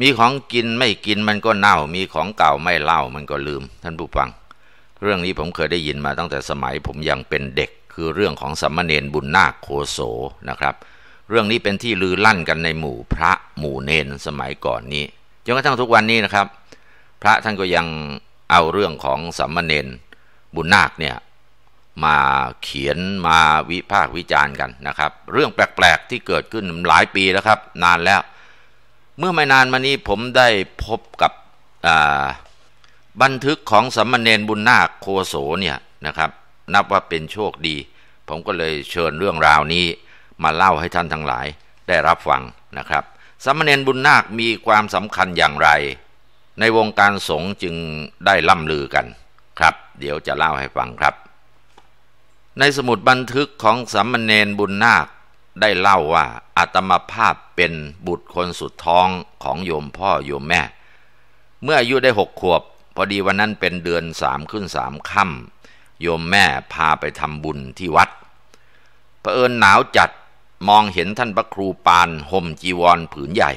มีของกินไม่กินมันก็เน่ามีของเก่าไม่เล่ามันก็ลืม ท่านผู้ฟัง เรื่องนี้ผมเคยได้ยินมาตั้งแต่สมัยผมยังเป็นเด็ก คือเรื่องของสัมมเนนบุญนาคโคโส นะครับ เรื่องนี้เป็นที่ลือลั่นกันในหมู่พระหมู่เนนสมัยก่อนนี้ จนกระทั่งทุกวันนี้นะครับ พระท่านก็ยังเอาเรื่องของสัมมเนนบุญนาคเนี่ยมาเขียนมาวิพากษ์วิจารณ์กันนะครับ เรื่องแปลกๆที่เกิดขึ้นหลายปีแล้วครับ นานแล้วเมื่อไม่นานมานี้ผมได้พบกับบันทึกของสัมมเนนบุญนาคโคโสเนี่ยนะครับ นับว่าเป็นโชคดี ผมก็เลยเชิญเรื่องราวนี้มาเล่าให้ท่านทั้งหลายได้รับฟังนะครับสัมมเนนบุญนาคมีความสำคัญอย่างไรในวงการสงฆ์จึงได้ล่ำลือกันครับ เดี๋ยวจะเล่าให้ฟังครับ ในสมุดบันทึกของสัมมเนนบุญนาคได้เล่าว่าอาตมาภาพเป็นบุตรคนสุดท้องของโยมพ่อโยมแม่ เมื่ออายุได้หกขวบ พอดีวันนั้นเป็นเดือนสามขึ้นสามค่ำโยมแม่พาไปทำบุญที่วัดเผอิญหนาวจัดมองเห็นท่านพระครูปานห่มจีวรผืนใหญ่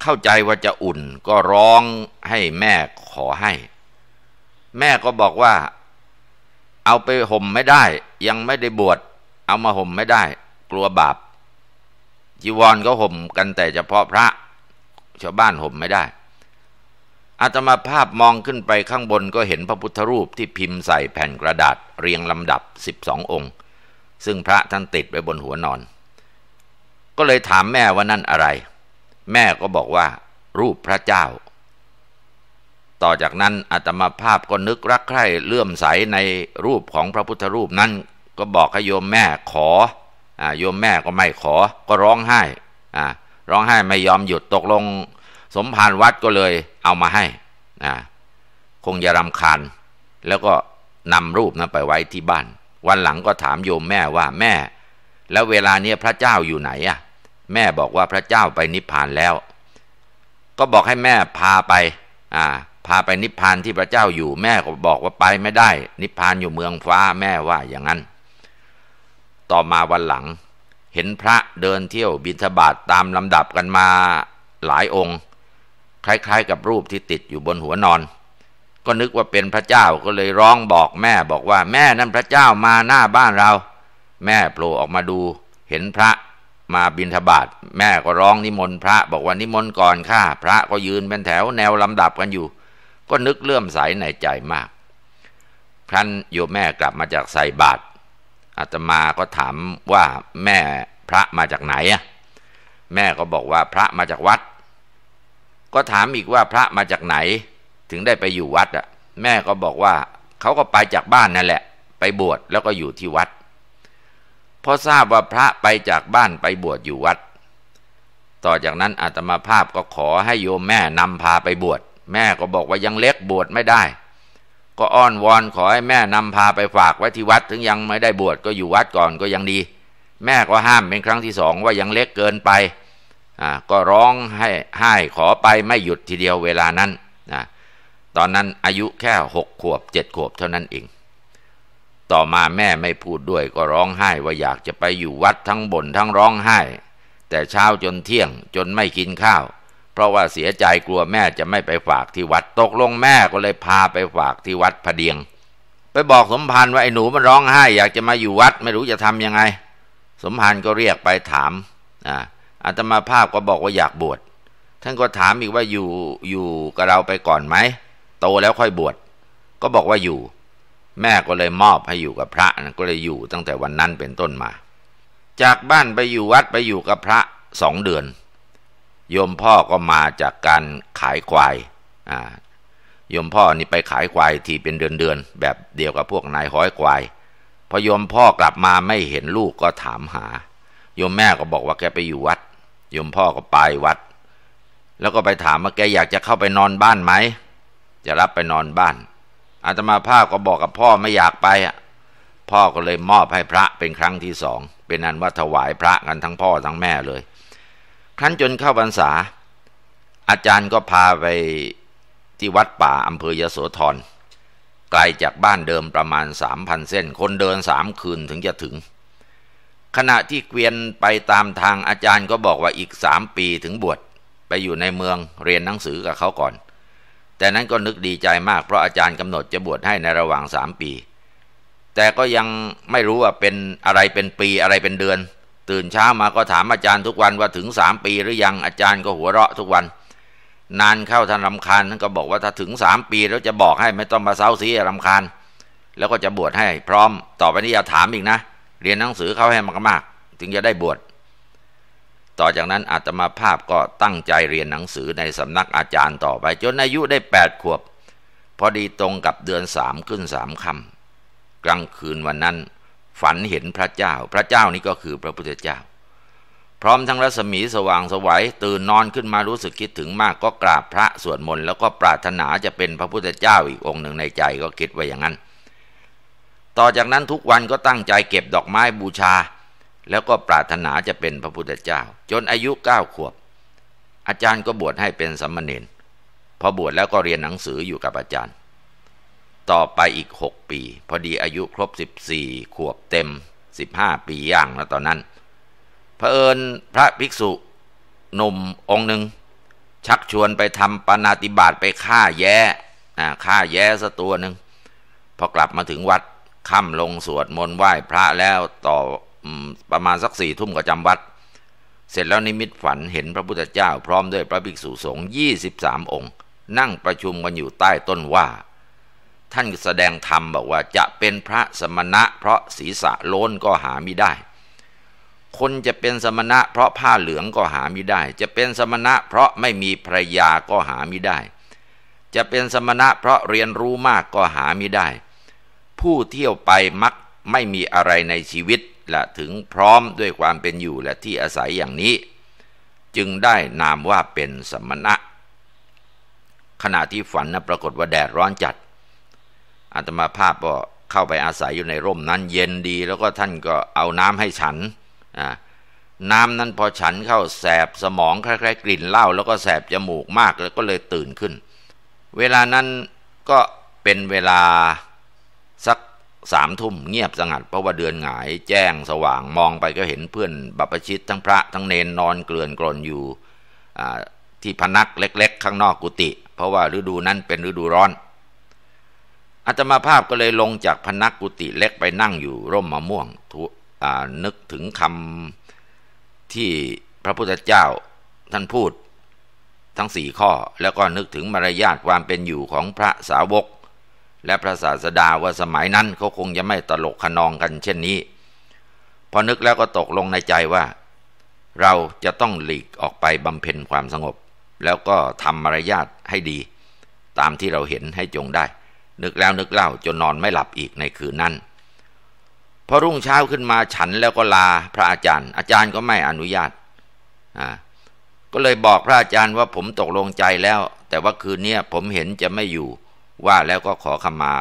เข้าใจว่าจะอุ่นก็ร้องให้แม่ขอให้ แม่ก็บอกว่า เอาไปห่มไม่ได้ยังไม่ได้บวชเอามาห่มไม่ได้กลัวบาปจีวรก็ห่มกันแต่เฉพาะพระชาวบ้านห่มไม่ได้อาตมาภาพมองขึ้นไปข้างบนก็เห็นพระพุทธรูปที่พิมพ์ใส่แผ่นกระดาษเรียงลำดับสิบสององค์ ซึ่งพระท่านติดไว้บนหัวนอน ก็เลยถามแม่ว่านั่นอะไร แม่ก็บอกว่ารูปพระเจ้า ต่อจากนั้นอาตมาภาพก็นึกรักใคร่เลื่อมใสในรูปของพระพุทธรูปนั้นก็บอกให้โยมแม่ขอโยมแม่ก็ไม่ขอก็ร้องไห้ ร้องไห้ไม่ยอมหยุดตกลงสมภารวัดก็เลยเอามาให้ คงจะรำคาญ แล้วก็นำรูปนั้นไปไว้ที่บ้าน วันหลังก็ถามโยมแม่ว่าแม่ แล้วเวลาเนี้ยพระเจ้าอยู่ไหนอ่ะแม่บอกว่าพระเจ้าไปนิพพานแล้ว ก็บอกให้แม่พาไปอ่าพาไปนิพพานที่พระเจ้าอยู่ แม่ก็บอกว่าไปไม่ได้ นิพพานอยู่เมืองฟ้า แม่ว่าอย่างนั้นต่อมาวันหลัง เห็นพระเดินเที่ยวบิณฑบาตตามลำดับกันมาหลายองค์ คล้ายๆกับรูปที่ติดอยู่บนหัวนอน ก็นึกว่าเป็นพระเจ้าก็เลยร้องบอกแม่บอกว่าแม่นั่นพระเจ้ามาหน้าบ้านเรา แม่โผล่ออกมาดู เห็นพระมาบินธบาต แม่ก็ร้องนิมนต์พระบอกว่านิมนต์ก่อนค่ะพระก็ยืนเป็นแถวแนวลำดับกันอยู่ ก็นึกเลื่อมใสในใจมากครั้นโยมแม่กลับมาจากใส่บาตรอาตมาก็ถามว่าแม่พระมาจากไหนอ่ะแม่ก็บอกว่าพระมาจากวัด ก็ถามอีกว่าพระมาจากไหน ถึงได้ไปอยู่วัดอ่ะแม่ก็บอกว่าเขาก็ไปจากบ้านนั่นแหละ ไปบวชแล้วก็อยู่ที่วัดพอทราบว่าพระไปจากบ้านไปบวชอยู่วัด ต่อจากนั้นอาตมาภาพก็ขอให้โยมแม่นำพาไปบวช แม่ก็บอกว่ายังเล็กบวชไม่ได้ก็อ้อนวอนขอให้แม่นำพาไปฝากไว้ที่วัดถึงยังไม่ได้บวชก็อยู่วัดก่อนก็ยังดี แม่ก็ห้ามเป็นครั้งที่สองว่ายังเล็กเกินไปอ่าก็ร้องให้ให้ขอไปไม่หยุดทีเดียวเวลานั้นนะตอนนั้นอายุแค่หกขวบเจ็ดขวบเท่านั้นเอง ต่อมาแม่ไม่พูดด้วยก็ร้องไห้ว่าอยากจะไปอยู่วัดทั้งบ่นทั้งร้องไห้ แต่เช้าจนเที่ยงจนไม่กินข้าวเพราะว่าเสียใจกลัวแม่จะไม่ไปฝากที่วัด ตกลงแม่ก็เลยพาไปฝากที่วัดพเดียง ไปบอกสมพันธ์ว่าไอ้หนูมันร้องไห้อยากจะมาอยู่วัดไม่รู้จะทํำยังไง สมพันธ์ก็เรียกไปถามอ่าอาตมาภาพก็บอกว่าอยากบวชท่านก็ถามอีกว่าอยู่อยู่กับเราไปก่อนไหม โตแล้วค่อยบวชก็บอกว่าอยู่ แม่ก็เลยมอบให้อยู่กับพระนะก็เลยอยู่ตั้งแต่วันนั้นเป็นต้นมา จากบ้านไปอยู่วัดไปอยู่กับพระสองเดือนโยมพ่อก็มาจากการขายควาย อ่า ยมพ่อนี่ไปขายควายทีเป็นเดือนๆแบบเดียวกับพวกนายห้อยควาย พอโยมพ่อกลับมาไม่เห็นลูกก็ถามหาโยมแม่ก็บอกว่าแกไปอยู่วัดโยมพ่อก็ไปวัด แล้วก็ไปถามว่าแกอยากจะเข้าไปนอนบ้านไหม จะรับไปนอนบ้านอาตมาภาพก็บอกกับพ่อไม่อยากไปอ่ะ พ่อก็เลยมอบให้พระเป็นครั้งที่สอง เป็นนั้นว่าถวายพระกันทั้งพ่อทั้งแม่เลยครั้นจนเข้าพรรษา อาจารย์ก็พาไปที่วัดป่าอำเภอยโสธรไกลจากบ้านเดิมประมาณสามพันเส้น คนเดินสามคืนถึงจะถึง ขณะที่เกวียนไปตามทางอาจารย์ก็บอกว่าอีกสามปีถึงบวชไปอยู่ในเมืองเรียนหนังสือกับเขาก่อน แต่นั้นก็นึกดีใจมากเพราะอาจารย์กำหนดจะบวชให้ในระหว่างสามปี แต่ก็ยังไม่รู้ว่าเป็นอะไรเป็นปีอะไรเป็นเดือนตื่นเช้ามาก็ถามอาจารย์ทุกวันว่าถึงสามปีหรือยังอาจารย์ก็หัวเราะทุกวัน นานเข้าท่านรำคาญท่านก็บอกว่าถ้าถึงสามปี แล้วจะบอกให้ไม่ต้องมาเร้าซีรำคาญแล้วก็จะบวชให้พร้อม ต่อไปนี้อย่าถามอีกนะ เรียนหนังสือเข้าให้มากๆถึงจะได้บวชต่อจากนั้นอาตมาภาพก็ตั้งใจเรียนหนังสือในสำนักอาจารย์ต่อไป จนอายุได้แปดขวบ พอดีตรงกับเดือนสามขึ้นสามคำกลางคืนวันนั้นฝันเห็นพระเจ้า พระเจ้านี้ก็คือพระพุทธเจ้า พร้อมทั้งรัศมีสว่างสวัยตื่นนอนขึ้นมารู้สึกคิดถึงมากก็กราบพระสวดมนต์แล้วก็ปรารถนาจะเป็นพระพุทธเจ้าอีกองค์หนึ่งในใจก็คิดไว้อย่างนั้น ต่อจากนั้นทุกวันก็ตั้งใจเก็บดอกไม้บูชาแล้วก็ปรารถนาจะเป็นพระพุทธเจ้า จนอายุเก้าขวบ อาจารย์ก็บวชให้เป็นสัมมเนรพอบวชแล้วก็เรียนหนังสืออยู่กับอาจารย์ต่อไปอีก 6 ปี พอดีอายุครบ 14 ขวบเต็ม 15 ปีย่างแล้วตอนนั้นเผอิญพระภิกษุหนุ่มองค์หนึ่ง ชักชวนไปทำปนาติบาตไปฆ่าแย่ฆ่าแย่สตัวหนึ่งพอกลับมาถึงวัดค่ำลงสวดมนต์ไหว้พระแล้วต่อประมาณสักสี่ทุ่มก็จำวัด เสร็จแล้วนิมิตฝันเห็นพระพุทธเจ้าพร้อมด้วยพระภิกษุสงฆ์ยี่สิบามองค์ นั่งประชุมกันอยู่ใต้ต้นว่าท่านแสดงธรรมบอกว่าจะเป็นพระสมณะเพราะศีรษะโล้นก็หาไม่ได้ คนจะเป็นสมณะเพราะผ้าเหลืองก็หาไม่ได้ จะเป็นสมณะเพราะไม่มีภรยาก็หาไม่ได้ จะเป็นสมณะเพราะเรียนรู้มากก็หาไม่ได้ ผู้เที่ยวไปมักไม่มีอะไรในชีวิตและถึงพร้อมด้วยความเป็นอยู่และที่อาศัยอย่างนี้ จึงได้นามว่าเป็นสมณะ ขณะที่ฝันนะปรากฏว่าแดดร้อนจัดอาตมาภาพก็เข้าไปอาศัยอยู่ในร่มนั้นเย็นดี แล้วก็ท่านก็เอาน้ำให้ฉันน้ำนั้นพอฉันเข้าแสบสมองคล้ายๆ กลิ่นเหล้าแล้วก็แสบจมูกมากแล้วก็เลยตื่นขึ้น เวลานั้นก็เป็นเวลา สักสามทุ่มเงียบสงัด เพราะว่าเดือนหงายแจ้งสว่างมองไปก็เห็นเพื่อนบัพชิตทั้งพระทั้งเนนนอนเกลื่อนกลนอยู่ที่พนักเล็กๆ ข้างนอกกุฏิเพราะว่าฤดูนั้นเป็นฤดูร้อนอาตมาภาพก็เลยลงจากพนักกุฏิเล็กไปนั่งอยู่ร่มมะม่วง นึกถึงคำที่พระพุทธเจ้าท่านพูด ทั้งสี่ข้อ แล้วก็นึกถึงมารยาทความเป็นอยู่ของพระสาวก และพระศาสดาว่าสมัยนั้นเขาคงจะไม่ตลกขนองกันเช่นนี้ พอนึกแล้วก็ตกลงในใจว่า เราจะต้องหลีกออกไปบำเพ็ญความสงบ แล้วก็ทำมารยาทให้ดี ตามที่เราเห็นให้จงได้นึกแล้วนึกเล่าจนนอนไม่หลับอีกในคืนนั้นพอรุ่งเช้าขึ้นมาฉันแล้วก็ลา พระอาจารย์ อาจารย์ก็ไม่อนุญาตอ่าก็เลยบอกพระอาจารย์ว่าผมตกลงใจแล้ว แต่ว่าคืนนี้ผมเห็นจะไม่อยู่ว่าแล้วก็ขอขมา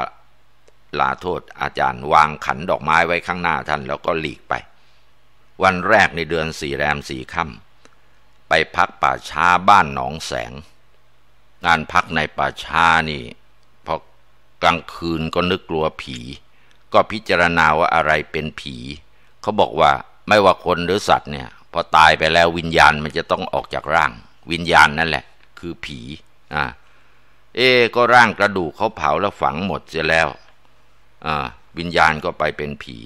ลาโทษอาจารย์วางขันดอกไม้ไว้ข้างหน้าท่าน แล้วก็หลีกไป วันแรกในเดือนสี่แรมสี่ค่ำไปพักป่าช้าบ้านหนองแสง งานพักในป่าช้านี่กลางคืนก็นึกกลัวผี ก็พิจารณาว่าอะไรเป็นผี เขาบอกว่าไม่ว่าคนหรือสัตว์เนี่ย พอตายไปแล้ว วิญญาณมันจะต้องออกจากร่าง วิญญาณนั่นแหละ คือผีอ่าเอก็ร่างกระดูกเขาเผาแล้วฝังหมดเสียแล้วอ่าวิญญาณก็ไปเป็นผี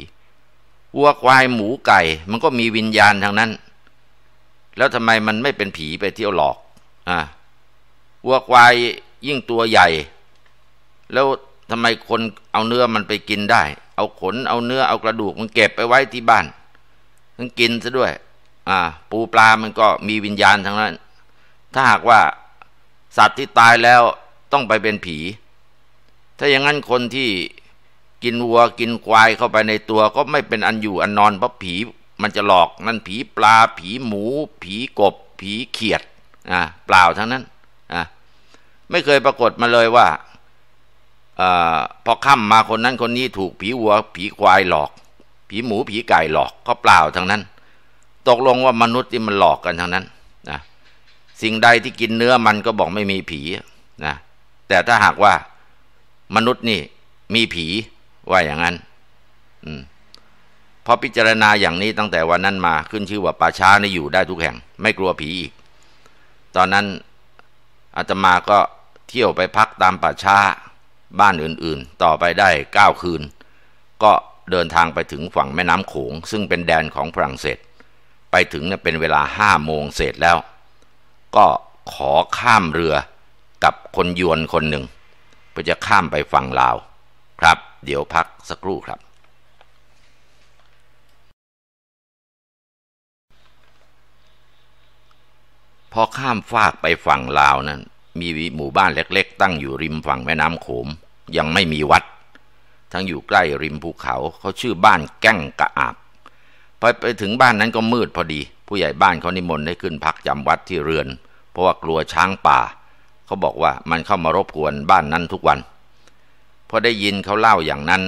วัวควายหมูไก่ มันก็มีวิญญาณทางนั้น แล้วทำไมมันไม่เป็นผีไปเที่ยวหลอกอ่าวัวควายยิ่งตัวใหญ่แล้วทำไมคนเอาเนื้อมันไปกินได้ เอาขน เอาเนื้อเอากระดูกมันเก็บไปไว้ที่บ้านมันกินซะด้วย อ่า ปูปลามันก็มีวิญญาณทั้งนั้น ถ้าหากว่าสัตว์ที่ตายแล้วต้องไปเป็นผี ถ้าอย่างนั้นคนที่กินวัวกินควายเข้าไปในตัวก็ไม่เป็นอันอยู่อันนอนเพราะผีมันจะหลอกนั่นผีปลาผีหมู ผีกบ ผีเขียด อ่าเปล่าทั้งนั้นอ่าไม่เคยปรากฏมาเลยว่าอพอค่ำมาคนนั้นคนนี้ถูกผีวัว ผีควายหลอก ผีหมูผีไก่หลอก ก็เปล่าทั้งนั้น ตกลงว่ามนุษย์ที่มันหลอกกันทั้งนั้นนะสิ่งใดที่กินเนื้อมันก็บอกไม่มีผีนะแต่ถ้าหากว่า มนุษย์นี่มีผี ว่าอย่างนั้น อืมพอพิจารณาอย่างนี้ตั้งแต่วันนั้นมาขึ้นชื่อว่าป่าช้านี่อยู่ได้ทุกแห่งไม่กลัวผีอีก ตอนนั้นอาตมาก็เที่ยวไปพักตามป่าช้าบ้านอื่นๆ ต่อไปได้9คืน ก็เดินทางไปถึงฝั่งแม่น้ำโขงซึ่งเป็นแดนของฝรั่งเศส ไปถึงเป็นเวลาห้าโมงเศษแล้ว ก็ขอข้ามเรือกับคนยวนคนหนึ่งเพื่อจะข้ามไปฝั่งลาว ครับ เดี๋ยวพักสักครู่ครับ พอข้ามฟากไปฝั่งลาวนั้นมีหมู่บ้านเล็กๆตั้งอยู่ริมฝั่งแม่น้ำโขงยังไม่มีวัด ทั้งอยู่ใกล้ริมภูเขาเขาชื่อบ้านแก้งกะอากพอไปถึงบ้านนั้นก็มืดพอดี ผู้ใหญ่บ้านเขานิมนต์ให้ขึ้นพักจำวัดที่เรือน เพราะว่ากลัวช้างป่าเขาบอกว่ามันเข้ามารบกวนบ้านนั้นทุกวันพอได้ยินเขาเล่าอย่างนั้น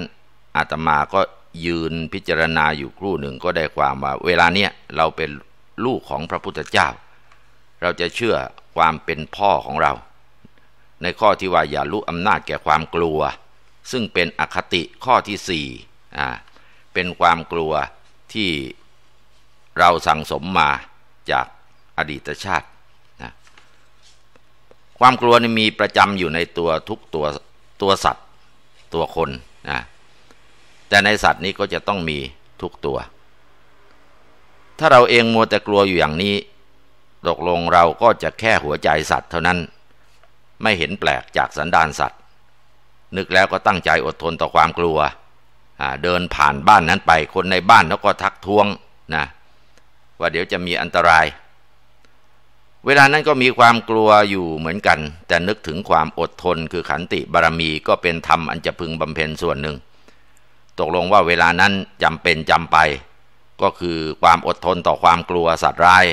อาตมาก็ยืนพิจารณาอยู่ครู่หนึ่งก็ได้ความว่า เวลาเนี้ยเราเป็นลูกของพระพุทธเจ้า เราจะเชื่อความเป็นพ่อของเราในข้อที่ว่าอย่าลุอำนาจแก่ความกลัว ซึ่งเป็นอคติข้อที่สี่อ่าเป็นความกลัวที่เราสั่งสมมาจากอดีตชาตินะความกลัวนี่มีประจำอยู่ในตัวทุกตัวตัวสัตว์ตัวคนนะแต่ในสัตว์นี้ก็จะต้องมีทุกตัว ถ้าเราเองมัวแต่กลัวอยู่อย่างนี้ตกลงเราก็จะแค่หัวใจสัตว์เท่านั้นไม่เห็นแปลกจากสันดานสัตว์ นึกแล้วก็ตั้งใจอดทนต่อความกลัว เดินผ่านบ้านนั้นไป คนในบ้านเขาก็ทักท้วงนะ ว่าเดี๋ยวจะมีอันตราย เวลานั้นก็มีความกลัวอยู่เหมือนกัน แต่นึกถึงความอดทนคือขันติบารมีก็เป็นธรรมอันจะพึงบำเพ็ญส่วนหนึ่ง ตกลงว่าเวลานั้นจำเป็นจำไป ก็คือความอดทนต่อความกลัวสัตว์ร้าย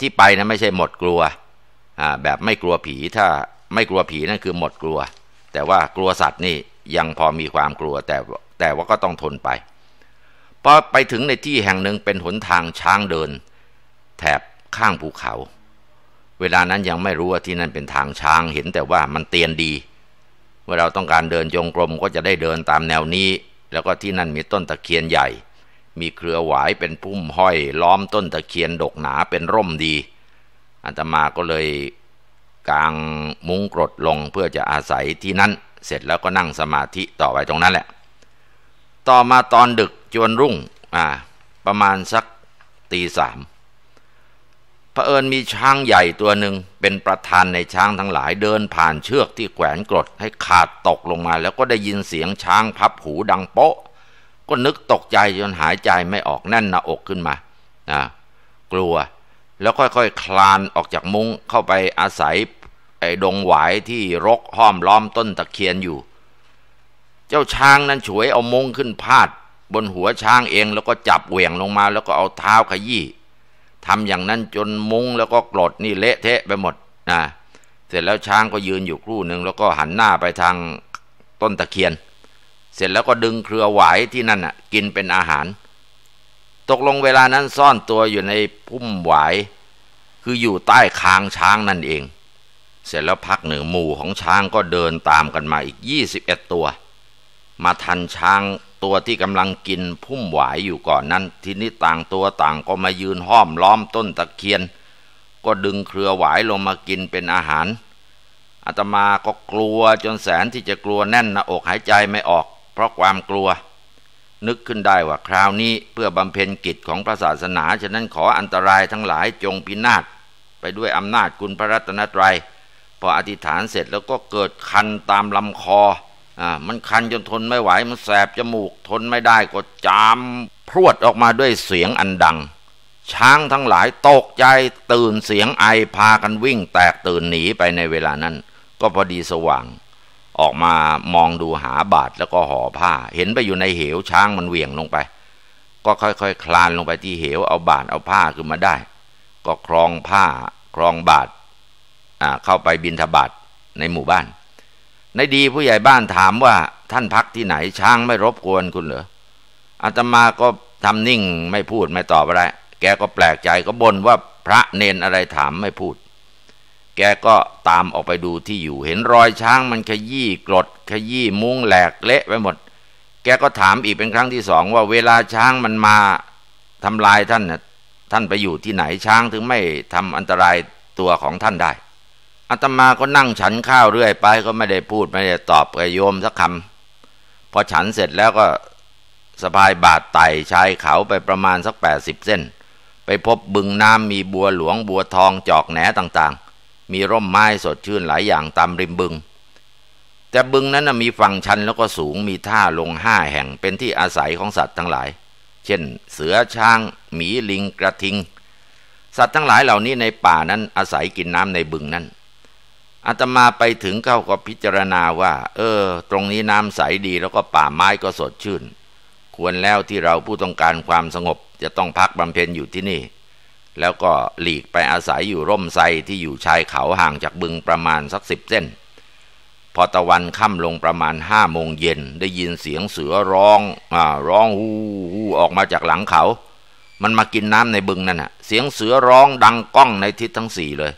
ที่ไปนะไม่ใช่หมดกลัวแบบไม่กลัวผีถ้าไม่กลัวผีนั่นคือหมดกลัว แต่ว่ากลัวสัตว์นี่ ยังพอมีความกลัวแต่แต่ว่าก็ต้องทนไปพอไปถึงในที่แห่งหนึ่งเป็นหนทางช้างเดินแถบข้างภูเขา เวลานั้นยังไม่รู้ว่าที่นั่นเป็นทางช้างเห็นแต่ว่ามันเตียนดีเมื่อเราต้องการเดินจงกรม ก็จะได้เดินตามแนวนี้ แล้วก็ที่นั่นมีต้นตะเคียนใหญ่ มีเครือหวายเป็นพุ่มห้อย ล้อมต้นตะเคียนดกหนาเป็นร่มดีอนตมาก็เลยกางมุ้งกรดลงเพื่อจะอาศัยที่นั้นเสร็จแล้วก็นั่งสมาธิต่อไปตรงนั้นแหละ ต่อมาตอนดึกจวนรุ่งอ่าประมาณสักตีสามเผอิญมีช้างใหญ่ตัวหนึ่งเป็นประธานในช้างทั้งหลายเดินผ่านเชือกที่แขวนกรดให้ขาดตกลงมา แล้วก็ได้ยินเสียงช้างพับหูดังโป๊ะ ก็นึกตกใจจนหายใจไม่ออกแน่นหน้าอกขึ้นมานะกลัวแล้วค่อยๆคคลานออกจากมุ้ง เข้าไปอาศัยไอ้ดงหวายที่รกห้อมล้อมต้นตะเคียนอยู่ เจ้าช้างนั้น ฉวยเอามุ้งขึ้นพาด บนหัวช้างเองแล้วก็จับเหวี่ยงลงมา แล้วก็เอาเท้าขยี้ทำอย่างนั้นจนมุ้งแล้วก็กรดนี่เละเทะไปหมดนะเสร็จแล้วช้างก็ยืนอยู่ครู่หนึ่งแล้วก็หันหน้าไปทางต้นตะเคียน เสร็จแล้วก็ดึงเครือหวายที่นั่นอ่ะกินเป็นอาหารตกลงเวลานั้นซ่อนตัวอยู่ในพุ่มหวาย คืออยู่ใต้คางช้างนั่นเอง เสร็จแล้วพักหนึ่งหมู่ของช้างก็เดินตามกันมาอีก 21 ตัว มาทันช้างตัวที่กำลังกินพุ่มหวายอยู่ก่อนนั้นทีนี้ต่างตัวต่างก็มายืนห้อมล้อมต้นตะเคียน ก็ดึงเครือหวายลงมากินเป็นอาหารอาตมาก็กลัวจนแสนที่จะกลัวแน่นหน้าอกหายใจไม่ออก เพราะความกลัวนึกขึ้นได้ว่าคราวนี้เพื่อบำเพ็ญกิจของพระศาสนา ฉะนั้นขออันตรายทั้งหลายจงพินาศไปด้วยอำนาจคุณพระรัตนตรยัย พออธิษฐานเสร็จแล้วก็เกิดคันตามลำคออ่ามันคันจนทนไม่ไหวมันแสบจมูกทนไม่ได้ก็จามพรวดออกมาด้วยเสียงอันดัง ช้างทั้งหลาย ตกใจตื่นเสียงไอพากันวิ่งแตกตื่นหนีไปในเวลานั้น ก็พอดีสว่างออกมามองดูหาบาดแล้วก็ห่อผ้า เห็นไปอยู่ในเหวช้างมันเหวี่ยงลงไป ก็ค่อยๆคคลานลงไปที่เหวเอาบาดเอาผ้าขึ้นมาได้ ก็ครองผ้า ครองบาดเข้าไปบินทบาดในหมู่บ้าน ในดีผู้ใหญ่บ้านถามว่า ท่านพักที่ไหนช้างไม่รบกวนคุณเหรออาตมาก็ทำนิ่งไม่พูดไม่ตอบอะไร แกก็แปลกใจก็บ่นว่าพระเนนอะไรถามไม่พูดแกก็ตามออกไปดูที่อยู่เห็นรอยช้างมันขยี้กรด ขยี้มุ้งแหลกเละไปหมด แกก็ถามอีกเป็นครั้งที่สองว่าเวลาช้างมันมาทำลายท่านน่ะท่านไปอยู่ที่ไหนช้างถึงไม่ทำอันตรายตัวของท่านได้อัตมาก็นั่งฉันข้าวเรื่อยไปก็ไม่ได้พูดไม่ได้ตอบกปโยมสักคำพอฉันเสร็จแล้วก็สะพายบาดไต่ชายเขาไปประมาณสักแปดสิบเส้น ไปพบบึงน้ำมีบัวหลวงบัวทอง จอกแหนต่างๆมีร่มไม้สดชื่นหลายอย่างตามริมบึง แต่บึงนั้นมีฝั่งชันแล้วก็สูงมีท่าลงห้าแห่งเป็นที่อาศัยของสัตว์ทั้งหลาย เช่นเสือช้างหมีลิงกระทิง สัตว์ทั้งหลายเหล่านี้ในป่านั้นอาศัยกินน้ำในบึงนั้นอาตมาไปถึงเข้าก็พิจารณาว่า เออ ตรงนี้น้ำใสดีแล้วก็ป่าไม้ก็สดชื่น ควรแล้วที่เราผู้ต้องการความสงบจะต้องพักบำเพ็ญอยู่ที่นี่แล้วก็หลีกไปอาศัยอยู่ร่มไทรที่อยู่ชายเขาห่างจากบึงประมาณสักสิบเส้น พอตะวันค่ำลงประมาณห้าโมงเย็น ได้ยินเสียงเสือร้องอร้องฮูฮูออกมาจากหลังเขา มันมากินน้ำในบึงนั่นน่ะ เสียงเสือร้องดังก้องในทิศทั้งสี่เลย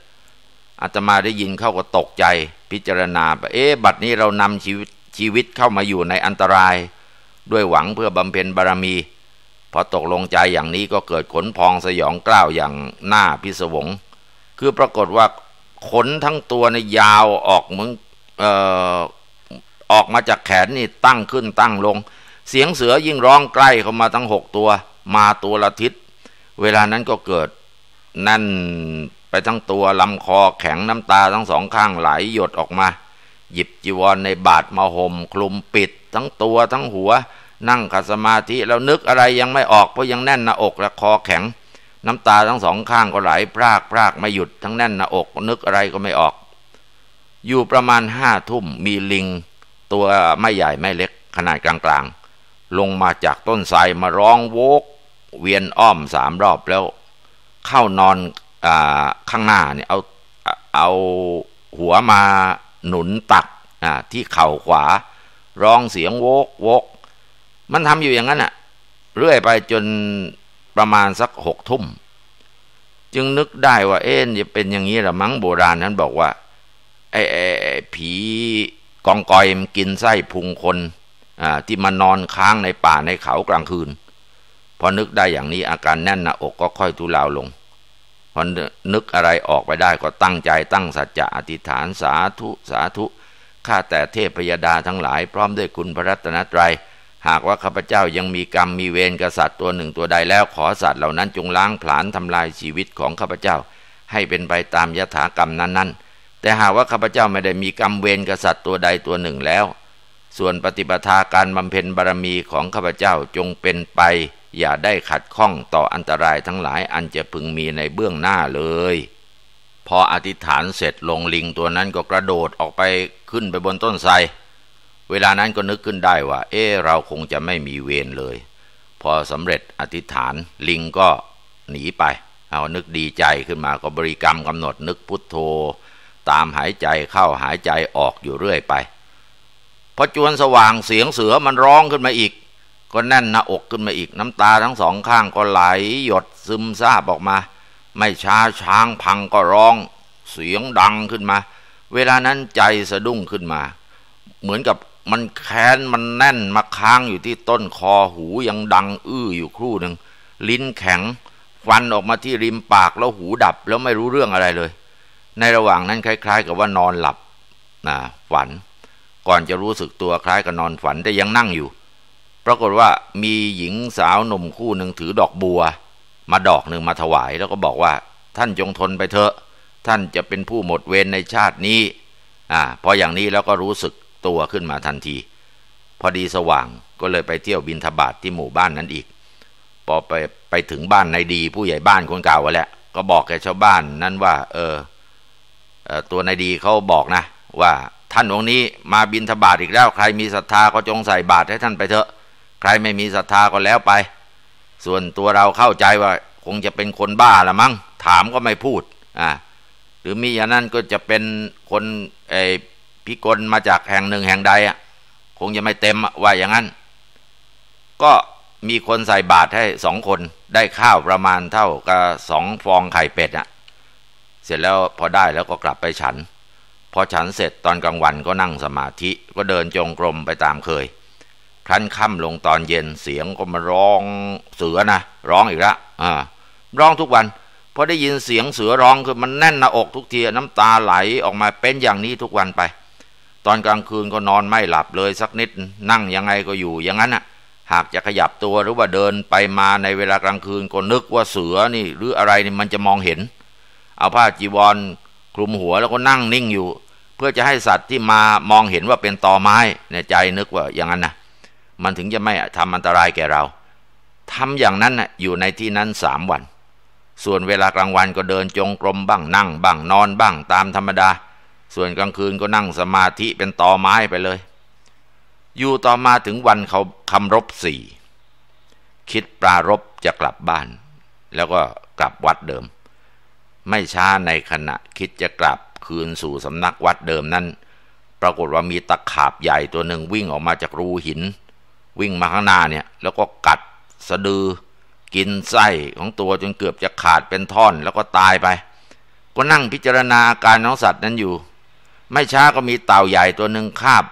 อาตมาได้ยินเข้าก็ตกใจ พิจารณาเอ๊บัดนี้เรานำชีวิตชีวิตเข้ามาอยู่ในอันตราย ด้วยหวังเพื่อบำเพ็ญบารมีพอตกลงใจอย่างนี้ก็เกิดขนพองสยองกล้าวอย่างหน้าพิศวง คือปรากฏว่าขนทั้งตัวในยาวออกเหมือนอออกมาจากแขนนี่ตั้งขึ้นตั้งลง เสียงเสือยิ่งร้องใกล้เข้ามาทั้งหกตัว มาตัวละทิศเวลานั้นก็เกิด นั่นไปทั้งตัวลำคอแข็งน้ำตาทั้งสองข้างไหลหยดออกมา หยิบจีวรในบาดมาห่มคลุมปิด ทั้งตัวทั้งหัวนั่งขัดสมาธิแล้ว นึกอะไรยังไม่ออก เพราะยังแน่นหน้าอกและคอแข็ง น้ำตาทั้งสองข้างก็ไหลพรากพรากไม่หยุดทั้งแน่นหน้าอกนึกอะไรก็ไม่ออก อยู่ประมาณห้าทุ่มมีลิงตัวไม่ใหญ่ไม่เล็กขนาดกลางๆ ลงมาจากต้นไทรมาร้องโวกเวียนอ้อมสามรอบแล้วเข้านอนอข้างหน้าเนี่ยเอาเอาหัวมาหนุนตักที่เข่าขวาร้องเสียงโวกโวกมันทำอยู่อย่างนั้นน่ะ เรื่อยไปจนประมาณสักหกทุ่ม จึงนึกได้ว่าเอ๊นจะเป็นอย่างนี้หรือมั้งโบราณนั้นบอกว่าไอ้ผีกองกอยมันกินไส้พุงคนอ่าที่มานอนค้างในป่าในเขากลางคืนพอนึกได้อย่างนี้อาการแน่นหน้าอกก็ค่อยทุเลาลงพอนึกอะไรออกไปได้ก็ตั้งใจตั้งสัจจะอธิษฐานสาธุสาธุข้าแต่เทพพยดาทั้งหลาย พร้อมด้วยคุณพระรัตนตรยัยหากว่าข้าพเจ้ายังมีกรรมมีเวรกษัตริย์ตัวหนึ่งตัวใดแล้วขอสัตว์เหล่านั้นจงล้างผลาญทำลายชีวิตของข้าพเจ้า ให้เป็นไปตามยถากรรมนั้นๆ แต่หากว่าข้าพเจ้าไม่ได้มีกรรมเวรกษัตริย์ตัวใดตัวหนึ่งแล้ว ส่วนปฏิปทาการบำเพ็ญบารมีของข้าพเจ้าจงเป็นไป อย่าได้ขัดข้องต่ออันตรายทั้งหลายอันจะพึงมีในเบื้องหน้าเลย พออธิษฐานเสร็จลงลิงตัวนั้นก็กระโดดออกไปขึ้นไปบนต้นไทรเวลานั้นก็นึกขึ้นได้ว่า เออเราคงจะไม่มีเวรเลย พอสำเร็จอธิษฐานลิงก็หนีไป เอานึกดีใจขึ้นมาก็บริกรรมกำหนดนึกพุทโธ ตามหายใจเข้าหายใจออกอยู่เรื่อยไปพอจวนสว่างเสียงเสือมันร้องขึ้นมาอีกก็แน่นหน้าอกขึ้นมาอีกน้ำตาทั้งสองข้างก็ไหล หยดซึมซาบออกมา ไม่ช้าช้างพังก็ร้อง เสียงดังขึ้นมา เวลานั้นใจสะดุ้งขึ้นมาเหมือนกับมันแค้น มันแน่นมาค้างอยู่ที่ต้นคอหูยังดังอื้ออยู่ครู่หนึ่งลิ้นแข็งฟันออกมาที่ริมปากแล้วหูดับแล้วไม่รู้เรื่องอะไรเลย ในระหว่างนั้น คล้ายๆกับว่านอนหลับนะฝัน ก่อนจะรู้สึกตัวคล้ายกับนอนฝันแต่ยังนั่งอยู่ปรากฏว่ามีหญิงสาวหนุ่มคู่หนึ่งถือดอกบัว มาดอกหนึ่งมาถวาย แล้วก็บอกว่าท่านจงทนไปเถอะ ท่านจะเป็นผู้หมดเวรในชาตินี้อ่าพออย่างนี้แล้วก็รู้สึกตัวขึ้นมาทันที พอดีสว่างก็เลยไปเที่ยวบินทบาทที่หมู่บ้านนั้นอีกพอไปไปถึงบ้านนายดีผู้ใหญ่บ้านคนเก่าแหละก็บอกแกชาวบ้านนั้นว่า เออตัวนายดีเขาบอกนะ ว่าท่านองค์นี้มาบินทบาทอีกแล้ว ใครมีศรัทธาก็จงใส่บาตรให้ท่านไปเถอะ ใครไม่มีศรัทธาก็แล้วไป ส่วนตัวเราเข้าใจว่าคงจะเป็นคนบ้าละมั้งถามก็ไม่พูดอ่าหรือมีอย่างนั้นก็จะเป็นคนไอพิกลมาจากแห่งหนึ่งแห่งใดอ่ะ คงจะไม่เต็มว่าอย่างนั้น ก็มีคนใส่บาตรให้สองคนได้ข้าวประมาณเท่ากับสองฟองไข่เป็ดอ่ะเสร็จแล้วพอได้แล้วก็กลับไปฉัน พอฉันเสร็จตอนกลางวันก็นั่งสมาธิก็เดินจงกรมไปตามเคยครั้นค่ำลงตอนเย็นเสียงก็มาร้องเสือนะร้องอีกละ อ่าร้องทุกวันพอได้ยินเสียงเสือร้องคือมันแน่นหน้าอกทุกทีน้ำตาไหลออกมาเป็นอย่างนี้ทุกวันไปตอนกลางคืนก็นอนไม่หลับเลย สักนิดนั่งยังไงก็อยู่อย่างนั้นอ่ะหากจะขยับตัวหรือว่าเดินไปมาในเวลากลางคืนก็นึกว่าเสือนี่ หรืออะไรนี่มันจะมองเห็น เอาผ้าจีวรคลุมหัวแล้วก็นั่งนิ่งอยู่ เพื่อจะให้สัตว์ที่มามองเห็นว่าเป็นตอไม้ในใจนึกว่าอย่างนั้นนะมันถึงจะไม่ทำอันตรายแก่เรา ทำอย่างนั้นนะอยู่ในที่นั้นสามวัน ส่วนเวลากลางวันก็เดินจงกรมบ้างนั่ง บ้างนอนบ้าง ตามธรรมดาส่วนกลางคืนก็นั่งสมาธิเป็นตอไม้ไปเลย อยู่ต่อมาถึงวันเขาคำรบสี่ คิดปรารบจะกลับบ้าน แล้วก็กลับวัดเดิม ไม่ช้าในขณะคิดจะกลับคืนสู่สำนักวัดเดิมนั้น ปรากฏว่ามีตะขาบใหญ่ตัวหนึ่งวิ่งออกมาจากรูหิน วิ่งมาข้างหน้าเนี่ย แล้วก็กัดสะดือ กินไส้ของตัวจนเกือบจะขาดเป็นท่อนแล้วก็ตายไป ก็นั่งพิจารณาอาการน้องสัตว์นั้นอยู่ไม่ช้าก็มีเต่าใหญ่ตัวหนึ่งคาบ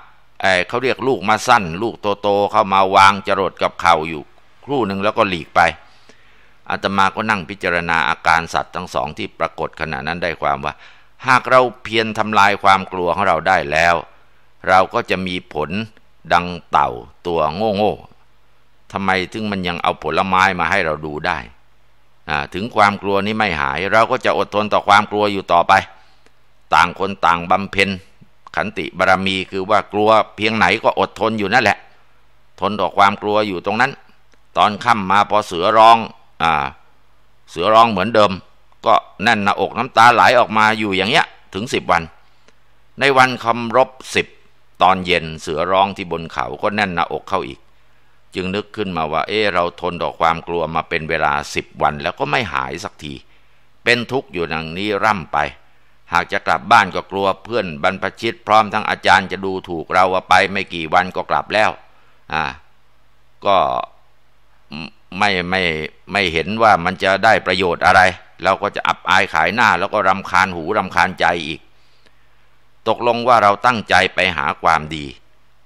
เเขาเรียกลูกมาสั้นลูกโตโตเข้ามาวางจรดกับเข่าอยู่ครู่หนึ่งแล้วก็หลีกไปอาตมาก็นั่งพิจารณาอาการสัตว์ทั้งสองที่ปรากฏขณะนั้นได้ความว่า หากเราเพียรทำลายความกลัวของเราได้แล้ว เราก็จะมีผลดังเต่าตัวโง่โง่ทำไมถึงมันยังเอาผลไม้มาให้เราดูได้ถึงความกลัวนี้ไม่หาย เราก็จะอดทนต่อความกลัวอยู่ต่อไปต่างคนต่างบำเพ็ญ ขันติบารมีคือว่ากลัวเพียงไหนก็อดทนอยู่นั่นแหละ ทนต่อความกลัวอยู่ตรงนั้น ตอนค่ำมาพอเสือร้อง อ่า เสือร้องเหมือนเดิม ก็แน่นหน้าอกน้ำตาไหลออกมาอยู่อย่างเงี้ยถึงสิบวัน ในวันคำรบสิบตอนเย็นเสือร้องที่บนเขาก็แน่นหน้าอกเข้าอีก จึงนึกขึ้นมาว่า เออเราทนต่อความกลัวมาเป็นเวลาสิบวัน แล้วก็ไม่หายสักที เป็นทุกข์อยู่อย่างนี้ร่ำไปหากจะกลับบ้านก็กลัวเพื่อนบรรพชิตพร้อมทั้งอาจารย์จะดูถูกเราว่าไปไม่กี่วันก็กลับแล้วอ่าก็ไม่ไม่ไม่เห็นว่ามันจะได้ประโยชน์อะไร เราก็จะอับอายขายหน้าแล้วก็รำคาญหูรำคาญใจอีก ตกลงว่าเราตั้งใจไปหาความดี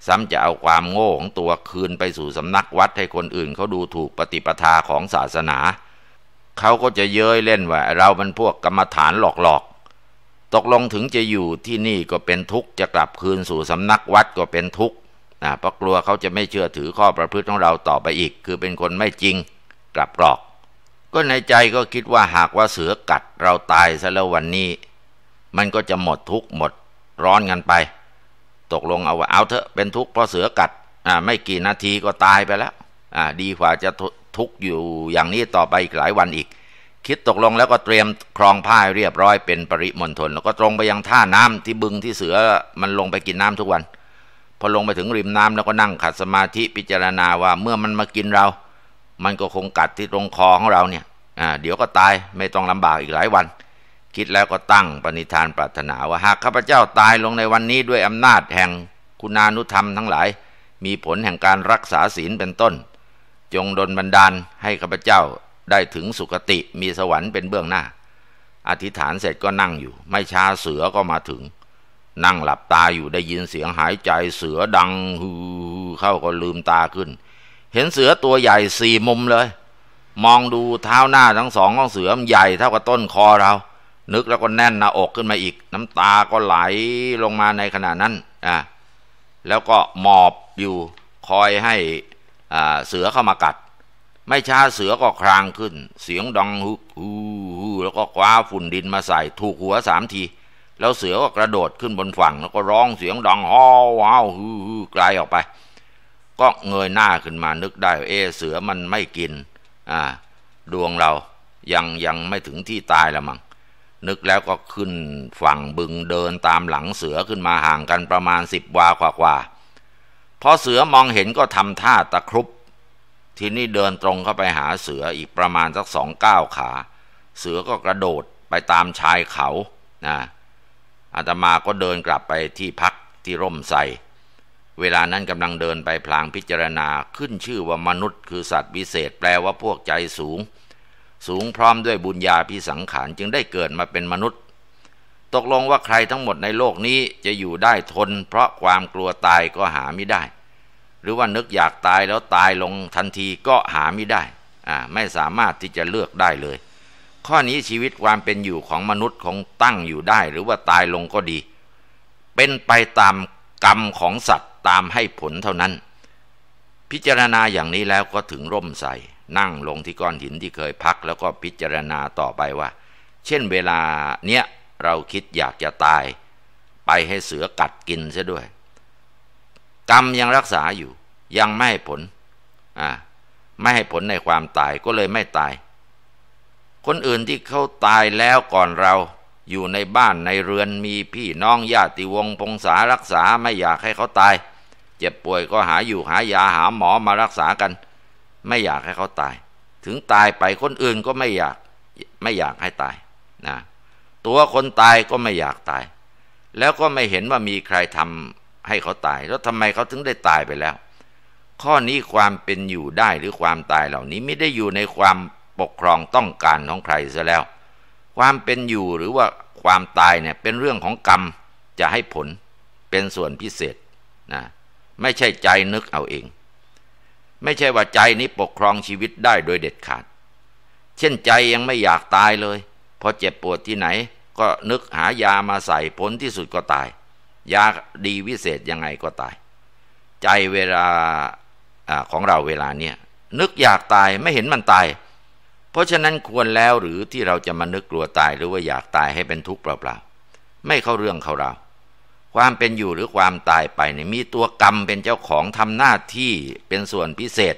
ซ้ำจะเอาความโง่ของตัวคืนไปสู่สำนักวัดให้คนอื่นเขาดูถูกปฏิปทาของศาสนาเขาก็จะเย้ยเล่นว่าเรามันพวกกรรมฐานหลอกตกลงถึงจะอยู่ที่นี่ก็เป็นทุกข์จะกลับคืนสู่สำนักวัดก็เป็นทุกข์นะเพราะกลัวเขาจะไม่เชื่อถือข้อประพฤติของเราต่อไปอีก คือเป็นคนไม่จริงกลับหลอก ก็ในใจก็คิดว่าหากว่าเสือกัดเราตายซะแล้ววันนี้ มันก็จะหมดทุกข์หมดร้อนกันไป ตกลงเอาว่าเอาเถอะเป็นทุกข์เพราะเสือกัดอ่าไม่กี่นาทีก็ตายไปแล้วอ่าดีกว่าจะทุกข์อยู่อย่างนี้ต่อไปอีกหลายวันอีกคิดตกลงแล้วก็เตรียมคลองผ้าเรียบร้อย เป็นปริมณฑลแล้วก็ตรงไปยังท่าน้ำที่บึงที่เสือมันลงไปกินน้ำทุกวัน พอลงไปถึงริมน้ำ แล้วก็นั่งขัดสมาธิพิจารณาว่าเมื่อมันมากินเรา มันก็คงกัดที่ตรงคอของเราเนี่ยอ่าเดี๋ยวก็ตายไม่ต้องลำบากอีกหลายวัน คิดแล้วก็ตั้งปณิธานปรารถนาว่า หากข้าพเจ้าตายลงในวันนี้ด้วยอำนาจแห่งคุณานุธรรมทั้งหลาย มีผลแห่งการรักษาศีลเป็นต้น จงดลบันดาลให้ข้าพเจ้าได้ถึงสุคติมีสวรรค์เป็นเบื้องหน้า อธิษฐานเสร็จก็นั่งอยู่ ไม่ช้าเสือก็มาถึง นั่งหลับตาอยู่ได้ยินเสียงหายใจเสือดังฮือ เข้าก็ลืมตาขึ้น เห็นเสือตัวใหญ่สี่มุมเลย มองดูเท้าหน้าทั้งสองของเสือมันใหญ่เท่ากับต้นคอเรา นึกแล้วก็แน่นหน้าอกขึ้นมาอีก น้ำตาก็ไหลลงมาในขณะนั้นอ่าแล้วก็หมอบอยู่คอยให้เสือเข้ามากัดไม่ช้าเสือก็ครางขึ้น เสียงดังฮึฮูฮูแล้วก็คว้าฝุ่นดินมาใส่ ถูกหัวสามที แล้วเสือก็กระโดดขึ้นบนฝั่ง แล้วก็ร้องเสียงดังฮ้าวฮ้าวฮือไกลออกไป ก็เงยหน้าขึ้นมานึกได้เอเสือมันไม่กิน อ่า ดวงเรายังยังไม่ถึงที่ตายละมั้งนึกแล้วก็ขึ้นฝั่งบึงเดินตามหลังเสือขึ้นมาห่างกันประมาณสิบวากว่าๆพอเสือมองเห็นก็ทำท่าตะครุบทีนี้เดินตรงเข้าไปหาเสืออีกประมาณสักสองก้าวขา เสือก็กระโดดไปตามชายเขา นะ อาตมาก็เดินกลับไปที่พักที่ร่มไทรเวลานั้นกำลังเดินไปพลางพิจารณาขึ้นชื่อว่ามนุษย์คือสัตว์วิเศษแปลว่าพวกใจสูง สูงพร้อมด้วยบุญญาพิสังขารจึงได้เกิดมาเป็นมนุษย์ ตกลงว่าใครทั้งหมดในโลกนี้จะอยู่ได้ทน เพราะความกลัวตายก็หาไม่ได้หรือว่านึกอยากตายแล้วตายลงทันทีก็หาไม่ได้อ่าไม่สามารถที่จะเลือกได้เลย ข้อนี้ชีวิตความเป็นอยู่ของมนุษย์คงตั้งอยู่ได้ หรือว่าตายลงก็ดี เป็นไปตามกรรมของสัตว์ตามให้ผลเท่านั้น พิจารณาอย่างนี้แล้วก็ถึงร่มใสนั่งลงที่ก้อนหินที่เคยพัก แล้วก็พิจารณาต่อไปว่า เช่นเวลาเนี้ยเราคิดอยากจะตาย ไปให้เสือกัดกินซะด้วยกรรมยังรักษาอยู่ยังไม่ให้ผลอ่าไม่ให้ผลในความตายก็เลยไม่ตาย คนอื่นที่เขาตายแล้วก่อนเราอยู่ในบ้านในเรือนมีพี่น้องญาติวงศ์พงศารักษาไม่อยากให้เขาตาย เจ็บป่วยก็หาอยู่หายาหาหมอมารักษากัน ไม่อยากให้เขาตาย ถึงตายไปคนอื่นก็ไม่อยากไม่อยากให้ตายนะตัวคนตายก็ไม่อยากตาย แล้วก็ไม่เห็นว่ามีใครทำให้เขาตายแล้วทำไมเขาถึงได้ตายไปแล้ว ข้อนี้ความเป็นอยู่ได้หรือความตายเหล่านี้ไม่ได้อยู่ในความปกครองต้องการของใครซะแล้ว ความเป็นอยู่หรือว่าความตายเนี่ย เป็นเรื่องของกรรมจะให้ผล เป็นส่วนพิเศษนะไม่ใช่ใจนึกเอาเอง ไม่ใช่ว่าใจนี้ปกครองชีวิตได้โดยเด็ดขาด เช่นใจยังไม่อยากตายเลย พอเจ็บปวดที่ไหนก็นึกหายามาใส่ผลที่สุดก็ตายยาดีวิเศษยังไงก็ตาย ใจเวลาอของเราเวลาเนี้ยนึกอยากตายไม่เห็นมันตาย เพราะฉะนั้นควรแล้วหรือที่เราจะมานึกกลัวตาย หรือว่าอยากตายให้เป็นทุกข์เปล่าๆไม่เข้าเรื่องเขาเรา ความเป็นอยู่หรือความตายไปเนี่ยมีตัวกรรมเป็นเจ้าของทำหน้าที่เป็นส่วนพิเศษ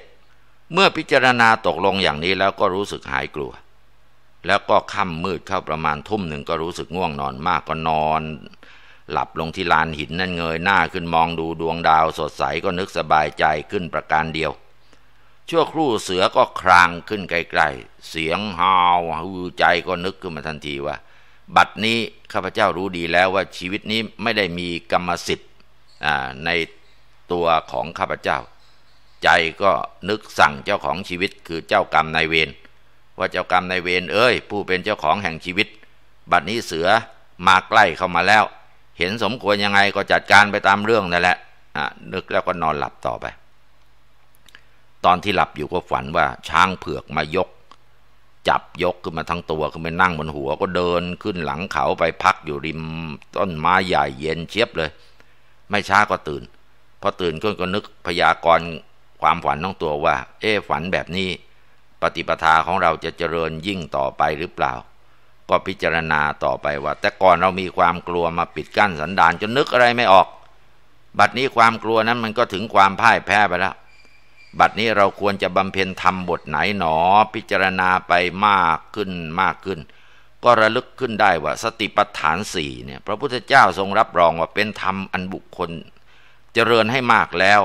เมื่อพิจารณาตกลงอย่างนี้แล้วก็รู้สึกหายกลัว แล้วก็ค่ำมืดเข้าประมาณทุ่มหนึ่งก็รู้สึกง่วงนอนมากก็นอนหลับลงที่ลานหินนั่นเงยหน้าขึ้นมองดูดวงดาว สดใสก็นึกสบายใจขึ้นประการเดียว ชั่วครู่เสือก็ครางขึ้นไกลๆเสียงฮาวฮือใจก็นึกขึ้นมาทันทีว่า บัดนี้ข้าพเจ้ารู้ดีแล้วว่าชีวิตนี้ไม่ได้มีกรรมสิทธิ์ในตัวของข้าพเจ้า ใจก็นึกสั่งเจ้าของชีวิตคือเจ้ากรรมนายเวรว่าเจ้ากรรมนายเวรเอ้ยผู้เป็นเจ้าของแห่งชีวิต บัดนี้เสือมาใกล้เข้ามาแล้วเห็นสมควรยังไงก็จัดการไปตามเรื่องนั่นแหละนึกแล้วก็นอนหลับต่อไป ตอนที่หลับอยู่ก็ฝันว่าช้างเผือกมายก จับยกขึ้นมาทั้งตัวขึ้นไปนั่งบนหัวก็เดินขึ้นหลังเขาไปพักอยู่ริมต้นไม้ใหญ่เย็นเชียบเลย ไม่ช้าก็ตื่น พอตื่นขึ้นก็นึกพยากรณ์ความฝันของตัวว่าเอ๊ฝันแบบนี้ ปฏิปทาของเราจะเจริญยิ่งต่อไปหรือเปล่าก็พิจารณาต่อไปว่า แต่ก่อนเรามีความกลัวมาปิดกั้นสันดานจนนึกอะไรไม่ออก บัดนี้ความกลัวนั้นมันก็ถึงความพ่ายแพ้ไปแล้ว บัดนี้เราควรจะบำเพ็ญธรรมบทไหนหนอ พิจารณาไปมากขึ้นมากขึ้น ก็ระลึกขึ้นได้ว่า สติปัฏฐานสี่เนี่ย พระพุทธเจ้าทรงรับรองว่าเป็นธรรมอันบุคคล เจริญให้มากแล้ว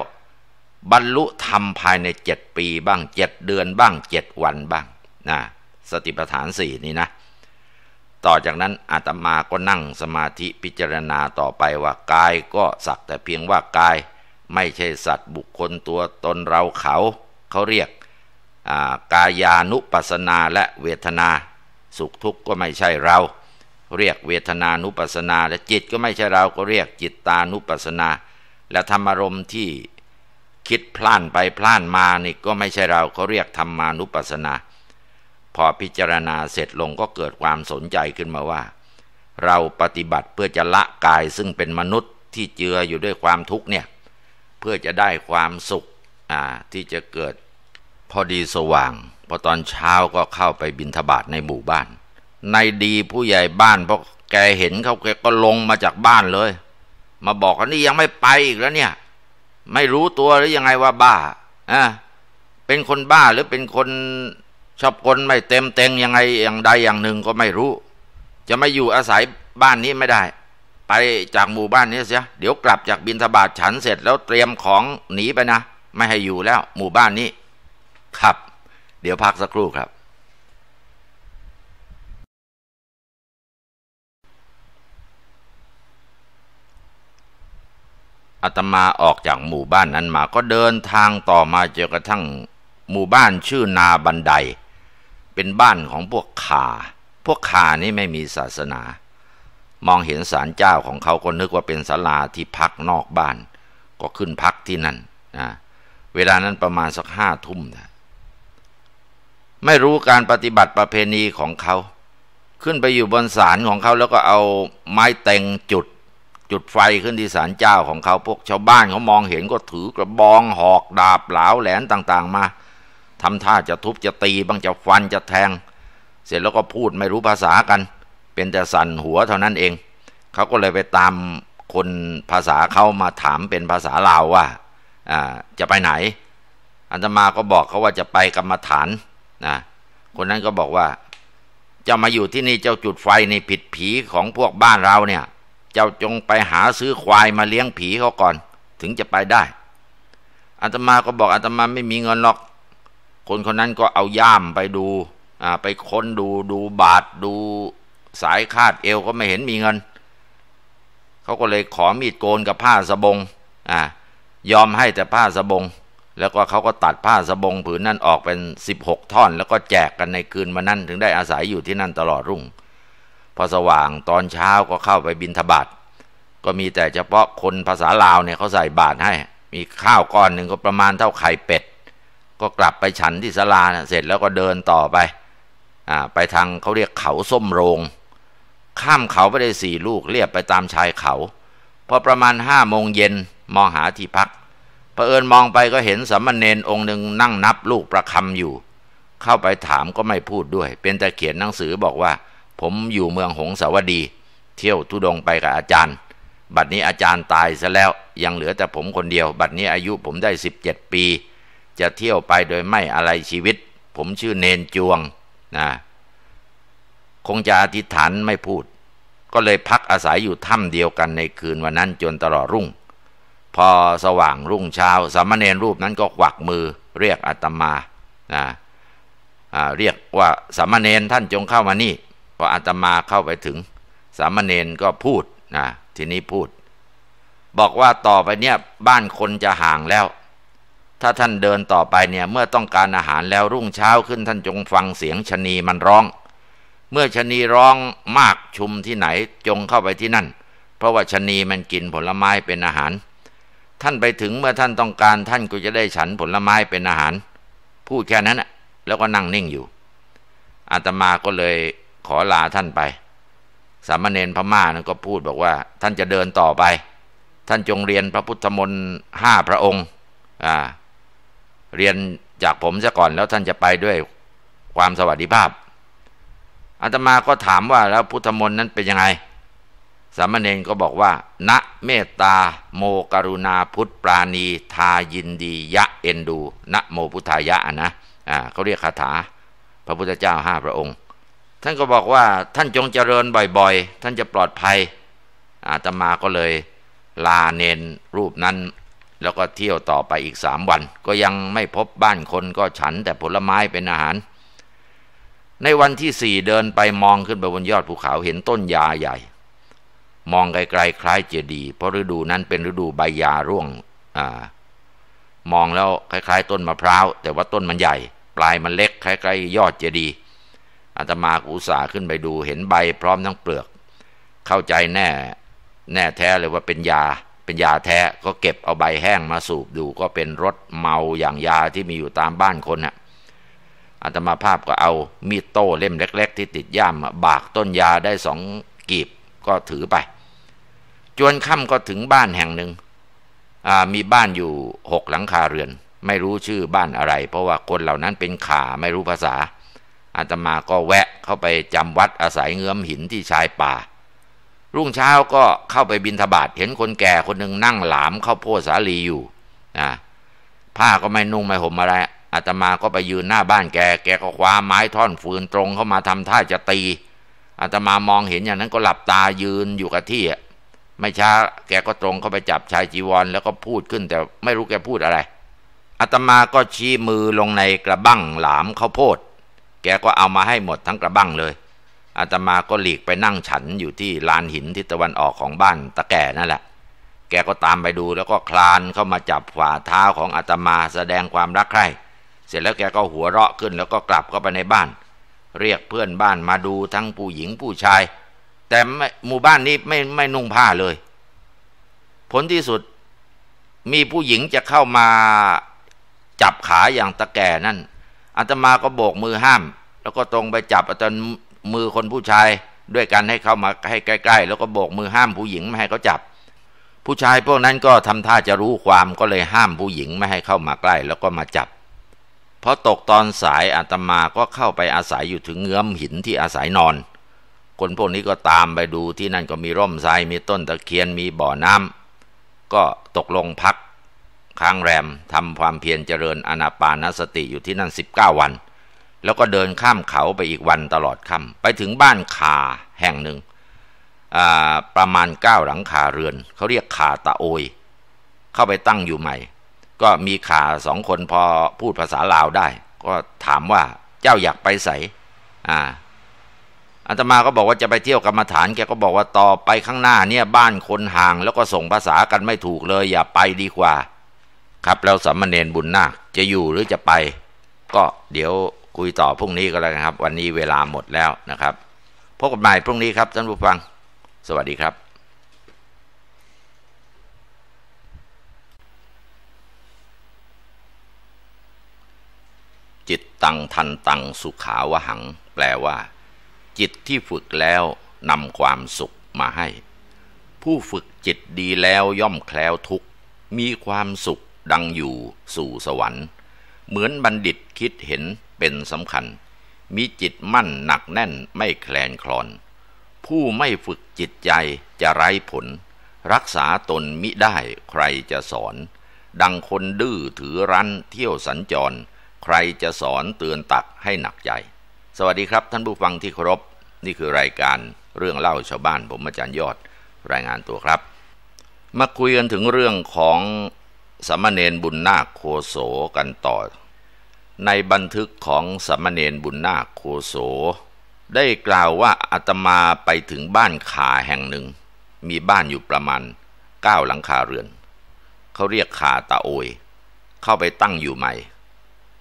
บรรลุธรรมภายในเจ็ดปีบ้างเจ็ดเดือนบ้างเจ็ดวันบ้างนะสติปัฏฐานสี่นี่นะต่อจากนั้นอาตมาก็นั่งสมาธิพิจารณาต่อไปว่า กายก็สักแต่เพียงว่ากาย ไม่ใช่สัตว์บุคคลตัวตนเราเขา เขาเรียกกายานุปัสนาและเวทนา สุขทุกข์ก็ไม่ใช่เรา เรียกเวทนานุปัสนาและจิตก็ไม่ใช่เราก็เรียกจิตตานุปัสนา และธรรมารมที่คิดพล่านไปพล่านมานี่ก็ไม่ใช่เราเขาเรียกธรรมานุปัสนาพอพิจารณาเสร็จลงก็เกิดความสนใจขึ้นมาว่า เราปฏิบัติเพื่อจะละกายซึ่งเป็นมนุษย์ที่เจืออยู่ด้วยความทุกข์เนี่ย เพื่อจะได้ความสุขที่จะเกิด พอดีสว่าง พอตอนเช้าก็เข้าไปบินทบาทในหมู่บ้าน ในดีผู้ใหญ่บ้านเพราะแกเห็นเขาแกก็ลงมาจากบ้านเลย มาบอกว่านี่ยังไม่ไปอีกแล้วเนี่ย ไม่รู้ตัวหรือยังไงว่าบ้าอ่ะเป็นคนบ้าหรือเป็นคนชอบคนไม่เต็มเต็งยังไงอย่างใดอย่างหนึ่งก็ไม่รู้ จะไม่อยู่อาศัยบ้านนี้ไม่ได้ ไปจากหมู่บ้านนี้เสียเดี๋ยวกลับจากบินทบาทฉันเสร็จแล้วเตรียมของหนีไปนะ ไม่ให้อยู่แล้วหมู่บ้านนี้ ครับ เดี๋ยวพักสักครู่ครับอาตมาออกจากหมู่บ้านนั้นมาก็เดินทางต่อมาเจอกระทั่งหมู่บ้านชื่อนาบันไดเป็นบ้านของพวกขาพวกขานี่ไม่มีศาสนา มองเห็นศาลเจ้าของเขาก็นึกว่าเป็นศาลาที่พักนอกบ้าน ก็ขึ้นพักที่นั่นนะเวลานั้นประมาณสักห้าทุ่มนะไม่รู้การปฏิบัติประเพณีของเขา ขึ้นไปอยู่บนศาลของเขาแล้วก็เอาไม้แต่งจุด จุดไฟขึ้นที่ศาลเจ้าของเขา พวก ชาวบ้านเขามองเห็นก็ถือกระบองหอกดาบเหลาแหลนต่าง ๆ มาทำท่าจะทุบจะตีบ้างจะฟันจะแทง เสร็จแล้วก็พูดไม่รู้ภาษากัน เป็นแต่สั่นหัวเท่านั้นเอง เขาก็เลยไปตามคนภาษาเขามาถามเป็นภาษาลาวว่าจะไปไหนอันตมาก็บอกเขาว่าจะไปกรรมฐานนะคนนั้นก็บอกว่าจะมาอยู่ที่นี่เจ้าจุดไฟในผิดผีของพวกบ้านเราเนี่ย เจ้าจงไปหาซื้อควายมาเลี้ยงผีเขาก่อนถึงจะไปได้อัตมาก็บอกอัตมาไม่มีเงินหรอกคนคนนั้นก็เอาย่ามไปดูไปค้นดู ดูบาท ดูสายคาดเอวก็ไม่เห็นมีเงิน เขาก็เลยขอมีดโกนกับผ้าสบงอยอมให้แต่ผ้าสบง แล้วก็เขาก็ตัดผ้าสบง ผืนนั้นออกเป็น 16 ท่อน แล้วก็แจกกันในคืนมานนั้นถึงได้อาศัยอยู่ที่นั่นตลอดรุ่ง พอสว่างตอนเช้าก็เข้าไปบินทบาทก็มีแต่เฉพาะคนภาษาลาวเนี่ยเขาใส่บาทให้มีข้าวก้อนหนึ่งก็ประมาณเท่าไข่เป็ดก็กลับไปฉันที่ศาลานะเสร็จแล้วก็เดินต่อไป อ่า ไปทางเขาเรียกเขาส้มโรง ข้ามเขาไปได้สี่ลูกเรียบไปตามชายเขา พอประมาณห้าโมงเย็นมองหาที่พักเอินมองไปก็เห็นสมมเณรองค์หนึ่งนั่งนับลูกประคำอยู่ เข้าไปถามก็ไม่พูดด้วย เป็นแต่เขียนหนังสือบอกว่า ผมอยู่เมืองหงสาวดี เที่ยวทุดงไปกับอาจารย์ บัดนี้อาจารย์ตายซะแล้ว ยังเหลือแต่ผมคนเดียว บัดนี้อายุผมได้สิบเจ็ดปีจะเที่ยวไปโดยไม่อะไรชีวิต ผมชื่อเนนจวงนะคงจะอธิษฐานไม่พูด ก็เลยพักอาศัยอยู่ถ้ำเดียวกันในคืนวันนั้น จนตลอดรุ่ง พอสว่างรุ่งเช้าสามเณรรูปนั้นก็หวักมือ เรียกอาตมานะเรียกว่าสามเณรท่านจงเข้ามานี่พออาตมาเข้าไปถึง สามเณรก็พูดนะทีนี้พูด บอกว่าต่อไปเนี่ยบ้านคนจะห่างแล้วถ้าท่านเดินต่อไปเนี่ย เมื่อต้องการอาหารแล้วรุ่งเช้าขึ้นท่านจงฟังเสียง ชนีมันร้อง เมื่อชนีร้องมากชุมที่ไหนจงเข้าไปที่นั่น เพราะว่าชนีมันกินผลไม้เป็นอาหาร ท่านไปถึงเมื่อท่านต้องการท่านก็จะได้ฉันผลไม้เป็นอาหาร พูดแค่นั้นแหะแล้วก็นั่งนิ่งอยู่อาตมาก็เลยขอลาท่านไปสามเณรพม่านันก็พูดบอกว่า ท่านจะเดินต่อไป ท่านจงเรียนพระพุทธมนต์ห้าพระองค์ อ่าเรียนจากผมซะก่อนแล้วท่านจะไปด้วยความสวัสดิภาพอาตมาก็ถามว่าแล้วพุทธมนต์นั้นเป็นยังไงสามเณรก็บอกว่าณเมตตาโมกรุณาพุทธปราณี ทายินดี ยะเอ็นดูณโมพุทธายะนะอ่าเขาเรียกคาถา พระพุทธเจ้าห้าพระองค์ ท่านก็บอกว่าท่านจงเจริญบ่อย ๆ ท่านจะปลอดภัยอาตมาก็เลย ลาเนนรูปนั้นแล้วก็เที่ยวต่อไปอีกสามวัน ก็ยังไม่พบบ้านคนก็ฉันแต่ผลไม้เป็นอาหาร ในวันที่สี่เดินไปมองขึ้นไปบนยอดภูเขาเห็นต้นยาใหญ่ มองไกลๆคล้ายเจดีย์เพราะฤดูนั้นเป็นฤดูใบยาร่วงอมองแล้วคล้ายๆ ต้นมะพร้าว แต่ว่าต้นมันใหญ่ ปลายมันเล็กคล้ายๆ ยอดเจดีย์อาตมาอุตส่าห์ขึ้นไปดูเห็นใบพร้อมทั้งเปลือก เข้าใจแน่ แน่แท้เลยว่าเป็นยาเป็นยาแท้ก็เก็บเอาใบแห้งมาสูบดูก็เป็นรสเมาอย่างยาที่มีอยู่ตามบ้านคนน่ะอาตมาภาพก็เอามีดโต้เล่มเล็กๆ ที่ติดย่ามบากต้นยาได้สองกีบก็ถือไป จวนค่ำก็ถึงบ้านแห่งหนึ่งมีบ้านอยู่หกหลังคาเรือน ไม่รู้ชื่อบ้านอะไร เพราะว่าคนเหล่านั้นเป็นขาไม่รู้ภาษาอาตมาก็แวะเข้าไปจำวัดอาศัยเงื้อมหินที่ชายป่ารุ่งเช้าก็เข้าไปบินทบาทเห็นคนแก่คนหนึ่งนั่งหลามเข้าโพสาลีอยู่นะผ้าก็ไม่นุ่งไม่ห่มอะไรอาตมาก็ไปยืนหน้าบ้านแกแกก็คว้าไม้ท่อนฟืนตรงเข้ามาทำท่าจะตีอาตมามองเห็นอย่างนั้นก็หลับตายืนอยู่กับที่ ไม่ช้าแกก็ตรง เข้าไปจับชายจีวรแล้วก็พูดขึ้นแต่ไม่รู้แกพูดอะไร อาตมาก็ชี้มือลงในกระบั้งหลามข้าโพดแกก็เอามาให้หมดทั้งกระบั้งเลยอาตมาก็หลีกไปนั่งฉันอยู่ที่ลานหินทิศตะวันออกของบ้านตะแก่นั่นแหละ แกก็ตามไปดูแล้วก็คลานเข้ามาจับฝ่าเท้าของอาตมาแสดงความรักใคร่ เสร็จแล้วแกก็หัวเราะขึ้น แล้วก็กลับเข้าไปในบ้าน เรียกเพื่อนบ้านมาดูทั้งผู้หญิงผู้ชาย แต่หมู่บ้านนี้ไม่ไม่นุ่งผ้าเลย ผลที่สุด มีผู้หญิงจะเข้ามาจับขาอย่างตะแก่นั่นอาตมาก็โบกมือห้าม แล้วก็ตรงไปจับอาตมือคนผู้ชายด้วยกันให้เข้ามาให้ใกล้ ๆ แล้วก็โบกมือห้ามผู้หญิงไม่ให้เขาจับ ผู้ชายพวกนั้นก็ทำท่าจะรู้ความก็เลยห้ามผู้หญิงไม่ให้เข้ามาใกล้แล้วก็มาจับ พอตกตอนสาย อาตมาก็เข้าไปอาศัยอยู่ถึงเงื้อมหินที่อาศัยนอน คนพวกนี้ก็ตามไปดูที่นั่นก็มีร่มทรายมีต้นตะเคียนมีบ่อน้ำ ก็ตกลงพักค้างแรมทำความเพียรเจริญอนาปานสติอยู่ที่นั่น 19 วันแล้วก็เดินข้ามเขาไปอีกวันตลอดค่ำไปถึงบ้านคาแห่งหนึ่งประมาณเก้าหลังคาเรือน เขาเรียกคาตะโอย เข้าไปตั้งอยู่ใหม่ ก็มีขาสองคนพอพูดภาษาลาวได้ ก็ถามว่าเจ้าอยากไปใสอ่าอัตมาก็บอกว่าจะไปเที่ยวกรรมาฐาน แกก็บอกว่าต่อไปข้างหน้า เนี่ยบ้านคนห่าง แล้วก็ส่งภาษากันไม่ถูกเลย อย่าไปดีกว่า ครับแล้วสัมมเนนบุญนาคจะอยู่หรือจะไป ก็เดี๋ยวคุยต่อพรุ่งนี้ก็แล้วกันครับ วันนี้เวลาหมดแล้วนะครับ พบกันใหม่พรุ่งนี้ครับท่านผู้ฟัง สวัสดีครับ จิตตังทันตังสุขาวหังแปลว่า จิตที่ฝึกแล้ว นำความสุขมาให้ ผู้ฝึกจิตดีแล้วย่อมแคล้วทุกมีความสุขดังอยู่สู่สวรรค์ เหมือนบัณฑิตคิดเห็นเป็นสำคัญ มีจิตมั่นหนักแน่นไม่แคลนคลอน ผู้ไม่ฝึกจิตใจจะไร้ผล รักษาตนมิได้ใครจะสอน ดังคนดื้อถือรั้น เที่ยวสัญจร ใครจะสอนเตือนตักให้หนักใจ สวัสดีครับ ท่านผู้ฟังที่เคารพ นี่คือรายการเรื่องเล่าชาวบ้านผมอาจารย์ยอด รายงานตัวครับ มาคุยกันถึงเรื่องของสมณเณรบุญนาคโคโสกันต่อในบันทึกของสมณเณรบุญนาคโคโส ได้กล่าวว่าอาตมาไปถึงบ้านขาแห่งหนึ่ง มีบ้านอยู่ประมาณเก้าหลังคาเรือน เขาเรียกขาตาโอย เข้าไปตั้งอยู่ใหม่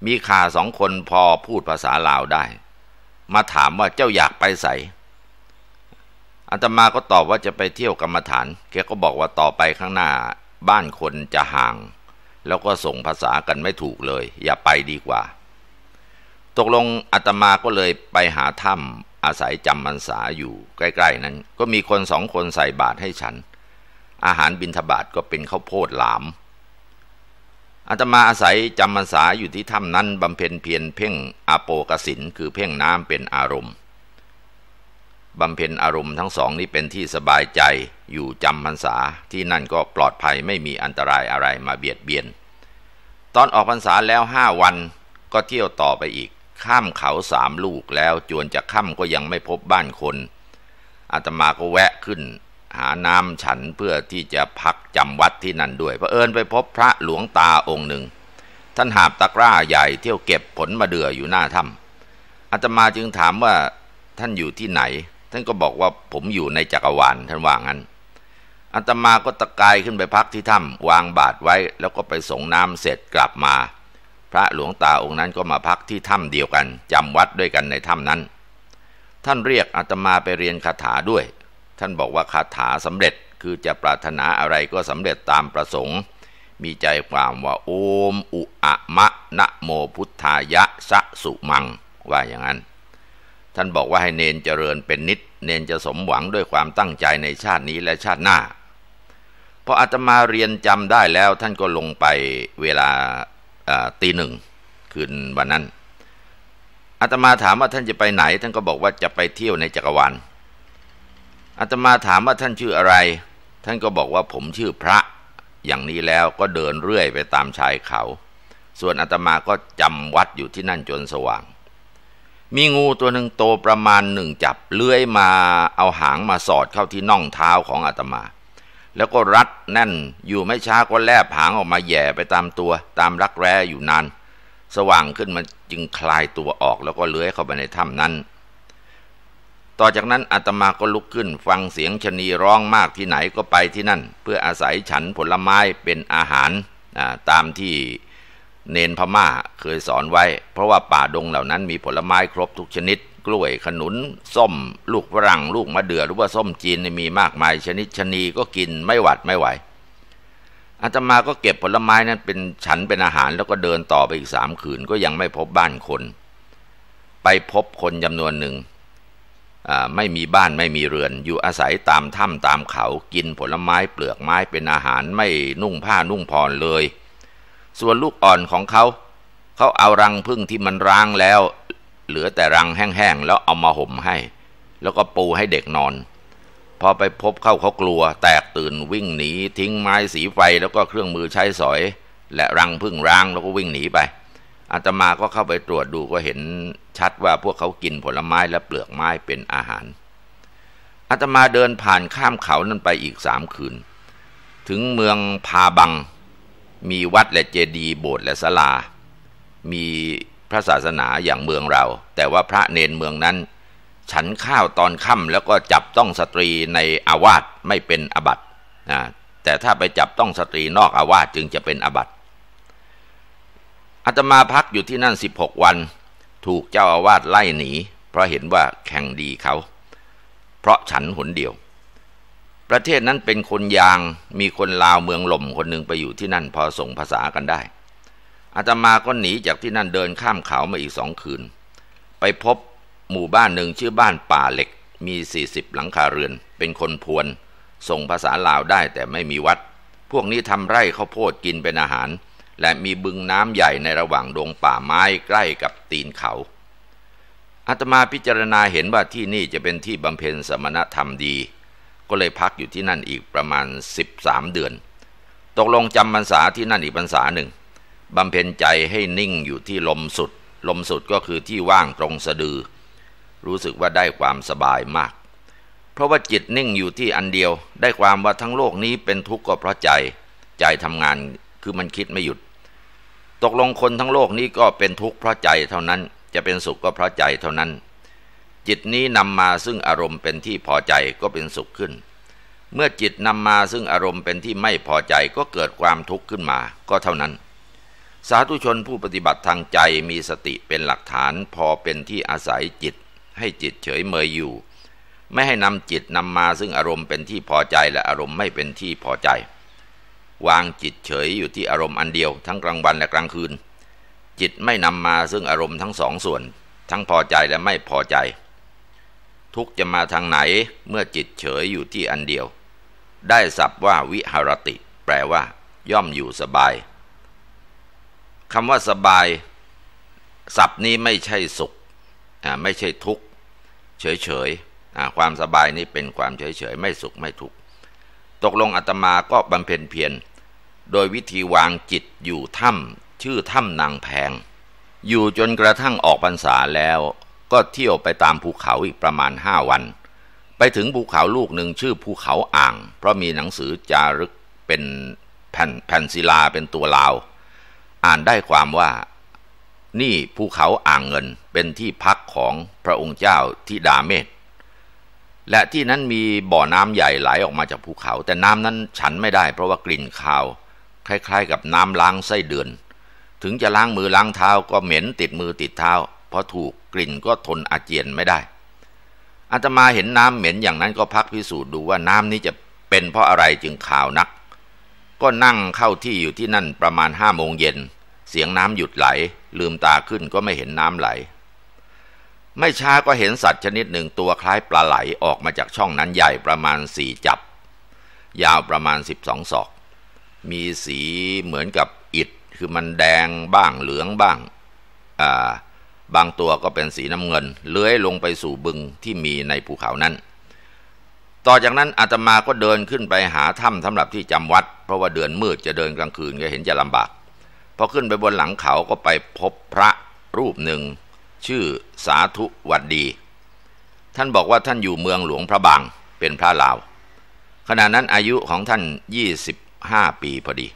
มีขาสองคนพอพูดภาษาลาวได้ มาถามว่าเจ้าอยากไปใสอาตมาก็ตอบว่าจะไปเที่ยวกรรมฐาน แกก็บอกว่าต่อไปข้างหน้าบ้านคนจะห่างแล้วก็ส่งภาษากันไม่ถูกเลย อย่าไปดีกว่า ตกลงอาตมาก็เลยไปหาถ้ำอาศัยจำมันษาอยู่ ใกล้ ๆ นั้น ก็มีคนสองคนใส่บาตรให้ฉัน อาหารบิณฑบาตก็เป็นข้าวโพดหลามอาตมาอาศัยจำมันษาอยู่ที่ถ้ำนั้นบำเพ็ญเพียรเพ่งอาโปกสินคือเพ่งน้ำเป็นอารมณ์บำเพ็ญอารมณ์ทั้งสองนี้เป็นที่สบายใจอยู่จำพรรษาที่นั่นก็ปลอดภัยไม่มีอันตรายอะไรมาเบียดเบียน ตอนออกพรรษาแล้วห้าวันก็เที่ยวต่อไปอีก ข้ามเขาสามลูกแล้วจวนจะค่ำก็ยังไม่พบบ้านคนอาตมาก็แวะขึ้น หาน้ำฉันเพื่อที่จะพักจำวัดที่นั่นด้วยพระเอิญไปพบพระหลวงตาองค์หนึ่ง ท่านหาบตะกร้าใหญ่เที่ยวเก็บผลมาเดืออยู่หน้าถ้ำอาตมาจึงถามว่าท่านอยู่ที่ไหน ท่านก็บอกว่าผมอยู่ในจักรวาลท่านว่างั้นอัตมาก็ตะกายขึ้นไปพักที่ถ้ำวางบาทไว้ แล้วก็ไปส่งน้ำเสร็จกลับมา พระหลวงตาองค์นั้นก็มาพักที่ถ้ำเดียวกันจำวัดด้วยกันในถ้ำนั้น ท่านเรียกอัตมาไปเรียนคาถาด้วย ท่านบอกว่าคาถาสำเร็จคือจะปรารถนาอะไรก็สำเร็จตามประสงค์ มีใจความว่าโอมอุอะมะ นะโมพุทธายะสะสุมัง ว่าอย่างนั้น ท่านบอกว่าให้เนนเจริญเป็นนิด เนนจะสมหวังด้วยความตั้งใจในชาตินี้และชาติหน้าพออาตมาเรียนจำได้แล้วท่านก็ลงไปเวลาตีหนึ่งคืนวันนั้นอาตมาถามว่าท่านจะไปไหน ท่านก็บอกว่าจะไปเที่ยวในจักรวาลอาตมาถามว่าท่านชื่ออะไร ท่านก็บอกว่าผมชื่อพระอย่างนี้แล้วก็เดินเรื่อยไปตามชายเขา ส่วนอาตมาก็จำวัดอยู่ที่นั่นจนสว่าง มีงูตัวหนึ่งโตประมาณหนึ่งจับเลื้อยมาเอาหางมาสอดเข้าที่น่องเท้าของอาตมาแล้วก็รัดแน่นอยู่ไม่ช้าก็แลบหางออกมาแย่ไปตามตัว ตามรักแร้อยู่นาน สว่างขึ้นมันจึงคลายตัวออกแล้วก็เลื้อยเข้าไปในถ้ำนั้น ต่อจากนั้นอาตมาก็ลุกขึ้นฟังเสียงชนีร้องมากที่ไหนก็ไปที่นั่น เพื่ออาศัยฉันผลไม้เป็นอาหาร ตามที่เนนพม่าเคยสอนไว้ เพราะว่าป่าดงเหล่านั้นมีผลไม้ครบทุกชนิดกล้วยขนุน ส้ม ลูกฝรั่งลูกมะเดื่อหรือว่าส้มจีนมีมากมาย ชนิดชนีก็กินไม่หวัดไม่ไหว อาตมาก็เก็บผลไม้นั้นเป็นฉันเป็นอาหารแล้วก็เดินต่อไปอีกสามคืนก็ยังไม่พบบ้านคน ไปพบคนจำนวนหนึ่งไม่มีบ้านไม่มีเรือน อยู่อาศัยตามถ้ำตามเขากินผลไม้เปลือกไม้เป็นอาหารไม่นุ่งผ้านุ่งผ่อนเลย ส่วนลูกอ่อนของเขาเขาเอารังพึ่งที่มันร้างแล้วเหลือแต่รังแห้งๆแล้วเอามาห่มให้ แล้วก็ปูให้เด็กนอน พอไปพบเข้าเขากลัวแตกตื่นวิ่งหนี ทิ้งไม้สีไฟแล้วก็เครื่องมือใช้สอย และรังพึ่งร้างแล้วก็วิ่งหนีไปอาตมาก็เข้าไปตรวจดูก็เห็นชัดว่าพวกเขากินผลไม้และเปลือกไม้เป็นอาหารอาตมาเดินผ่านข้ามเขานั้นไปอีกสามคืน ถึงเมืองพาบัง มีวัดและเจดีย์โบสถ์และศาลา มีพระศาสนาอย่างเมืองเรา แต่ว่าพระเนนเมืองนั้น ฉันข้าวตอนค่ำแล้วก็จับต้องสตรีในอาวาสไม่เป็นอบัตนะแต่ถ้าไปจับต้องสตรีนอก อาวาสจึงจะเป็นอบัตอาตมาพักอยู่ที่นั่น 16 วัน ถูกเจ้าอาวาสไล่หนีเพราะเห็นว่าแข่งดีเขา เพราะฉันหนเดียว ประเทศนั้นเป็นคนยางมีคนลาวเมืองหล่มคนหนึ่งไปอยู่ที่นั่นพอส่งภาษากันได้อาตมาก็หนีจากที่นั่นเดินข้ามเขามาอีกสองคืน ไปพบหมู่บ้านหนึ่งชื่อบ้านป่าเหล็ก มีสสี่ิบหลังคาเรือน เป็นคนพวน ส่งภาษาลาวได้แต่ไม่มีวัด พวกนี้ทำไร่ข้าวโพดกินเป็นอาหาร และมีบึงน้ำใหญ่ในระหว่างดงป่าไม้ใกล้กับตีนเขา อาตมาพิจารณาเห็นว่าที่นี่จะเป็นที่บำเพ็ญสมณธรรมดี ก็เลยพักอยู่ที่นั่นอีกประมาณ13เดือน ตกลงจำพรรษาที่นั่นอีกพรรษาหนึ่งบำเพ็ญใจให้นิ่งอยู่ที่ลมสุด ลมสุดก็คือที่ว่างตรงสะดือ รู้สึกว่าได้ความสบายมาก เพราะว่าจิตนิ่งอยู่ที่อันเดียว ได้ความว่าทั้งโลกนี้เป็นทุกข์ก็เพราะใจ ใจทำงานคือมันคิดไม่หยุด ตกลงคนทั้งโลกนี้ก็เป็นทุกข์เพราะใจเท่านั้น จะเป็นสุขก็เพราะใจเท่านั้น จิตนี้นำมาซึ่งอารมณ์เป็นที่พอใจก็เป็นสุขขึ้น เมื่อจิตนำมาซึ่งอารมณ์เป็นที่ไม่พอใจก็เกิดความทุกข์ขึ้นมา ก็เท่านั้นสาธุชนผู้ปฏิบัติทางใจมีสติเป็นหลักฐานพอเป็นที่อาศัยจิต ให้จิตเฉยเมยอยู่ ไม่ให้นำจิตนำมาซึ่งอารมณ์เป็นที่พอใจ และอารมณ์ไม่เป็นที่พอใจ วางจิตเฉยอยู่ที่อารมณ์อันเดียวทั้งกลางวันและกลางคืนจิตไม่นำมาซึ่งอารมณ์ทั้งสองส่วน ทั้งพอใจและไม่พอใจ ทุกจะมาทางไหนเมื่อจิตเฉยอยู่ที่อันเดียว ได้สับว่าวิหรติ แปลว่า ย่อมอยู่สบายคำว่าสบายศัพท์นี้ไม่ใช่สุขไม่ใช่ทุกข์เฉยๆความสบายนี้เป็นความเฉยๆไม่สุขไม่ทุกข์ตกลงอาตมาก็บำเพ็ญเพียรโดยวิธีวางจิตอยู่ถ้ำชื่อถ้ำนางแพง อยู่จนกระทั่งออกพรรษาแล้วก็เที่ยวไปตามภูเขาอีกประมาณห้าวัน ไปถึงภูเขาลูกหนึ่งชื่อภูเขาอ่าง เพราะมีหนังสือจารึกเป็นแผ่นแผ่นศิลาเป็นตัวลาวอ่านได้ความว่านี่ภูเขาอ่างเงินเป็นที่พักของพระองค์เจ้าทิดาเมศและที่นั้นมีบ่อน้ำใหญ่ไหลออกมาจากภูเขา แต่น้ำนั้นฉันไม่ได้ เพราะว่ากลิ่นคาว คล้าย ๆ กับน้ำล้างไส้เดือนถึงจะล้างมือล้างเท้าก็เหม็นติดมือติดเท้า เพราะถูกกลิ่นก็ทนอาเจียนไม่ได้ อาตมาเห็นน้ำเหม็นอย่างนั้นก็พักพิสูจน์ดูว่าน้ำนี้จะเป็นเพราะอะไรจึงขาวนักก็นั่งเข้าที่อยู่ที่นั่นประมาณห้าโมงเย็น เสียงน้ำหยุดไหล ลืมตาขึ้นก็ไม่เห็นน้ำไหล ไม่ช้าก็เห็นสัตว์ชนิดหนึ่งตัวคล้ายปลาไหลออกมาจากช่องนั้นใหญ่ประมาณสี่จับ ยาวประมาณสิบสองศอก มีสีเหมือนกับอิฐ คือมันแดงบ้างเหลืองบ้างาบางตัวก็เป็นสีน้ำเงิน เลื้อยลงไปสู่บึงที่มีในภูเขานั้นต่อจากนั้นอาตมาก็เดินขึ้นไปหาถ้ำสำหรับที่จำวัด เพราะว่าเดือนมืดจะเดินกลางคืนก็เห็นจะลำบากพอขึ้นไปบนหลังเขาก็ไปพบพระรูปหนึ่ง ชื่อสาธุวัดดี ท่านบอกว่าท่านอยู่เมืองหลวงพระบาง เป็นพระลาว ขณะนั้นอายุของท่าน 25 ปีพอดี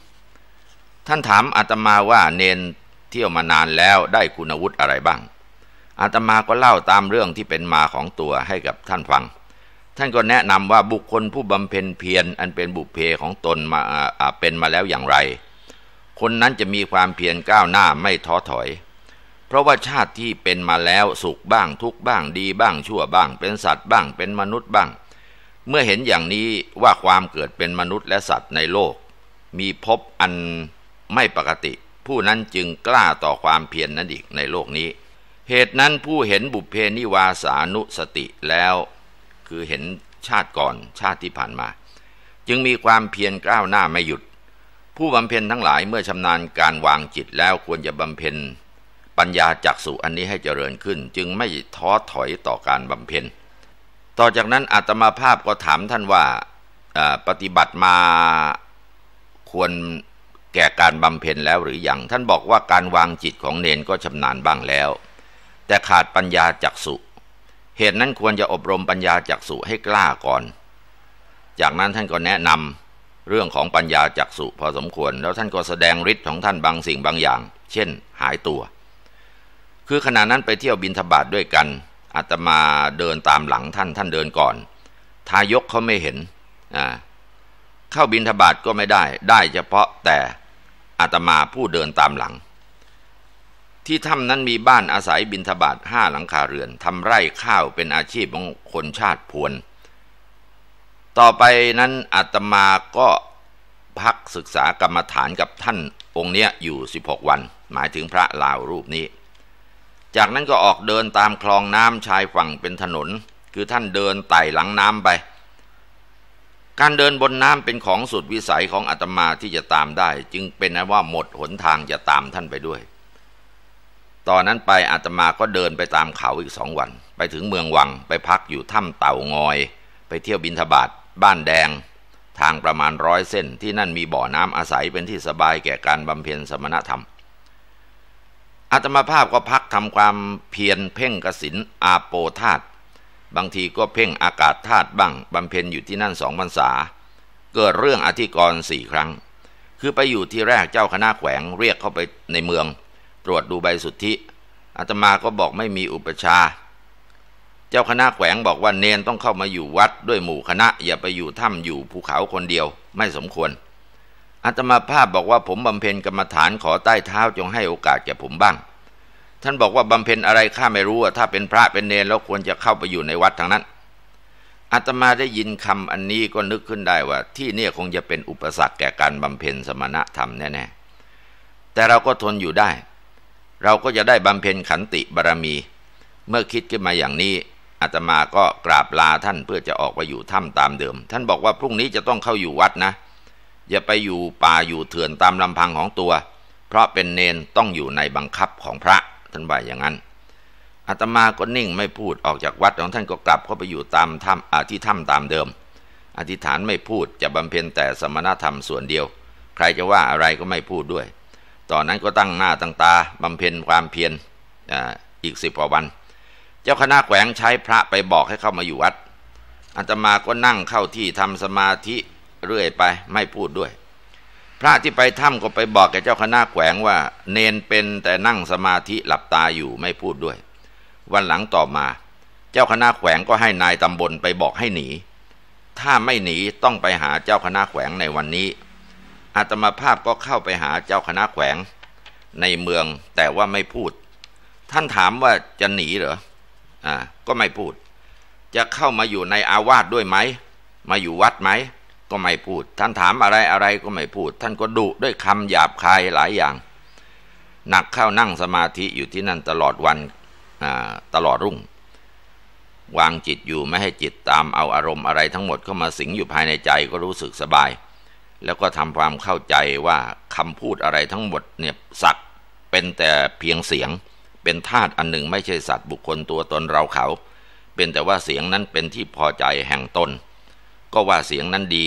ท่านถามอาตมาว่าเนนเที่ยวมานานแล้วได้คุณวุฒิอะไรบ้างอาตมาก็เล่าตามเรื่องที่เป็นมาของตัวให้กับท่านฟังท่านก็แนะนำว่าบุคคลผู้บำเพ็ญเพียรอันเป็นบุพเพของตนมาเป็นมาแล้วอย่างไร คนนั้นจะมีความเพียรก้าวหน้าไม่ท้อถอย เพราะว่าชาติที่เป็นมาแล้วสุขบ้างทุกบ้างดีบ้างชั่วบ้าง เป็นสัตว์บ้างเป็นมนุษย์บ้าง เมื่อเห็นอย่างนี้ว่าความเกิดเป็นมนุษย์และสัตว์ในโลก มีพบอันไม่ปกติ ผู้นั้นจึงกล้าต่อความเพียรนนั้นอีกในโลกนี้ เหตุนั้นผู้เห็นบุพเพนิวาสานุสติแล้วคือเห็นชาติก่อนชาติที่ผ่านมา จึงมีความเพียรก้าวหน้าไม่หยุด ผู้บำเพ็ญทั้งหลาย เมื่อชำนาญการวางจิตแล้วควรจะบำเพ็ญปัญญาจักสุอันนี้ให้เจริญขึ้น จึงไม่ท้อถอยต่อการบำเพ็ญต่อจากนั้นอาตมาภาพก็ถามท่านว่าปฏิบัติมาควรแก่การบำเพ็ญแล้วหรือยังท่านบอกว่าการวางจิตของเนนก็ชำนาญบ้างแล้ว แต่ขาดปัญญาจักสุเหตุนั้นควรจะอบรมปัญญาจักสุให้กล้าก่อน จากนั้นท่านก็แนะนำเรื่องของปัญญาจักสุพอสมควรแล้วท่านก็แสดงฤทธิ์ของท่านบางสิ่งบางอย่าง เช่นหายตัว คือขณะนั้นไปเที่ยวบินธบาตด้วยกัน อาตมาเดินตามหลังท่านท่านเดินก่อน ทายกเขาไม่เห็น เข้าบินธบาตก็ไม่ได้ ได้เฉพาะแต่อาตมาผู้เดินตามหลังที่ถ้ำนั้นมีบ้านอาศัยบินทบาทห้าหลังคาเรือนทำไร่ข้าวเป็นอาชีพของคนชาติพวน ต่อไปนั้นอาตมาก็พักศึกษากรรมฐานกับท่านองค์เนี้ยอยู่ 16 วัน หมายถึงพระลาวรูปนี้ จากนั้นก็ออกเดินตามคลองน้ำชายฝั่งเป็นถนน คือท่านเดินไต่หลังน้ำไป การเดินบนน้ำเป็นของสุดวิสัยของอาตมาที่จะตามได้ จึงเป็นนะว่าหมดหนทางจะตามท่านไปด้วยตอนนั้นไปอาตมาก็เดินไปตามเขาอีกสองวัน ไปถึงเมืองวังไปพักอยู่ถ้ำเต่างอย ไปเที่ยวบินทบาทบ้านแดง ทางประมาณร้อยเส้น ที่นั่นมีบ่อน้ำอาศัยเป็นที่สบายแก่การบำเพ็ญสมณธรรมอาตมาภาพก็พักทำความเพียรเพ่งกสินอาโปธาต บางทีก็เพ่งอากาศธาตุบ้างบำเพ็ญอยู่ที่นั่นสองพรรษา เกิดเรื่องอธิกรณ์สี่ครั้ง คือไปอยู่ที่แรกเจ้าคณะแขวงเรียกเข้าไปในเมืองตรวจดูใบสุทธิอาตมาก็บอกไม่มีอุปชา เจ้าคณะแขวงบอกว่าเนนต้องเข้ามาอยู่วัด ด้วยหมู่คณะอย่าไปอยู่ถ้ำอยู่ภูเขาคนเดียว ไม่สมควรอาตมาภาพบอกว่าผมบำเพ็ญกรรมฐานขอใต้เท้า จงให้โอกาสแก่ผมบ้าง ท่านบอกว่าบำเพ็ญอะไรข้าไม่รู้ถ้าเป็นพระเป็นเนรแล้วควรจะเข้าไปอยู่ในวัดทางนั้นอาตมาได้ยินคำอันนี้ก็นึกขึ้นได้ว่า ที่เนี่ยคงจะเป็นอุปสรรคแก่การบำเพ็ญสมณธรรมแน่ๆแต่เราก็ทนอยู่ได้เราก็จะได้บำเพ็ญขันติบารรมี เมื่อคิดขึ้นมาอย่างนี้อาตมาก็กราบลาท่านเพื่อจะออกไปอยู่ถ้ำตามเดิม ท่านบอกว่าพรุ่งนี้จะต้องเข้าอยู่วัดนะ อย่าไปอยู่ป่าอยู่เถื่อนตามลำพังของตัว เพราะเป็นเนนต้องอยู่ในบังคับของพระท่านว่าอย่างนั้นอาตมาก็นิ่งไม่พูดออกจากวัดของท่านก็กลับ เข้าไปอยู่ตามถ้ำที่ถ้ำตามเดิม อธิษฐานไม่พูดจะบำเพ็ญแต่สมณธรรมส่วนเดียว ใครจะว่าอะไรก็ไม่พูดด้วยต่อนนั้นก็ตั้งหน้าตั้งตาบำเพ็ญความเพียรออีกสิบกว่าวัน เจ้าคณะแขวงใช้พระไปบอกให้เข้ามาอยู่วัด อาตมาก็นั่งเข้าที่ทำสมาธิเรื่อย ไปไม่พูดด้วย พระที่ไปถ้ำก็ไปบอกแกเจ้าคณะแขวงว่าเนนเป็นแต่นั่งสมาธิหลับตาอยู่ไม่พูดด้วย วันหลังต่อมาเจ้าคณะแขวงก็ให้นายตำบลไปบอกให้หนี ถ้าไม่หนีต้องไปหาเจ้าคณะแขวงในวันนี้อาตมาภาพก็เข้าไปหาเจ้าคณะแขวงในเมืองแต่ว่าไม่พูด ท่านถามว่าจะหนีเหรออ่าก็ไม่พูด จะเข้ามาอยู่ในอาวาสด้วยไหม มาอยู่วัดไหม ก็ไม่พูด ท่านถามอะไรอะไรก็ไม่พูด ท่านก็ดุด้วยคำหยาบคายหลายอย่างหนักเข้านั่งสมาธิอยู่ที่นั่นตลอดวันตลอดรุ่ง วางจิตอยู่ไม่ให้จิตตามเอาอารมณ์ อะไรทั้งหมดเข้ามาสิงอยู่ภายในใจก็รู้สึกสบายแล้วก็ทำความเข้าใจว่าคำพูดอะไรทั้งหมดเนี่ย สักเป็นแต่เพียงเสียง เป็นธาตุอันหนึ่ง ไม่ใช่สัตว์บุคคลตัวตนเราเขา เป็นแต่ว่าเสียงนั้นเป็นที่พอใจแห่งตน ก็ว่าเสียงนั้นดี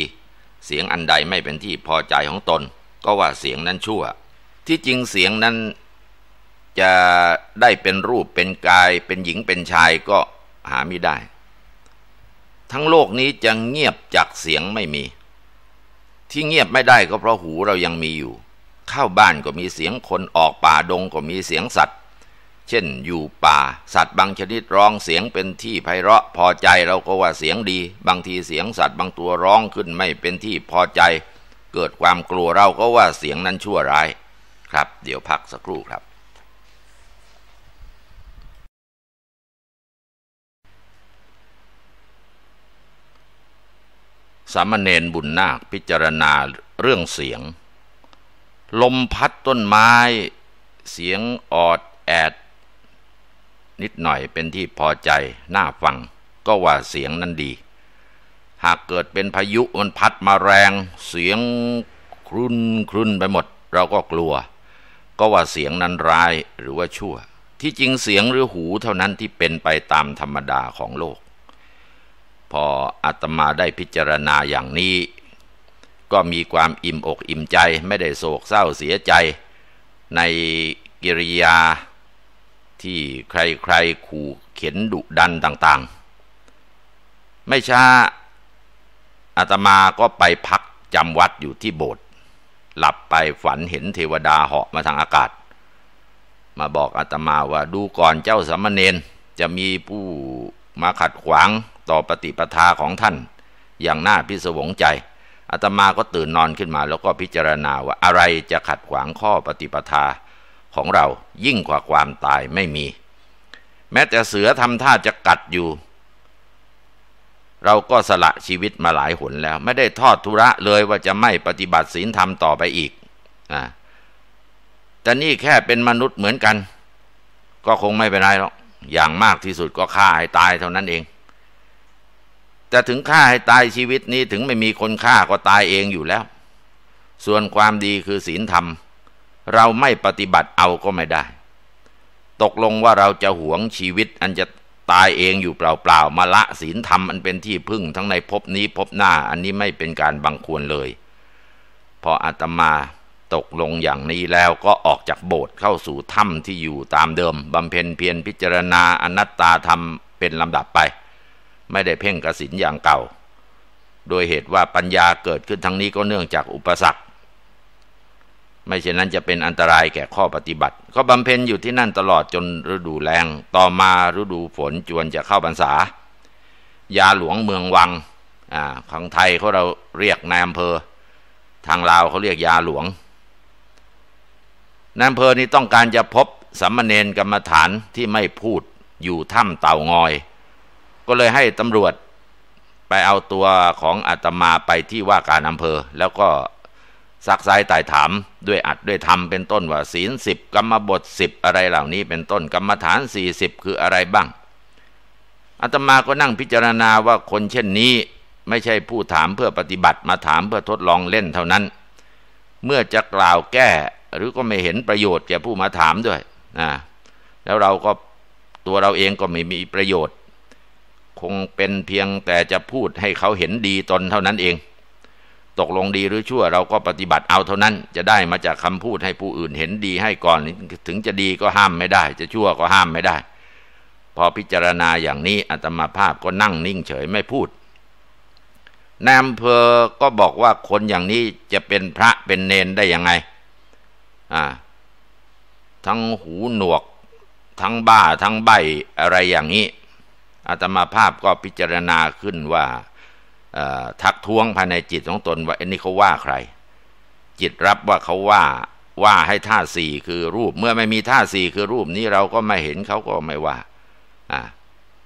เสียงอันใดไม่เป็นที่พอใจของตน ก็ว่าเสียงนั้นชั่ว ที่จริงเสียงนั้น จะได้เป็นรูปเป็นกาย เป็นหญิงเป็นชายก็หาไม่ได้ ทั้งโลกนี้จะเงียบจากเสียงไม่มีที่เงียบไม่ได้ก็เพราะหูเรายังมีอยู่ เข้าบ้านก็มีเสียงคนออกป่าดงก็มีเสียงสัตว์ เช่นอยู่ป่าสัตว์บางชนิดร้องเสียงเป็นที่ไพเราะพอใจเราก็ว่าเสียงดี บางทีเสียงสัตว์บางตัวร้องขึ้นไม่เป็นที่พอใจ เกิดความกลัวเราก็ว่าเสียงนั้นชั่วร้าย ครับเดี๋ยวพักสักครู่ครับสามเณรบุญนาคพิจารณาเรื่องเสียง ลมพัดต้นไม้เสียงออดแอด นิดหน่อยเป็นที่พอใจน่าฟัง ก็ว่าเสียงนั้นดี หากเกิดเป็นพายุมันพัดมาแรง เสียงครุนครุนไปหมด เราก็กลัว ก็ว่าเสียงนั้นร้ายหรือว่าชั่ว ที่จริงเสียงหรือหูเท่านั้นที่เป็นไปตามธรรมดาของโลกพออาตมาได้พิจารณาอย่างนี้ ก็มีความอิ่มอกอิ่มใจไม่ได้โศกเศร้าเสียใจ ในกิริยาที่ใครๆขู่เข็นดุดันต่างๆ ไม่ช้าอาตมาก็ไปพักจำวัดอยู่ที่โบสถ์หลับไปฝันเห็นเทวดาเหาะมาทางอากาศ มาบอกอาตมาว่าดูก่อนเจ้าสมณเณรจะมีผู้มาขัดขวางต่อปฏิปทาของท่านอย่างน่าพิศวงใจอาตมาก็ตื่นนอนขึ้นมา แล้วก็พิจารณาว่าอะไรจะขัดขวางข้อปฏิปทาของเรายิ่งกว่าความตายไม่มี แม้แต่เสือทำท่าจะกัดอยู่ เราก็สละชีวิตมาหลายหนแล้ว ไม่ได้ทอดทุระเลยว่าจะไม่ปฏิบัติศีลธรรมต่อไปอีกอแต่นี่แค่เป็นมนุษย์เหมือนกัน ก็คงไม่เป็นไรหรอกอย่างมากที่สุดก็ฆ่าให้ตายเท่านั้นเองจะถึงฆ่าให้ตายชีวิตนี้ถึงไม่มีคนฆ่าก็ตายเองอยู่แล้ว ส่วนความดีคือศีลธรรม เราไม่ปฏิบัติเอาก็ไม่ได้ ตกลงว่าเราจะหวงชีวิตอันจะตายเองอยู่เปล่าๆมาละศีลธรรม อันเป็นที่พึ่งทั้งในภพนี้ภพหน้าอันนี้ไม่เป็นการบังควรเลยพออาตมาตกลงอย่างนี้แล้วก็ออกจากโบสถ์เข้าสู่ถ้ำที่อยู่ตามเดิมบำเพ็ญเพียรพิจารณาอนัตตาธรรมเป็นลำดับไปไม่ได้เพ่งกสินอย่างเก่า โดยเหตุว่าปัญญาเกิดขึ้นทั้งนี้ก็เนื่องจากอุปสรรค ไม่เช่นนั้นจะเป็นอันตรายแก่ข้อปฏิบัติ ก็บำเพ็ญอยู่ที่นั่นตลอดจนฤดูแรง ต่อมาฤดูฝนจวนจะเข้าบรรษา ยาหลวงเมืองวัง อ่าของไทยเขาเราเรียกนายอำเภอ ทางลาวเขาเรียกยาหลวง นายอำเภอนี้ต้องการจะพบสัมมเนนกรรมฐานที่ไม่พูดอยู่ถ้ำเต่างอยก็เลยให้ตำรวจไปเอาตัวของอาตมาไปที่ว่าการอำเภอ แล้วก็ซักไซต์ไต่ถามด้วยอัดด้วยธรรมเป็นต้นว่าศีลสิบกรรมบทสิบอะไรเหล่านี้ เป็นต้นกรรมฐานสี่สิบคืออะไรบ้างอาตมาก็นั่งพิจารณาว่าคนเช่นนี้ไม่ใช่ผู้ถามเพื่อปฏิบัติมาถามเพื่อทดลองเล่นเท่านั้น เมื่อจะกล่าวแก้หรือก็ไม่เห็นประโยชน์แก่ผู้มาถามด้วยนะแล้วเราก็ตัวเราเองก็ไม่มีประโยชน์คงเป็นเพียงแต่จะพูดให้เขาเห็นดีตนเท่านั้นเอง ตกลงดีหรือชั่วเราก็ปฏิบัติเอาเท่านั้น จะได้มาจากคำพูดให้ผู้อื่นเห็นดีให้ก่อน ถึงจะดีก็ห้ามไม่ได้ จะชั่วก็ห้ามไม่ได้ พอพิจารณาอย่างนี้อาตมาภาพก็นั่งนิ่งเฉยไม่พูดนายอำเภอก็บอกว่าคนอย่างนี้จะเป็นพระเป็นเนนได้ยังไงทั้งหูหนวกทั้งบ้าทั้งใบอะไรอย่างนี้อาตมาภาพก็พิจารณาขึ้นว่าทักท้วงภายในจิตของตน ว่าอันนี้เขาว่าใคร จิตรับว่าเขาว่าว่าให้ท่าสี่คือรูป เมื่อไม่มีท่าสี่คือรูปนี้เราก็ไม่เห็นเขาก็ไม่ว่าอ่า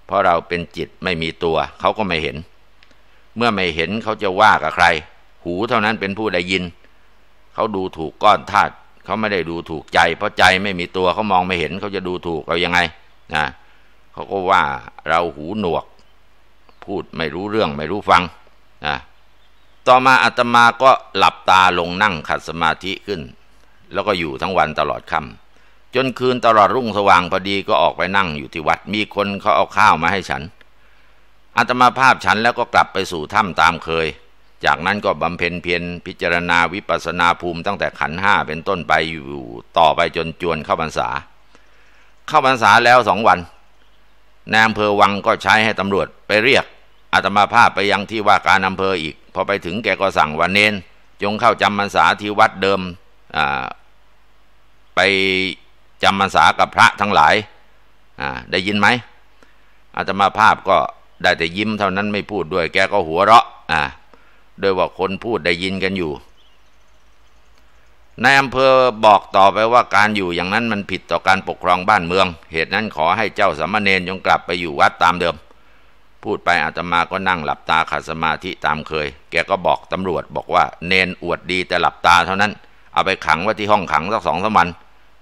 เพราะเราเป็นจิตไม่มีตัวเขาก็ไม่เห็น เมื่อไม่เห็นเขาจะว่ากับใคร หูเท่านั้นเป็นผู้ได้ยินเขาดูถูกก้อนธาตุเขาไม่ได้ดูถูกใจ เพราะใจไม่มีตัวเขามองไม่เห็นเขาจะดูถูกเรายังไงนะเขาก็ว่าเราหูหนวก พูดไม่รู้เรื่องไม่รู้ฟังนะต่อมาอาตมาก็หลับตาลงนั่งขัดสมาธิขึ้น แล้วก็อยู่ทั้งวันตลอดค่ำจนคืนตลอดรุ่งสว่างพอดีก็ออกไปนั่งอยู่ที่วัดมีคนเขาเอาข้าวมาให้ฉันอาตมาภาพฉันแล้วก็กลับไปสู่ถ้ำตามเคย จากนั้นก็บำเพ็ญเพียรพิจารณาวิปัสนาภูมิตั้งแต่ขันห้าเป็นต้นไปอยู่ ต่อไปจนจวนเข้าพรรษา เข้าพรรษาแล้วสองวันนายอำเภอวังก็ใช้ให้ตำรวจไปเรียกอาตมาภาพไปยังที่ว่าการอำเภออีก พอไปถึงแกก็สั่งวันเน้น จงเข้าจำพรรษาที่วัดเดิมไปจำพรรษากับพระทั้งหลาย ได้ยินไหมอาตมาภาพก็ได้แต่ยิ้มเท่านั้นไม่พูดด้วยแกก็หัวเราะด้วยว่าคนพูดได้ยินกันอยู่นายอำเภอบอกต่อไปว่าการอยู่อย่างนั้นมันผิดต่อการปกครองบ้านเมือง เหตุนั้นขอให้เจ้าสามเณรยงกลับไปอยู่วัดตามเดิม พูดไปอาตมาก็นั่งหลับตาขัดสมาธิตามเคย แกก็บอกตำรวจบอกว่า เนนอวดดีแต่หลับตาเท่านั้นเอาไปขังไว้ที่ห้องขังสักสองสามวัน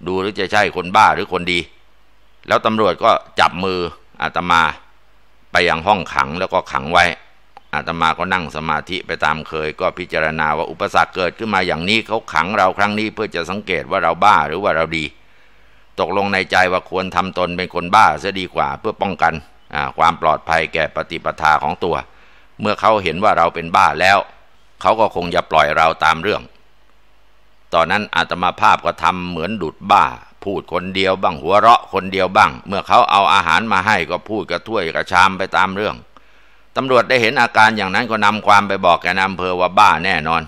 ดูหรือจะใช่คนบ้าหรือคนดี แล้วตำรวจก็จับมืออาตมาไปยังห้องขังแล้วก็ขังไว้อาตมาก็นั่งสมาธิไปตามเคย ก็พิจารณาว่าอุปสรรคเกิดขึ้นมาอย่างนี้เขาขังเราครั้งนี้เพื่อจะสังเกตว่าเราบ้าหรือว่าเราดี ตกลงในใจว่าควรทำตนเป็นคนบ้าเสียดีกว่าเพื่อป้องกัน ความปลอดภัยแก่ปฏิปทาของตัว เมื่อเขาเห็นว่าเราเป็นบ้าแล้ว เขาก็คงจะปล่อยเราตามเรื่อง ตอนนั้นอาตมาภาพก็ทำเหมือนดุดบ้า พูดคนเดียวบ้าง หัวเราะ คนเดียวบ้าง เมื่อเขาเอาอาหารมาให้ก็พูดกระถ้วยกระชามไปตามเรื่องตำรวจได้เห็นอาการอย่างนั้นก็นำความไปบอกแกนำเภอว่าบ้าแน่นอน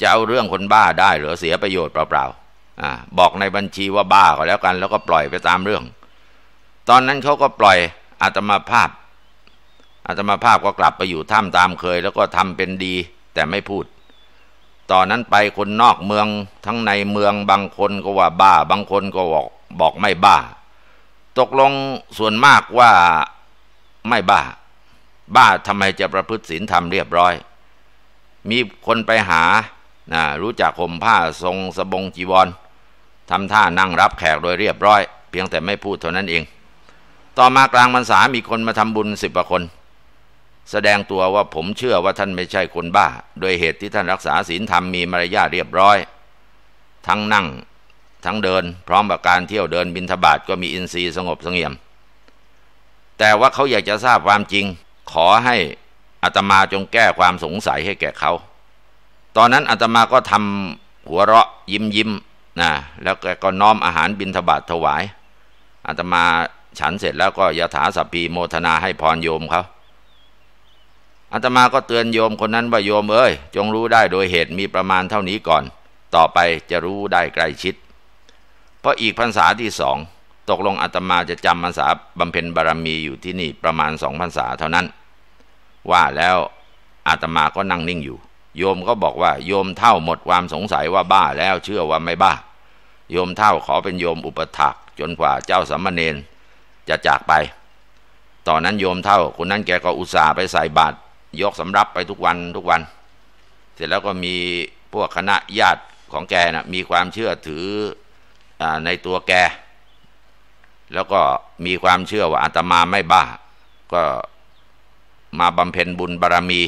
จะเอาเรื่องคนบ้าได้หรือเสียประโยชน์ เปล่าๆบอกในบัญชีว่าบ้าก็แล้วกัน แล้วก็ปล่อยไปตามเรื่อง ตอนนั้นเขาก็ปล่อยอาตมาภาพอาตมาภาพก็กลับไปอยู่ถ้ำตามเคย แล้วก็ทำเป็นดี แต่ไม่พูด ตอนนั้นไปคนนอกเมืองทั้งในเมืองบางคนก็ว่าบ้าบางคนก็บอกบอกไม่บ้า ตกลงส่วนมากว่าไม่บ้าบ้าทำไมจะประพฤติศีลธรรมเรียบร้อย มีคนไปหานะรู้จักห่มผ้าทรงสบงจีวรทำท่านั่งรับแขกโดยเรียบร้อย เพียงแต่ไม่พูดเท่านั้นเอง ต่อมากลางมรรษามีคนมาทำบุญสิบกว่าคน แสดงตัวว่าผมเชื่อว่าท่านไม่ใช่คนบ้า โดยเหตุที่ท่านรักษาศีลธรรมมีมารยาทเรียบร้อย ทั้งนั่งทั้งเดิน พร้อมกับการเที่ยวเดินบินทบาทก็มีอินทรีย์สงบสงเงียม แต่ว่าเขาอยากจะทราบความจริงขอให้อัตมาจงแก้ความสงสัยให้แก่เขา ตอนนั้นอัตมาก็ทำหัวเราะยิ้มยิ้มนะ แล้วกก็น้อมอาหารบิณฑบาตถวาย อัตมาฉันเสร็จแล้วก็ยถาสัพพีโมทนาให้พรโยมเขา อัตมาก็เตือนโยมคนนั้นว่าโยมเอ้ยจงรู้ได้โดยเหตุมีประมาณเท่านี้ก่อน ต่อไปจะรู้ได้ใกล้ชิด เพราะอีกพรรษาที่สองตกลงอาตมาจะจำพรรษาบำเพ็ญบารมีอยู่ที่นี่ประมาณสองพรรษาเท่านั้น ว่าแล้ว อาตมาก็นั่งนิ่งอยู่ โยมก็บอกว่าโยมเท่าหมดความสงสัยว่าบ้าแล้วเชื่อว่าไม่บ้า โยมเท่าขอเป็นโยมอุปถักจนกว่าเจ้าสัมมาเนนจะจากไป ตอนนั้นโยมเท่าคนนั้นแกก็อุตส่าห์ไปใส่บาตรยกสำรับไปทุกวันทุกวัน เสร็จแล้วก็มีพวกคณะญาติของแกนะมีความเชื่อถืออในตัวแกแล้วก็มีความเชื่อว่าอาตมาไม่บ้า ก็มาบำเพ็ญบุญบารรมี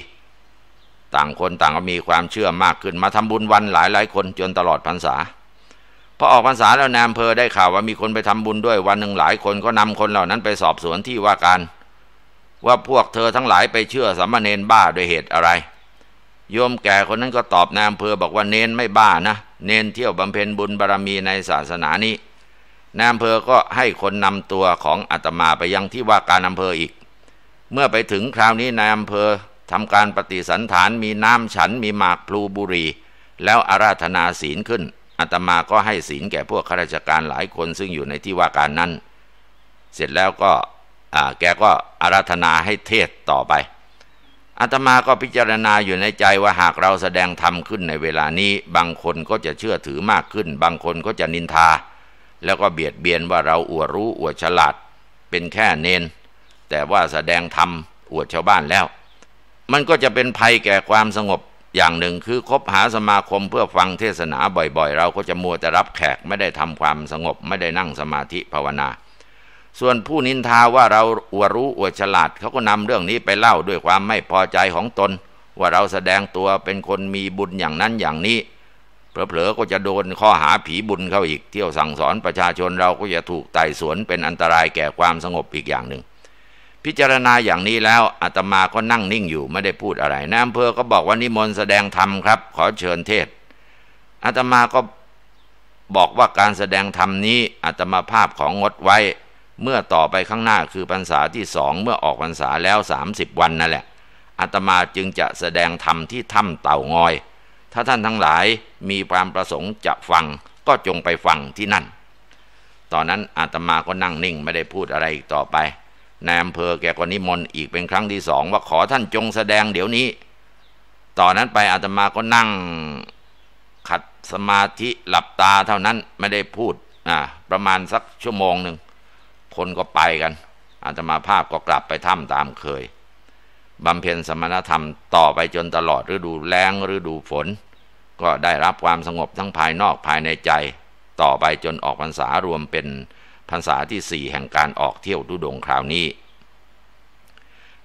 ต่างคนต่างก็มีความเชื่อมากขึ้นมาทำบุญวันหลายหลายคนจนตลอดพรรษาพอออกพรรษาแล้วนายอำเภอได้ข่าวว่ามีคนไปทำบุญด้วยวันหนึ่งหลายคนก็นำคนเหล่านั้นไปสอบสวนที่ว่าการว่าพวกเธอทั้งหลายไปเชื่อสามเณรบ้าด้วยเหตุอะไรโยมแก่คนนั้นก็ตอบนายอำเภอบอกว่าเนนไม่บ้านะเนนเที่ยวบำเพ็ญบุญบารรมีในศาสนานี้นายอำเภอก็ให้คนนำตัวของอาตมาไปยังที่ว่าการอำเภออีก เมื่อไปถึงคราวนี้นายอำเภอทำการปฏิสันฐานมีน้ำฉันมีหมากพลูบุรีแล้วอาราธนาศีลขึ้นอาตมาก็ให้ศีลแก่พวกข้าราชการหลายคนซึ่งอยู่ในที่ว่าการนั้น เสร็จแล้วก็แกก็อาราธนาให้เทศต่อไปอาตมาก็พิจารณาอยู่ในใจว่าหากเราแสดงธรรมขึ้นในเวลานี้บางคนก็จะเชื่อถือมากขึ้น บางคนก็จะนินทาแล้วก็เบียดเบียนว่าเราอวดรู้อวดฉลาดเป็นแค่เนน แต่ว่าแสดงธรรมอวดชาวบ้านแล้ว มันก็จะเป็นภัยแก่ความสงบอย่างหนึ่งคือคบหาสมาคมเพื่อฟังเทศนาบ่อยๆ เราก็จะมัวแต่รับแขกไม่ได้ทำความสงบไม่ได้นั่งสมาธิภาวนา ส่วนผู้นินทาว่าเราอวดรู้อวดฉลาดเขาก็นำเรื่องนี้ไปเล่าด้วยความไม่พอใจของตน ว่าเราแสดงตัวเป็นคนมีบุญอย่างนั้นอย่างนี้เผลอๆก็จะโดนข้อหาผีบุญเข้าอีกเที่ยวสั่งสอนประชาชนเราก็จะถูกไต่สวนเป็นอันตรายแก่ความสงบอีกอย่างหนึ่ง พิจารณาอย่างนี้แล้วอาตมาก็นั่งนิ่งอยู่ไม่ได้พูดอะไรนายอำเภอก็บอกว่านิมนต์แสดงธรรมครับ ขอเชิญเทศอาตมาก็บอกว่าการแสดงธรรมนี้อาตมาภาพของงดไว้ เมื่อต่อไปข้างหน้าคือพรรษาที่สองเมื่อออกพรรษาแล้ว 30 วันนั่นแหละอาตมาจึงจะแสดงธรรมที่ถ้ำเต่างอยถ้าท่านทั้งหลายมีความประสงค์จะฟังก็จงไปฟังที่นั่น ตอนนั้นอาตมาก็นั่งนิ่งไม่ได้พูดอะไรอีกต่อไป นายอำเภอแกก็นิมนต์อีกเป็นครั้งที่สองว่าขอท่านจงแสดงเดี๋ยวนี้ ตอนนั้นไปอาตมาก็นั่งขัดสมาธิหลับตาเท่านั้นไม่ได้พูดอ่าประมาณสักชั่วโมงหนึ่งคนก็ไปกัน อาตมาภาพก็กลับไปถ้ำตามเคยบำเพ็ญสมณธรรม ต่อไปจนตลอดฤดูแล้งฤดูฝนก็ได้รับความสงบทั้งภายนอกภายในใจ ต่อไปจนออกพรรษารวมเป็นพรรษาที่สี่แห่งการออกเที่ยวดุดงคราวนี้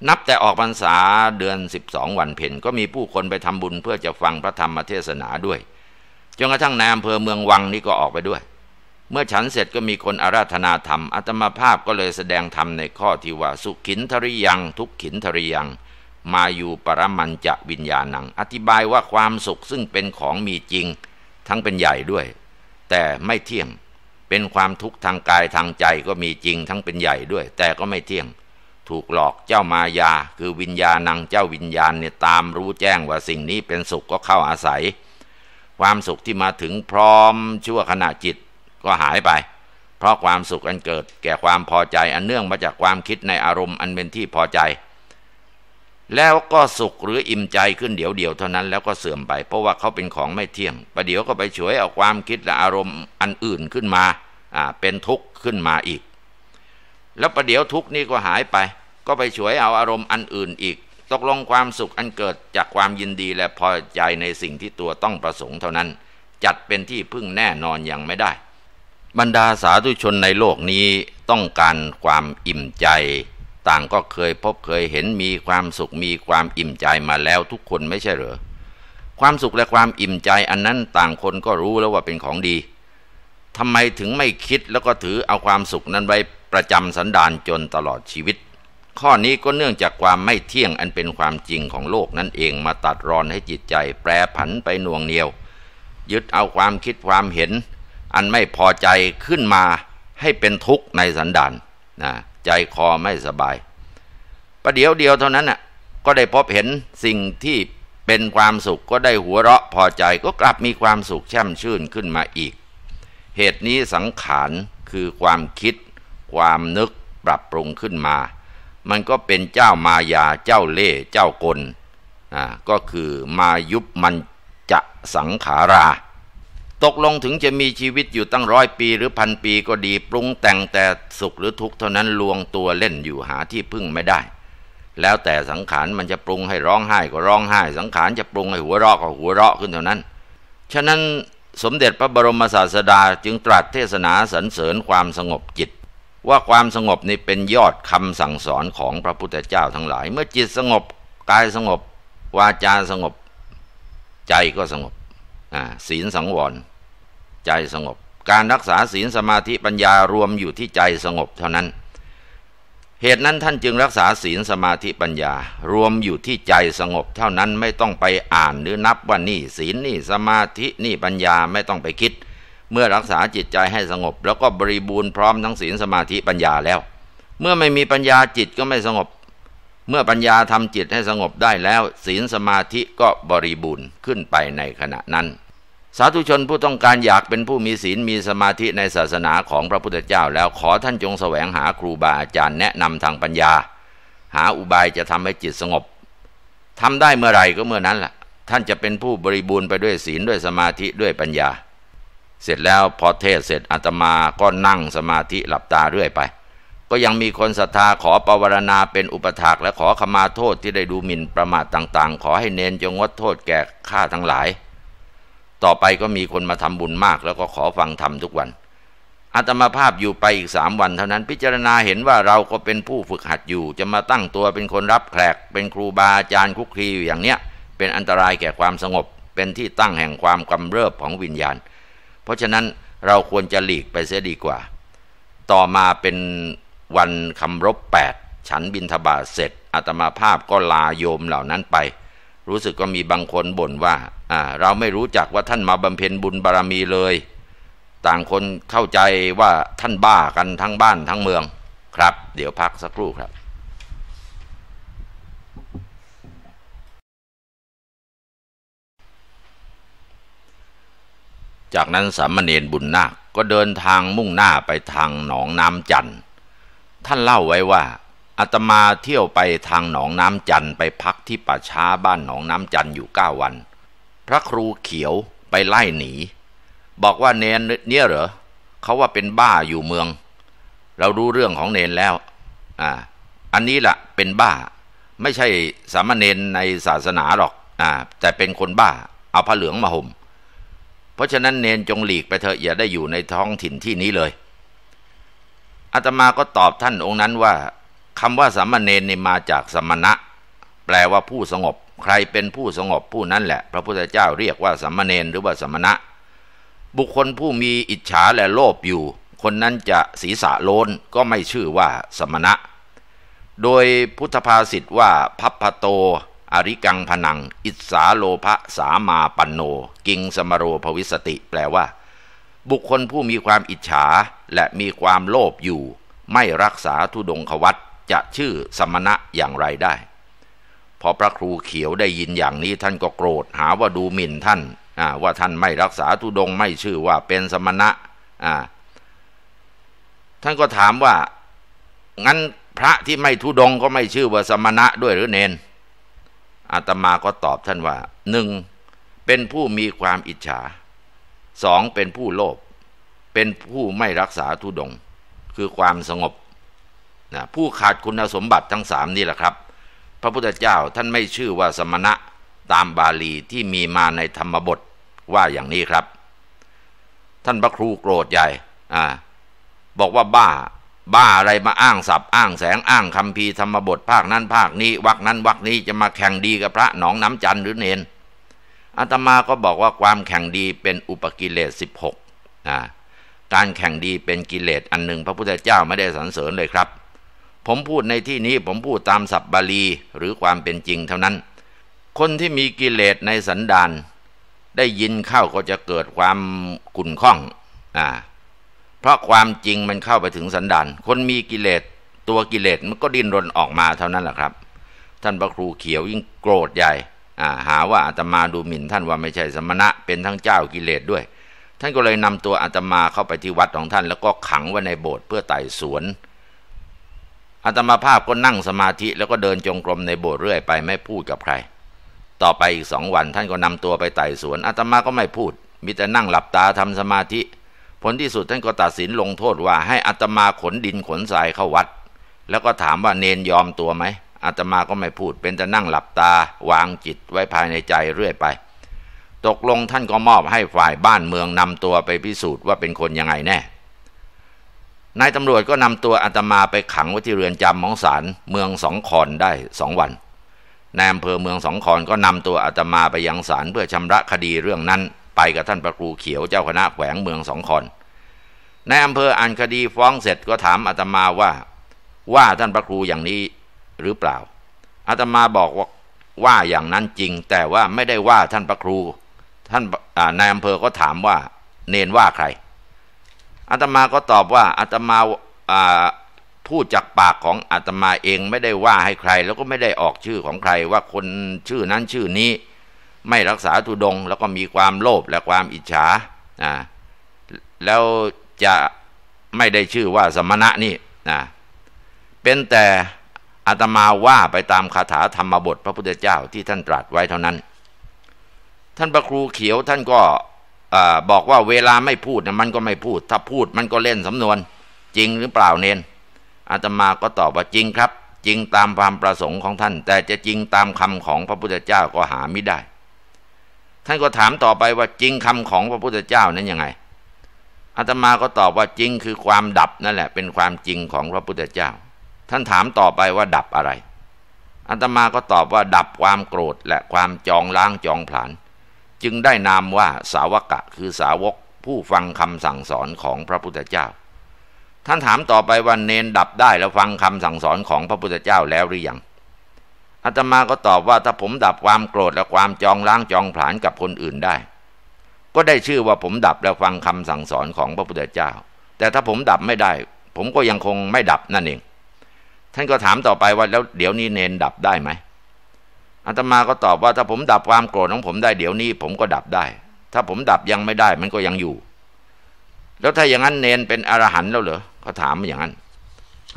นับแต่ออกพรรษาเดือน 12 วันเพ็ญก็มีผู้คนไปทำบุญเพื่อจะฟังพระธรรมเทศนาด้วย จนกระทั่งนายอำเภอเมืองวังนี่ก็ออกไปด้วย เมื่อฉันเสร็จก็มีคนอาราธนาธรรมอัตมาภาพก็เลยแสดงธรรมในข้อที่ว่าสุขินทริยังทุกขินทริยังมาอยู่ปรมันจะวิญญาณัง อธิบายว่าความสุขซึ่งเป็นของมีจริง ทั้งเป็นใหญ่ด้วย แต่ไม่เที่ยง เป็นความทุกข์ทางกายทางใจก็มีจริงทั้งเป็นใหญ่ด้วย แต่ก็ไม่เที่ยง ถูกหลอกเจ้ามายา คือวิญญาณังเจ้าวิญญาณเนี่ยตามรู้แจ้งว่าสิ่งนี้เป็นสุขก็เข้าอาศัย ความสุขที่มาถึงพร้อมชั่วขณะจิตก็หายไป เพราะความสุขอันเกิดแก่ความพอใจอันเนื่องมาจากความคิดในอารมณ์อันเป็นที่พอใจแล้วก็สุขหรืออิ่มใจขึ้นเดี๋ยวเดียวเท่านั้นแล้วก็เสื่อมไป เพราะว่าเขาเป็นของไม่เที่ยง ประเดี๋ยวก็ไปฉวยเอาความคิดและอารมณ์อันอื่นขึ้นมาอ่าเป็นทุกข์ขึ้นมาอีก แล้วประเดี๋ยวทุกข์นี่ก็หายไป ก็ไปฉวยเอาอารมณ์อันอื่นอีก ตกลงความสุขอันเกิดจากความยินดีและพอใจในสิ่งที่ตัวต้องประสงค์เท่านั้น จัดเป็นที่พึ่งแน่นอนอย่างไม่ได้ บรรดาสาธุชนในโลกนี้ต้องการความอิ่มใจต่างก็เคยพบเคยเห็นมีความสุขมีความอิ่มใจมาแล้วทุกคนไม่ใช่เหรอ ความสุขและความอิ่มใจอันนั้นต่างคนก็รู้แล้วว่าเป็นของดีทำไมถึงไม่คิดแล้วก็ถือเอาความสุขนั้นไว้ประจำสันดานจนตลอดชีวิต ข้อนี้ก็เนื่องจากความไม่เที่ยงอันเป็นความจริงของโลกนั่นเองมาตัดรอนให้จิตใจ แปรผันไปหน่วงเหนียว ยึดเอาความคิดความเห็น อันไม่พอใจขึ้นมาให้เป็นทุกข์ในสันดานนะใจคอไม่สบาย ประเดี๋ยวเดียวเท่านั้นน่ะ ก็ได้พบเห็นสิ่งที่เป็นความสุขก็ได้หัวเราะพอใจก็กลับมีความสุขแช่มชื่นขึ้นมาอีก เหตุนี้สังขารคือความคิด ความนึกปรับปรุงขึ้นมา มันก็เป็นเจ้ามายาเจ้าเล่เจ้ากลอ่าก็คือมายุบมันจะสังขาราตกลงถึงจะมีชีวิตอยู่ตั้งร้อยปี หรือพันปี ก็ดีปรุงแต่งแต่สุขหรือทุกข์เท่านั้นลวงตัวเล่นอยู่หาที่พึ่งไม่ได้ แล้วแต่สังขารมันจะปรุงให้ร้องไห้ก็ร้องไห้สังขารจะปรุงให้หัวเราะก็หัวเราะขึ้นเท่านั้นฉะนั้นสมเด็จพระบรมศาสดาจึงตรัสเทศนาสรรเสริญความสงบจิต ว่าความสงบนี้เป็นยอดคำสั่งสอนของพระพุทธเจ้าทั้งหลาย เมื่อจิตสงบกายสงบวาจาสงบใจก็สงบศีลสังวรใจสงบการรักษาศีลสมาธิปัญญารวมอยู่ที่ใจสงบเท่านั้น เหตุนั้นท่านจึงรักษาศีลสมาธิปัญญารวมอยู่ที่ใจสงบเท่านั้นไม่ต้องไปอ่านหรือนับว่านี่ศีลนี่สมาธินี่ปัญญาไม่ต้องไปคิด เมื่อรักษาจิตใจให้สงบ แล้วก็บริบูรณ์พร้อมทั้งศีลสมาธิปัญญาแล้ว เมื่อไม่มีปัญญาจิตก็ไม่สงบ เมื่อปัญญาทำจิตให้สงบได้แล้ว ศีลสมาธิก็บริบูรณ์ขึ้นไปในขณะนั้นสาธุชนผู้ต้องการอยากเป็นผู้มีศีลมีสมาธิในศาสนาของพระพุทธเจ้า แล้วขอท่านจงแสวงหาครูบาอาจารย์แนะนำทางปัญญา หาอุบายจะทำให้จิตสงบทำได้เมื่อไหร่ก็เมื่อนั้นละ่ะท่านจะเป็นผู้บริบูรณ์ไปด้วยศีลด้วยสมาธิด้วยปัญญา เสร็จแล้วพอเทศเสร็จอาตมาก็นั่งสมาธิหลับตาเรื่อยไป ก็ยังมีคนศรัทธาขอปวารณาเป็นอุปถากและขอขมาโทษที่ได้ดูหมิ่นประมาทต่างๆ ขอให้เน้นจงงดโทษแก่ข้าทั้งหลายต่อไปก็มีคนมาทำบุญมากแล้วก็ขอฟังธรรมทุกวันอาตมาภาพอยู่ไปอีกสามวันเท่านั้นพิจารณาเห็นว่าเราก็เป็นผู้ฝึกหัดอยู่ จะมาตั้งตัวเป็นคนรับแขก เป็นครูบาอาจารย์คุกคีอยู่อย่างเนี้ย เป็นอันตรายแก่ความสงบเป็นที่ตั้งแห่งความกำเริบของวิญญาณ เพราะฉะนั้นเราควรจะหลีกไปเสียดีกว่า ต่อมาเป็นวันคำรบแปดฉันบินทบาทเสร็จอาตมาภาพก็ลาโยมเหล่านั้นไปรู้สึกก็มีบางคนบ่นว่า อ่า เราไม่รู้จักว่าท่านมาบำเพ็ญบุญบารรมีเลย ต่างคนเข้าใจว่าท่านบ้ากันทั้งบ้านทั้งเมือง ครับ เดี๋ยวพักสักครู่ครับ จากนั้นสามเณรบุญนาคก็เดินทางมุ่งหน้าไปทางหนองน้ำจันท่านเล่าไว้ว่าอาตมาเที่ยวไปทางหนองน้ำจันไปพักที่ป่าช้าบ้านหนองน้ำจันอยู่เก้าวัน พระครูเขียวไปไล่หนี บอกว่าเนนเนี่ยเหรอเขาว่าเป็นบ้าอยู่เมือง เรารู้เรื่องของเนนแล้วอ่าอันนี้ละ่ะเป็นบ้า ไม่ใช่สามเณรในศาสนาหรอกอ่าแต่เป็นคนบ้าเอาผ้าเหลืองมาหม่มเพราะฉะนั้น เนนจงหลีกไปเถอะอย่าได้อยู่ในท้องถิ่นที่นี้เลยอาตมาก็ตอบท่านองค์นั้นว่าคำว่าสามเณรนี่มาจากสมณะ แปลว่าผู้สงบ ใครเป็นผู้สงบผู้นั้นแหละ พระพุทธเจ้าเรียกว่าสามเณรหรือว่า สมณะ บุคคลผู้มีอิจฉาและโลภอยู่ คนนั้นจะศีรษะโลนก็ไม่ชื่อว่า สมณะ โดยพุทธภาษิตว่าพัพพโต อริกังพนัง อิสาโลภะสามาปันโน กิงสมโรภวิสติ แปลว่า บุคคลผู้มีความอิจฉา และมีความโลภอยู่ ไม่รักษาทุดงควัตจะชื่อสมณะอย่างไรได้ พอพระครูเขียวได้ยินอย่างนี้ ท่านก็โกรธ หาว่าดูหมิ่นท่าน ว่าท่านไม่รักษาทุดง ไม่ชื่อว่าเป็นสมณะท่านก็ถามว่า งั้นพระที่ไม่ทุดงก็ไม่ชื่อว่าสมณะด้วยหรือเนนอาตมาก็ตอบท่านว่า หนึ่งเป็นผู้มีความอิจฉา สองเป็นผู้โลภเป็นผู้ไม่รักษาทุดง คือความสงบนะผู้ขาดคุณสมบัติทั้งสามนี่แหละครับ พระพุทธเจ้าท่านไม่ชื่อว่าสมณะตามบาลีที่มีมาในธรรมบทว่าอย่างนี้ครับ ท่านพระครูโกรธใหญ่อ่าบอกว่าบ้าบ้าอะไรมาอ้างศัพท์อ้างแสงอ้างคำพีธรรมบทภาคนั้นภาคนี้วักนั้นวักนี้จะมาแข่งดีกับพระหนองน้ำจันหรือเนนอาตมาก็บอกว่าความแข่งดีเป็นอุปกิเลส 16หกการแข่งดีเป็นกิเลสอันหนึ่งพระพุทธเจ้าไม่ได้สรรเสริญเลยครับผมพูดในที่นี้ผมพูดตามศัพท์บาลีหรือความเป็นจริงเท่านั้น คนที่มีกิเลสในสันดานได้ยินเข้าก็จะเกิดความขุ่นข้องอ่าเพราะความจริงมันเข้าไปถึงสันดานคนมีกิเลสตัวกิเลสมันก็ดิ้นรนออกมาเท่านั้นแหละครับ ท่านพระครูเขียวยิ่งโกรธใหญ่อ่าหาว่าอาตมาดูหมิ่นท่านว่าไม่ใช่สมณะ เป็นทั้งเจ้ากิเลสด้วย ท่านก็เลยนำตัวอาตมาเข้าไปที่วัดของท่าน แล้วก็ขังไว้ในโบสถ์เพื่อไต่สวนอาตมาภาพก็นั่งสมาธิแล้วก็เดินจงกรมในโบสถ์เรื่อยไปไม่พูดกับใคร ต่อไปอีกสองวันท่านก็นำตัวไปไต่สวนอาตมาก็ไม่พูด มีแต่นั่งหลับตาทำสมาธิ ผลที่สุดท่านก็ตัดสินลงโทษว่าให้อาตมาขนดินขนทรายเข้าวัด แล้วก็ถามว่าเนนยอมตัวไหมอาตมาก็ไม่พูด เป็นแต่นั่งหลับตา วางจิตไว้ภายในใจเรื่อยไป ตกลงท่านก็มอบให้ฝ่ายบ้านเมืองนำตัวไปพิสูจน์ว่าเป็นคนยังไงแน่นายตำรวจก็นำตัวอาตมาไปขังไว้ที่เรือนจำมองสารเมืองสองคอนได้สองวันนายอำเภอเมืองสองคอนก็นำตัวอาตมาไปยังศาลเพื่อชำระคดีเรื่องนั้นไปกับท่านพระครูเขียวเจ้าคณะแขวงเมืองสองคอนนายอำเภออ่านคดีฟ้องเสร็จก็ถามอาตมาว่าว่าท่านพระครูอย่างนี้หรือเปล่าอาตมาบอกว่าว่าอย่างนั้นจริงแต่ว่าไม่ได้ว่าท่านพระครูท่านนายอำเภอก็ถามว่า เนนว่าใครอาตมาก็ตอบว่าอาตมาพูดจากปากของอาตมาเองไม่ได้ว่าให้ใครแล้วก็ไม่ได้ออกชื่อของใคร ว่าคนชื่อนั้นชื่อนี้ ไม่รักษาทุดง แล้วก็มีความโลภและความอิจฉา แล้วจะไม่ได้ชื่อว่าสมณะนี่นะเป็นแต่อาตมาว่าไปตามคาถาธรรมบทพระพุทธเจ้าที่ท่านตรัสไว้เท่านั้น ท่านพระครูเขียวท่านก็บอกว่าเวลาไม่พูดนะมันก็ไม่พูดถ้าพูดมันก็เล่นสำนวนจริงหรือเปล่าเนนอาตมาก็ตอบว่าจริงครับจริงตามความประสงค์ของท่านแต่จะจริงตามคำของพระพุทธเจ้าก็หาไม่ได้ ท่านก็ถามต่อไปว่าจริงคำของพระพุทธเจ้านั้นยังไงอาตมาก็ตอบว่าจริงคือความดับนั่นแหละเป็นความจริงของพระพุทธเจ้า ท่านถามต่อไปว่าดับอะไรอาตมาก็ตอบว่าดับความโกรธและความจองล้างจองผลาญจึงได้นามว่าสาวกะคือสาวกผู้ฟังคำสั่งสอนของพระพุทธเจ้า ท่านถามต่อไปว่าเนนดับได้แล้วฟังคำสั่งสอนของพระพุทธเจ้าแล้วหรือยังอาตมาก็ตอบว่าถ้าผมดับความโกรธและความจองล้างจองผลาญกับคนอื่นได้ ก็ได้ชื่อว่าผมดับแล้วฟังคำสั่งสอนของพระพุทธเจ้า แต่ถ้าผมดับไม่ได้ ผมก็ยังคงไม่ดับนั่นเอง ท่านก็ถามต่อไปว่าแล้วเดี๋ยวนี้เนนดับได้ไหมอาตมาก็ตอบว่าถ้าผมดับความโกรธของผมได้เดี๋ยวนี้ ผมก็ดับได้ ถ้าผมดับยังไม่ได้มันก็ยังอยู่ แล้วถ้าอย่างนั้นเนนเป็นอรหันต์แล้วเหรอเขาถามอย่างนั้น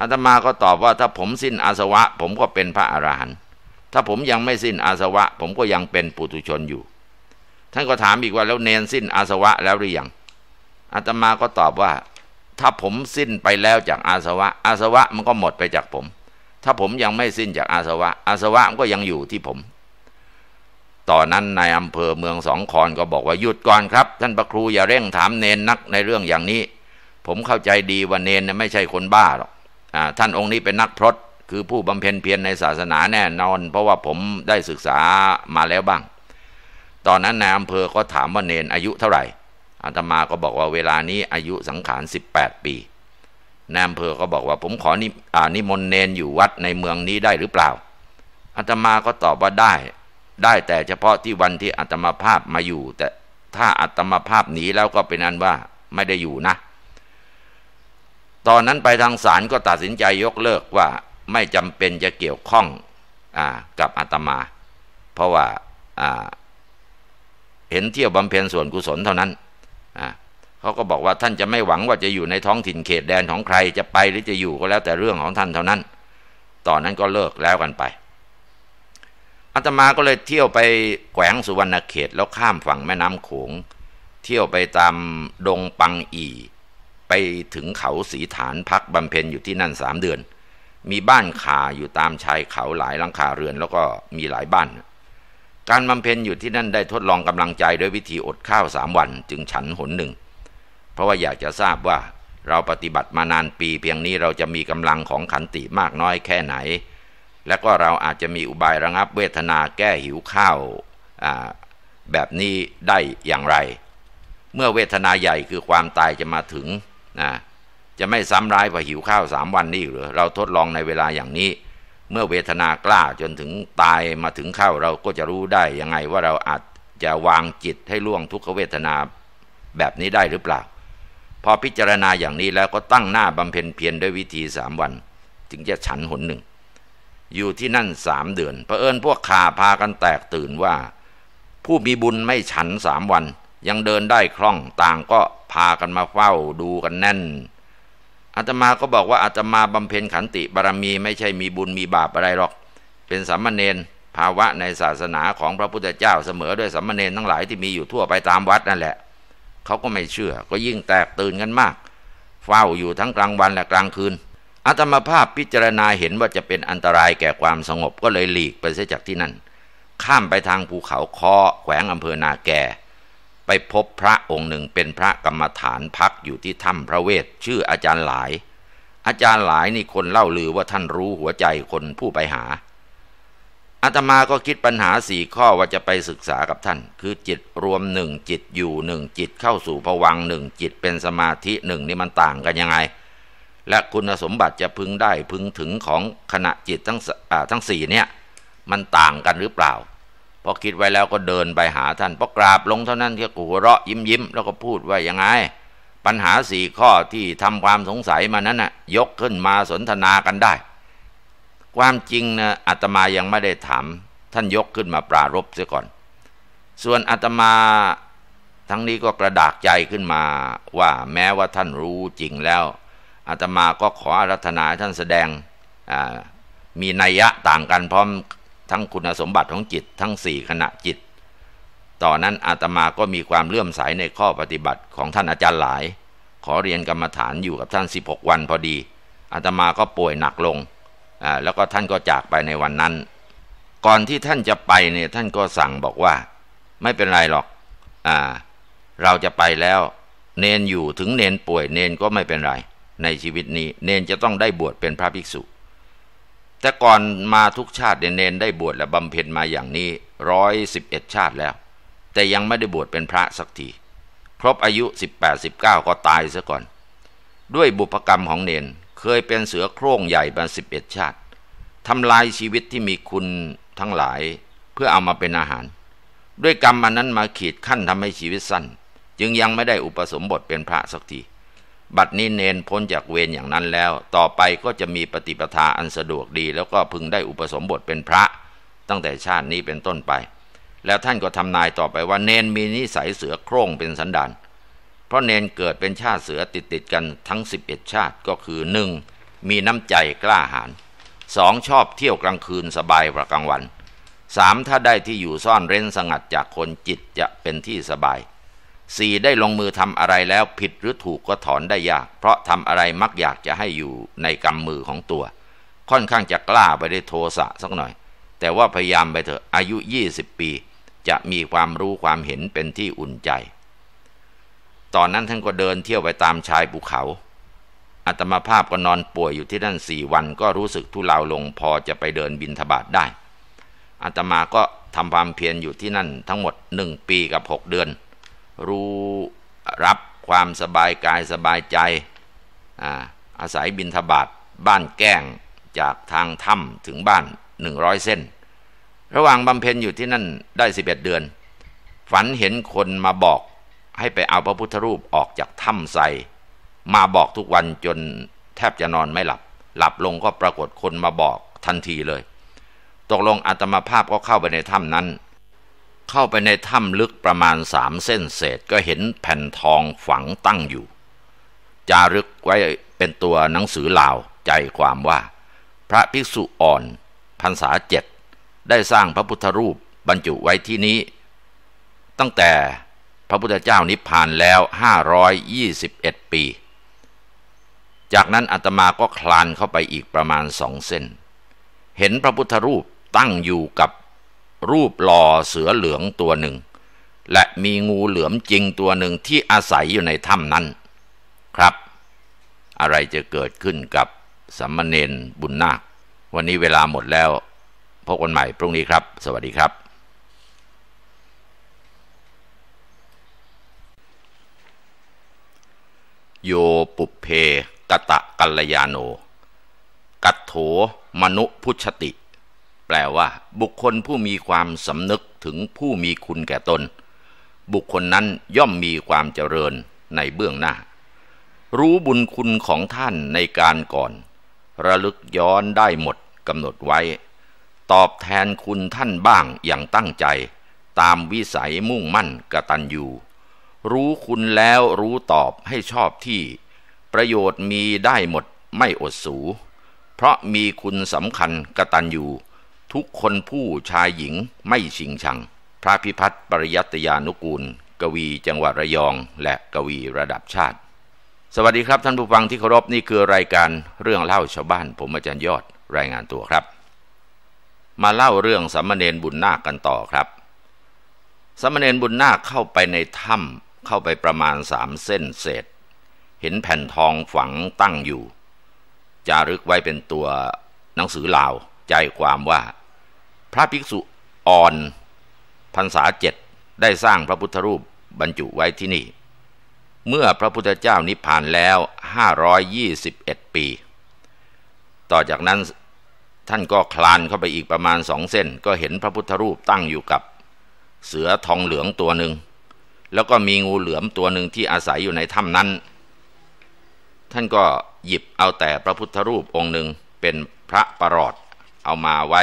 อาตมาก็ตอบว่าถ้าผมสิ้นอาสวะ ผมก็เป็นพระอรหันต์ถ้าผมยังไม่สิ้นอาสวะ ผมก็ยังเป็นปุถุชนอยู่ท่านก็ถามอีกว่า แล้วเนนสิ้นอาสวะแล้วหรือยังอาตมาก็ตอบว่า ถ้าผมสิ้นไปแล้วจากอาสวะ อาสวะมันก็หมดไปจากผมถ้าผมยังไม่สิ้นจากอาสวะ อาสวะก็ยังอยู่ที่ผมต่อนนั้นนายอำเภอเมืองสองคอนก็บอกว่าหยุดก่อนครับท่านพระครูอย่าเร่งถามเนนนักในเรื่องอย่างนี้ ผมเข้าใจดีว่าเนนไม่ใช่คนบ้าหรอกอท่านองค์นี้เป็นนักพรตคือผู้บำเพ็ญเพียรในศาสนาแน่นอน เพราะว่าผมได้ศึกษามาแล้วบ้าง ตอนนั้นนายอำเภอก็ถามว่าเนนอายุเท่าไหร่ อาตมาก็บอกว่าเวลานี้อายุสังขาร18 ปีนายอำเภอก็บอกว่า ผมขอนิอนมนเนนอยู่วัดในเมืองนี้ได้หรือเปล่าอาตมาก็ตอบว่าได้ ได้แต่เฉพาะที่วันที่อาตมาภาพมาอยู่ แต่ถ้าอาตมาภาพหนีแล้วก็เป็นอันว่าไม่ได้อยู่นะ ตอนนั้นไปทางศาลก็ตัดสินใจยกเลิกว่า ไม่จำเป็นจะเกี่ยวข้องอกับอาตมา เพราะว่าเห็นเที่ยวบำเพ็ญส่วนกุศลเท่านั้นเขาก็บอกว่าท่านจะไม่หวังว่าจะอยู่ในท้องถิ่นเขตแดนของใครจะไปหรือจะอยู่ก็แล้วแต่เรื่องของท่านเท่านั้น ตอนนั้นก็เลิกแล้วกันไปอาตมาก็เลยเที่ยวไปแขวงสุวรรณเขตแล้วข้ามฝั่งแม่น้ำโขง เที่ยวไปตามดงปังอี ไปถึงเขาสีฐานพักบำเพ็ญอยู่ที่นั่นสามเดือน มีบ้านคาอยู่ตามชายเขาหลายลังคาเรือน แล้วก็มีหลายบ้าน การบำเพ็ญอยู่ที่นั่นได้ทดลองกำลังใจด้วยวิธีอดข้าวสามวัน จึงฉันหนหนึ่งเพราะว่าอยากจะทราบว่าเราปฏิบัติมานานปีเพียงนี้เราจะมีกำลังของขันติมากน้อยแค่ไหน และก็เราอาจจะมีอุบายระงับเวทนาแก้หิวข้าวแบบนี้ได้อย่างไร เมื่อเวทนาใหญ่คือความตายจะมาถึงนะจะไม่ซ้ำร้ายกว่าหิวข้าวสามวันนี้หรือ เราทดลองในเวลาอย่างนี้ เมื่อเวทนากล้าจนถึงตายมาถึงข้าวเราก็จะรู้ได้ยังไง ว่าเราอาจจะวางจิตให้ล่วงทุกขเวทนาแบบนี้ได้หรือเปล่าพอพิจารณาอย่างนี้แล้วก็ตั้งหน้าบำเพ็ญเพียรด้วยวิธีสามวัน จึงจะฉันหนหนึ่ง อยู่ที่นั่นสามเดือนเอิญพวกข่าพากันแตกตื่นว่า ผู้มีบุญไม่ฉันสามวัน ยังเดินได้คล่องต่างก็พากันมาเฝ้าดูกันแน่นอาตมาก็บอกว่าอาตมาบำเพ็ญขันติบารมีไม่ใช่มีบุญมีบาปอะไรหรอก เป็นสัมมเนนภาวะในศาสนาของพระพุทธเจ้าเสมอด้วยสัมมเนนทั้งหลายที่มีอยู่ทั่วไปตามวัดนั่นแหละเขาก็ไม่เชื่อก็ยิ่งแตกตื่นกันมาก เฝ้าอยู่ทั้งกลางวันและกลางคืนอาตมาภาพพิจารณาเห็นว่าจะเป็นอันตรายแก่ความสงบก็เลยหลีกไปเสียจากที่นั่นข้ามไปทางภูเขาคอแขวงอำเภอนาแก่ ไปพบพระองค์หนึ่งเป็นพระกรรมฐานพักอยู่ที่ถ้ำพระเวท ชื่ออาจารย์หลาย อาจารย์หลายนี่คนเล่าลือว่าท่านรู้หัวใจคนผู้ไปหาอาตมาก็คิดปัญหาสี่ข้อว่าจะไปศึกษากับท่าน คือจิตรวมหนึ่งจิตอยู่หนึ่งจิตเข้าสู่ผวังหนึ่งจิตเป็นสมาธิหนึ่งนี่มันต่างกัน ยังไง และคุณสมบัติจะพึงได้พึงถึงของขณะจิตทั้งทั้งสี่เนี่ยมันต่างกันหรือเปล่าพอคิดไว้แล้วก็เดินไปหาท่านพอกราบลงเท่านั้นที่กูเราะยิ้มยิ้มแล้วก็พูดว่ายังไง ปัญหาสี่ข้อที่ทำความสงสัยมานั้นนะ่ะยกขึ้นมาสนทนากันได้ความจริงนะอาตมายังไม่ได้ถาม ท่านยกขึ้นมาปรารบเสียก่อน ส่วนอาตมาทั้งนี้ก็กระดากใจขึ้นมาว่าแม้ว่าท่านรู้จริงแล้วอาตมาก็ขออารัธนาท่านแสดงมีนัยยะต่างกันพร้อมทั้งคุณสมบัติของจิตทั้งสี่ขณะจิต ต่อนนั้นอาตมาก็มีความเลื่อมใสในข้อปฏิบัติของท่านอาจารย์หลาย ขอเรียนกรรมฐานอยู่กับท่าน 16 วันพอดีอาตมาก็ป่วยหนักลงแล้วก็ท่านก็จากไปในวันนั้น ก่อนที่ท่านจะไปเนี่ยท่านก็สั่งบอกว่า ไม่เป็นไรหรอก อ่า เราจะไปแล้ว เนนอยู่ถึงเนนป่วยเนนก็ไม่เป็นไร ในชีวิตนี้เนนจะต้องได้บวชเป็นพระภิกษุ แต่ก่อนมาทุกชาติเนนได้บวชและบำเพ็ญมาอย่างนี้ร้อยสิบเอ็ดชาติแล้ว แต่ยังไม่ได้บวชเป็นพระสักทีครบอายุ 1 8้9ก็ตายซะก่อน ด้วยบุพกรรมของเนนเคยเป็นเสือโคร่งใหญ่มาสิบเอ็ดชาติทำลายชีวิตที่มีคุณทั้งหลายเพื่อเอามาเป็นอาหาร ด้วยกรรมอันนั้นมาขีดขั้นทำให้ชีวิตสั้น จึงยังไม่ได้อุปสมบทเป็นพระสักทีบัดนี้เนนพ้นจากเวรอย่างนั้นแล้ว ต่อไปก็จะมีปฏิปทาอันสะดวกดีแล้วก็พึงได้อุปสมบทเป็นพระตั้งแต่ชาตินี้เป็นต้นไป แล้วท่านก็ทำนายต่อไปว่า เนนมีนิสัยเสือโคร่งเป็นสันดานพราะเนนเกิดเป็นชาติเสือติดติดกันทั้ง 11 ชาติก็คือ 1. มีน้ำใจกล้าหาญ 2. ชอบเที่ยวกลางคืนสบายกว่ากลางวัน 3. ถ้าได้ที่อยู่ซ่อนเร้นสงัดจากคนจิตจะเป็นที่สบาย 4. ได้ลงมือทำอะไรแล้วผิดหรือถูกก็ถอนได้ยาก เพราะทำอะไรมักอยากจะให้อยู่ในกำมือของตัว ค่อนข้างจะกล้าไปได้โทสะสักหน่อย แต่ว่าพยายามไปเถอะอายุ20ปี จะมีความรู้ความเห็นเป็นที่อุ่นใจตอนนั้นท่านก็เดินเที่ยวไปตามชายภูเขาอัตมาภาพก็นอนป่วยอยู่ที่นั่นสี่วันก็รู้สึกทุเลาลงพอจะไปเดินบินทบาทได้ อัตมาก็ทำความเพียรอยู่ที่นั่นทั้งหมดหนึ่งปีกับหกเดือน รู้รับความสบายกายสบายใจ อาอาศัยบินทบาทบ้านแก้งจากทางถ้ำถึงบ้านหนึ่งร้อยเส้น ระหว่างบำเพ็ญอยู่ที่นั่นได้สิบเอ็ดเดือน ฝันเห็นคนมาบอกให้ไปเอาพระพุทธรูปออกจากถ้ำใส มาบอกทุกวันจนแทบจะนอนไม่หลับ หลับลงก็ปรากฏคนมาบอกทันทีเลย ตกลงอาตมาภาพก็เข้าไปในถ้ำนั้น เข้าไปในถ้ำลึกประมาณสามเส้นเศษก็เห็นแผ่นทอง ฝังตั้งอยู่ จารึกไว้เป็นตัวหนังสือลาวใจความว่า พระภิกษุอ่อนพรรษาเจ็ด ได้สร้างพระพุทธรูปบรรจุไว้ที่นี้ ตั้งแต่พระพุทธเจ้านิพพานแล้ว 521 ปี จากนั้นอาตมาก็คลานเข้าไปอีกประมาณสองเส้น เห็นพระพุทธรูปตั้งอยู่กับรูปหล่อเสือเหลืองตัวหนึ่ง และมีงูเหลือมจริงตัวหนึ่งที่อาศัยอยู่ในถ้ำนั้นครับ อะไรจะเกิดขึ้นกับสัมมเนนบุญนาควันนี้เวลาหมดแล้วพบกันใหม่พรุ่งนี้ครับ สวัสดีครับโยปุเพกะตะกัลยาโน กัตโถมนุพุชติ แปลว่าบุคคลผู้มีความสำนึกถึงผู้มีคุณแก่ตน บุคคลนั้นย่อมมีความเจริญในเบื้องหน้า รู้บุญคุณของท่านในการก่อน ระลึกย้อนได้หมดกำหนดไว้ ตอบแทนคุณท่านบ้างอย่างตั้งใจ ตามวิสัยมุ่งมั่นกระตันอยู่รู้คุณแล้วรู้ตอบให้ชอบที่ ประโยชน์มีได้หมด ไม่อดสู เพราะมีคุณสำคัญกระตันอยู่ ทุกคนผู้ชายหญิง ไม่ชิงชัง พระพิพัฒน์ปริยัตยานุกูล กวีจังหวัดระยอง และกวีระดับชาติ สวัสดีครับท่านผู้ฟังที่เคารพนี่คือรายการเรื่องเล่าชาวบ้าน ผมอาจารย์ยอดรายงานตัวครับ มาเล่าเรื่องสมมเณรบุญนาคกันต่อครับสมมเณรบุญนาคเข้าไปในถ้ำเข้าไปประมาณสามเส้นเศษเห็นแผ่นทองฝังตั้งอยู่จารึกไว้เป็นตัวหนังสือลาวใจความว่า พระภิกษุอ่อนพรรษาเจ็ดได้สร้างพระพุทธรูปบรรจุไว้ที่นี่ เมื่อพระพุทธเจ้านิพพานแล้ว521ปี ต่อจากนั้นท่านก็คลานเข้าไปอีกประมาณสองเส้น ก็เห็นพระพุทธรูปตั้งอยู่กับ เสือทองเหลืองตัวหนึ่งแล้วก็มีงูเหลือมตัวหนึ่งที่อาศัยอยู่ในถ้ำนั้น ท่านก็หยิบเอาแต่พระพุทธรูปองค์หนึ่งเป็นพระประหลอดเอามาไว้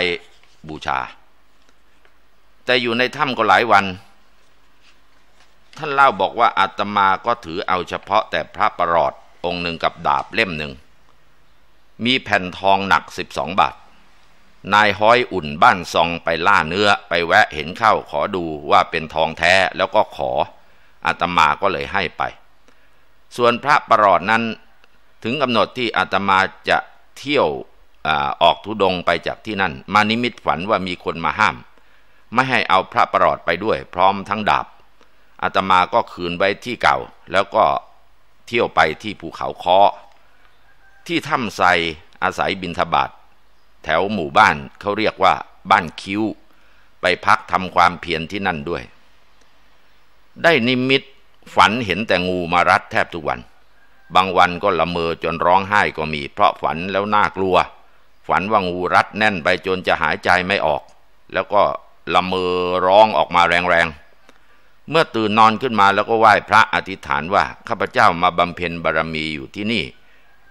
บูชา แต่อยู่ในถ้ำก็หลายวัน ท่านเล่าบอกว่าอาตมาก็ถือเอาเฉพาะแต่พระประหลอดองค์หนึ่งกับดาบเล่มหนึ่ง มีแผ่นทองหนักสิบสองบาท นายห้อยอุ่นบ้านซองไปล่าเนื้อไปแวะเห็นเข้าขอดูว่าเป็นทองแท้แล้วก็ขออาตมาก็เลยให้ไป ส่วนพระประหลอดนั้นถึงกำหนดที่อาตมาจะเที่ยวออกทุดงไปจากที่นั่น มานิมิตฝันว่ามีคนมาห้าม ไม่ให้เอาพระประหลอดไปด้วย พร้อมทั้งดาบ อาตมาก็คืนไว้ที่เก่าแล้วก็เที่ยวไปที่ภูเขาคอที่ถ้ำไซอาศัยบินทบาทแถวหมู่บ้านเขาเรียกว่าบ้านคิ้ว ไปพักทำความเพียรที่นั่นด้วยได้นิมิต ฝันเห็นแต่งูมารัดแทบทุกวัน บางวันก็ละเมอจนร้องไห้ก็มี เพราะฝันแล้วน่ากลัว ฝันว่างูรัดแน่นไปจนจะหายใจไม่ออก แล้วก็ละเมอร้องออกมาแรงๆ เมื่อตื่นนอนขึ้นมาแล้วก็ไหว้พระอธิษฐานว่าข้าพเจ้ามาบำเพ็ญบารรมีอยู่ที่นี่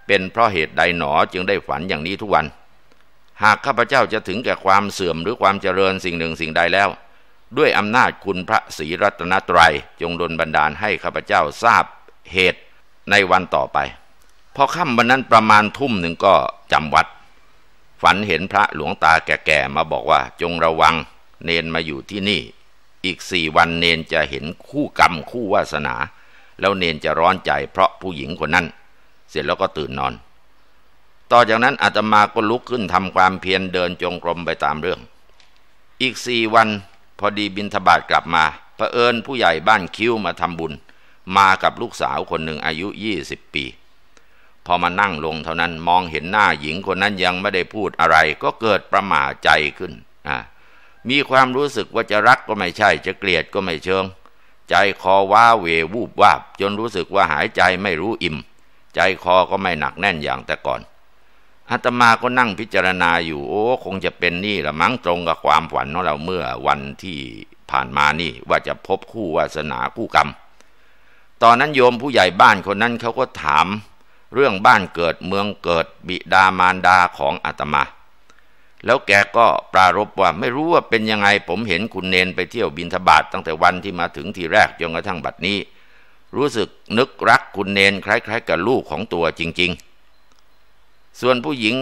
เป็นเพราะเหตุใดหนอจึงได้ฝันอย่างนี้ทุกวัน หากข้าพเจ้าจะถึงแก่ความเสื่อมหรือความเจริญสิ่งหนึ่งสิ่งใดแล้วด้วยอำนาจคุณพระศรีรัตนตรัยจงดลบันดาลให้ข้าพเจ้าทราบเหตุในวันต่อไป พอค่ำวันนั้นประมาณทุ่มหนึ่งก็ จำวัด ฝันเห็นพระหลวงตาแก่ๆมาบอกว่าจงระวัง เนนมาอยู่ที่นี่ อีกสี่วันเนนจะเห็นคู่กรรมคู่วาสนา แล้วเนนจะร้อนใจเพราะผู้หญิงคนนั้น เสร็จแล้วก็ตื่นนอน ต่อจากนั้นอาตมาก็ลุกขึ้นทำความเพียรเดินจงกรมไปตามเรื่อง อีกสี่วันพอดีบินทบาทกลับมาระเอิญผู้ใหญ่บ้านคิ้วมาทำบุญ มากับลูกสาวคนหนึ่งอายุยี่สิบปี พอมานั่งลงเท่านั้นมองเห็นหน้าหญิงคนนั้นยังไม่ได้พูดอะไร ก็เกิดประหม่าใจขึ้นมีความรู้สึกว่าจะรักก็ไม่ใช่ จะเกลียดก็ไม่เชิง ใจคอว้าเววูบวาบจนรู้สึกว่าหายใจไม่รู้อิ่ม ใจคอก็ไม่หนักแน่นอย่างแต่ก่อนอาตมาก็นั่งพิจารณาอยู่โอ้คงจะเป็นนี่ละมั้งตรงกับความฝันของเราเมื่อวันที่ผ่านมานี่ว่าจะพบคู่วาสนาคู่กรรมตอนนั้นโยมผู้ใหญ่บ้านคนนั้นเขาก็ถาม เรื่องบ้านเกิดเมืองเกิดบิดามารดาของอาตมา แล้วแกก็ปรารบว่าไม่รู้ว่าเป็นยังไงผมเห็นคุณเนนไปเที่ยวบินทบาทตั้งแต่วันที่มาถึงทีแรกจนกระทั่งบัดนี้ รู้สึกนึกรักคุณเนน คล้าย ๆ กับลูกของตัวจริง ๆส่วนผู้หญิง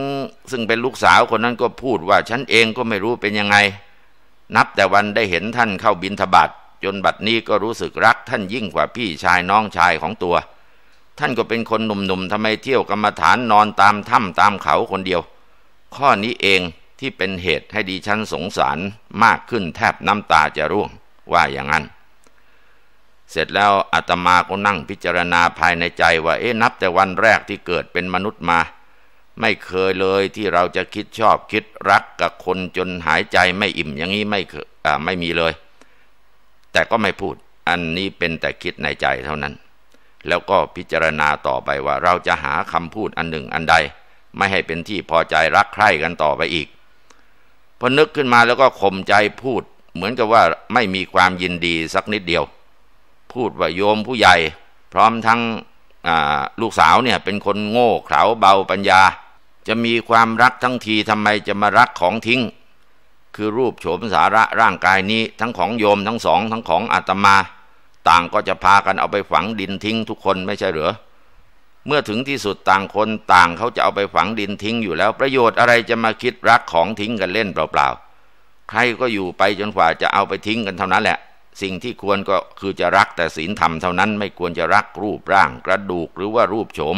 ซึ่งเป็นลูกสาวคนนั้นก็พูดว่า ฉันเองก็ไม่รู้เป็นยังไง นับแต่วันได้เห็นท่านเข้าบินทบาทจนบัดนี้ก็รู้สึกรักท่านยิ่งกว่าพี่ชายน้องชายของตัว ท่านก็เป็นคนหนุ่มๆทำไมเที่ยวกรรมฐานนอนตามถ้ำตามเขาคนเดียว ข้อนี้เองที่เป็นเหตุให้ดีฉันสงสารมากขึ้นแทบน้ำตาจะร่วงว่าอย่างนั้น เสร็จแล้วอาตมาก็นั่งพิจารณาภายในใจว่าเอ๊ะนับแต่วันแรกที่เกิดเป็นมนุษย์มาไม่เคยเลยที่เราจะคิดชอบคิดรักกับคนจนหายใจไม่อิ่มอย่างนี้ไม่ไม่มีเลย แต่ก็ไม่พูดอันนี้เป็นแต่คิดในใจเท่านั้น แล้วก็พิจารณาต่อไปว่าเราจะหาคำพูดอันหนึ่งอันใด ไม่ให้เป็นที่พอใจรักใคร่กันต่อไปอีกพอนึกขึ้นมาแล้วก็ข่มใจพูดเหมือนกับว่าไม่มีความยินดีสักนิดเดียว พูดว่าโยมผู้ใหญ่ พร้อมทั้งลูกสาวเนี่ยเป็นคนโง่เขลาเบาปัญญาจะมีความรักทั้งทีทำไมจะมารักของทิ้ง คือรูปโฉมสาระร่างกายนี้ทั้งของโยมทั้งสองทั้งของอาตมาต่างก็จะพากันเอาไปฝังดินทิ้งทุกคนไม่ใช่หรือเมื่อถึงที่สุดต่างคนต่างเขาจะเอาไปฝังดินทิ้งอยู่แล้วประโยชน์อะไรจะมาคิดรักของทิ้งกันเล่นเปล่าๆใครก็อยู่ไปจนกว่าจะเอาไปทิ้งกันเท่านั้นแหละ สิ่งที่ควรก็คือจะรักแต่ศีลธรรมเท่านั้นไม่ควรจะรักรูปร่างกระดูกหรือว่ารูปโฉม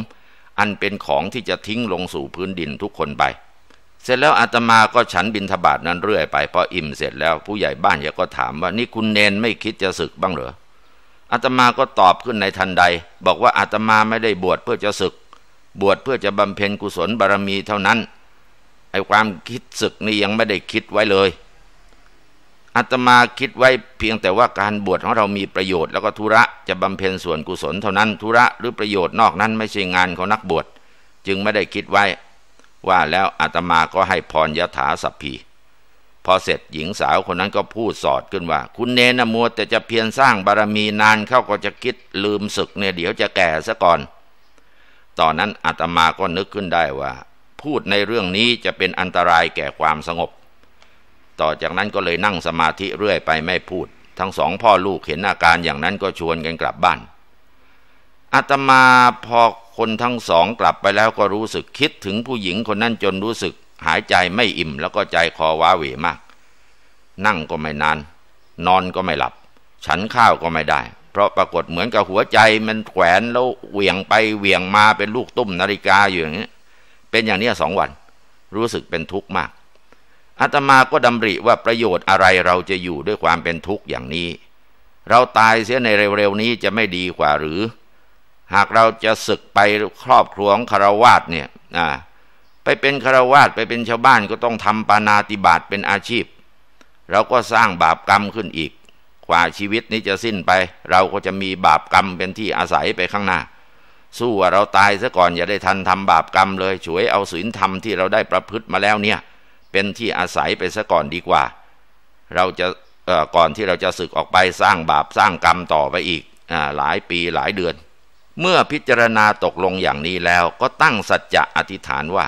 อันเป็นของที่จะทิ้งลงสู่พื้นดินทุกคนไป เสร็จแล้วอาตมาก็ฉันบินทบาทนั้นเรื่อยไปพออิ่มเสร็จแล้วผู้ใหญ่บ้านก็ถามว่านี่คุณเนนไม่คิดจะศึกบ้างเหรออาตมาก็ตอบขึ้นในทันใด บอกว่าอาตมาไม่ได้บวชเพื่อจะศึก บวชเพื่อจะบำเพ็ญกุศลบารมีเท่านั้นไอ้ความคิดศึกนี่ยังไม่ได้คิดไว้เลยอาตมาคิดไว้เพียงแต่ว่าการบวชของเรามีประโยชน์แล้วก็ธุระ จะบำเพ็ญส่วนกุศลเท่านั้นธุระหรือประโยชน์นอกนั้นไม่ใช่งานของนักบวชจึงไม่ได้คิดไว้ ว่าแล้วอาตมาก็ให้พรยถาสัพพี พอเสร็จหญิงสาวคนนั้นก็พูดสอดขึ้นว่า คุณเนนมัวแต่จะเพียรสร้างบารมีนานเข้าก็จะคิดลืมศึกเนี่ยเดี๋ยวจะแก่ซะก่อนตอนนั้นอาตมาก็นึกขึ้นได้ว่า พูดในเรื่องนี้จะเป็นอันตรายแก่ความสงบต่อจากนั้นก็เลยนั่งสมาธิเรื่อยไปไม่พูด ทั้งสองพ่อลูกเห็นอาการอย่างนั้นก็ชวนกันกลับบ้านอาตมาพอคนทั้งสองกลับไปแล้วก็รู้สึกคิดถึงผู้หญิงคนนั้นจนรู้สึกหายใจไม่อิ่มแล้วก็ใจคอว้าเหวมาก นั่งก็ไม่นาน นอนก็ไม่หลับ ฉันข้าวก็ไม่ได้ เพราะปรากฏเหมือนกับหัวใจมันแขวนแล้วเหวี่ยงไป เหวี่ยงมาเป็นลูกตุ้มนาฬิกาอยู่อย่างนี้เป็นอย่างนี้สองวัน รู้สึกเป็นทุกข์มากอาตมาก็ดำริว่าประโยชน์อะไรเราจะอยู่ด้วยความเป็นทุกข์อย่างนี้ เราตายเสียในเร็วๆนี้จะไม่ดีกว่าหรือ หากเราจะศึกไปครอบครัวของคารวาสเนี่ยไปเป็นคารวาสไปเป็นชาวบ้านก็ต้องทำปานาติบาตเป็นอาชีพ เราก็สร้างบาปกรรมขึ้นอีกกว่าชีวิตนี้จะสิ้นไป เราก็จะมีบาปกรรมเป็นที่อาศัยไปข้างหน้า สู้ว่าเราตายซะก่อนอย่าได้ทันทำบาปกรรมเลยช่วยเอาศีลธรรมที่เราได้ประพฤติมาแล้วเนี่ยเป็นที่อาศัยไปซะก่อนดีกว่า เราจะก่อนที่เราจะศึกออกไปสร้างบาปสร้างกรรมต่อไปอีกอหลายปีหลายเดือน เมื่อพิจารณาตกลงอย่างนี้แล้วก็ตั้งสัจจะอธิษฐานว่า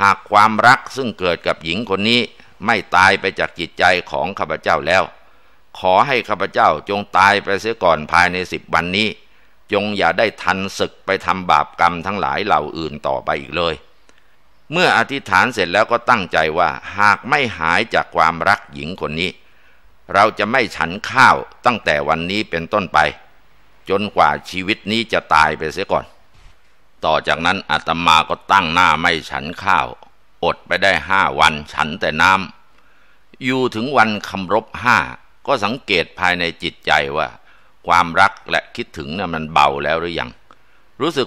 หากความรักซึ่งเกิดกับหญิงคนนี้ไม่ตายไปจากจิตใจของข้าพเจ้าแล้ว ขอให้ข้าพเจ้าจงตายไปเสียก่อนภายในสิบวันนี้ จงอย่าได้ทันศึกไปทำบาปกรรมทั้งหลายเหล่าอื่นต่อไปอีกเลยเมื่ออธิษฐานเสร็จแล้วก็ตั้งใจว่าหากไม่หายจากความรักหญิงคนนี้ เราจะไม่ฉันข้าวตั้งแต่วันนี้เป็นต้นไป จนกว่าชีวิตนี้จะตายไปเสียก่อน ต่อจากนั้นอาตมาก็ตั้งหน้าไม่ฉันข้าว อดไปได้ห้าวันฉันแต่น้ำอยู่ถึงวันคำรบห้า ก็สังเกตภายในจิตใจว่า ความรักและคิดถึงนะ่มันเบาแล้วหรือยังรู้สึก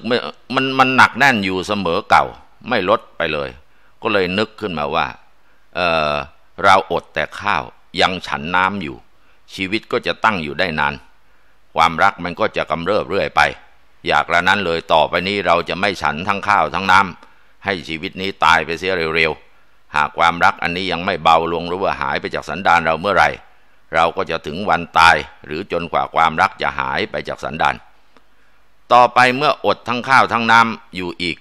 มันมันหนักแน่นอยู่เสมอเก่าไม่ลดไปเลย ก็เลยนึกขึ้นมาว่าเเราอดแต่ข้าว ยังฉันน้ำอยู่ ชีวิตก็จะตั้งอยู่ได้นาน ความรักมันก็จะกำเริบเรื่อยไป อยากระนั้นเลยต่อไปนี้เราจะไม่ฉันทั้งข้าวทั้งน้ำให้ชีวิตนี้ตายไปเสียเร็วๆหากความรักอันนี้ยังไม่เบาลงหรือว่าหายไปจากสันดานเราเมื่อไหร่ เราก็จะถึงวันตาย หรือจนกว่าความรักจะหายไปจากสันดานต่อไปเมื่ออดทั้งข้าวทั้งน้ำอยู่อีก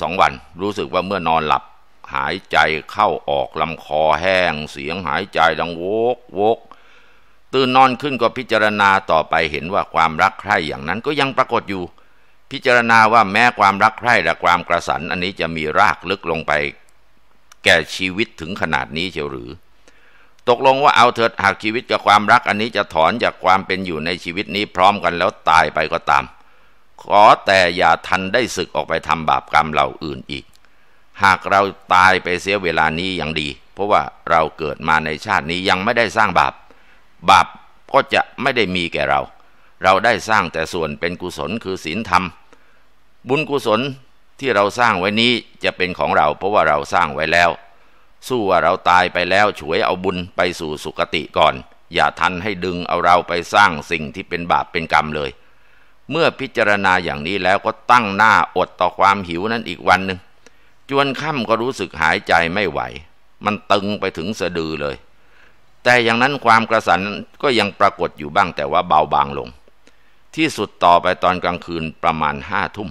สองวันรู้สึกว่าเมื่อนอนหลับ หายใจเข้าออกลำคอแห้ง เสียงหายใจดังโวกโวกตื่นนอนขึ้นก็พิจารณาต่อไปเห็นว่าความรักใคร่อย่างนั้นก็ยังปรากฏอยู่ พิจารณาว่าแม้ความรักใคร่และความกระสันอันนี้จะมีรากลึกลงไป แก่ชีวิตถึงขนาดนี้เชียวหรือ ตกลงว่าเอาเถิดหากชีวิตกับความรักอันนี้จะถอนจากความเป็นอยู่ในชีวิตนี้พร้อมกันแล้วตายไปก็ตามขอแต่อย่าทันได้ศึกออกไปทำบาปกรรมเหล่าอื่นอีก หากเราตายไปเสียเวลานี้อย่างดี เพราะว่าเราเกิดมาในชาตินี้ยังไม่ได้สร้างบาป บาปก็จะไม่ได้มีแก่เรา เราได้สร้างแต่ส่วนเป็นกุศลคือศีลธรรม บุญกุศลที่เราสร้างไว้นี้จะเป็นของเราเพราะว่าเราสร้างไว้แล้ว สู้ว่าเราตายไปแล้วฉวยเอาบุญไปสู่สุคติก่อน อย่าทันให้ดึงเอาเราไปสร้างสิ่งที่เป็นบาปเป็นกรรมเลยเมื่อพิจารณาอย่างนี้แล้วก็ตั้งหน้าอดต่อความหิวนั้นอีกวันหนึ่งจวนค่ำก็รู้สึกหายใจไม่ไหว มันตึงไปถึงสะดือเลย แต่อย่างนั้นความกระสันก็ยังปรากฏอยู่บ้างแต่ว่าเบาบางลง ที่สุดต่อไปตอนกลางคืนประมาณห้าทุ่ม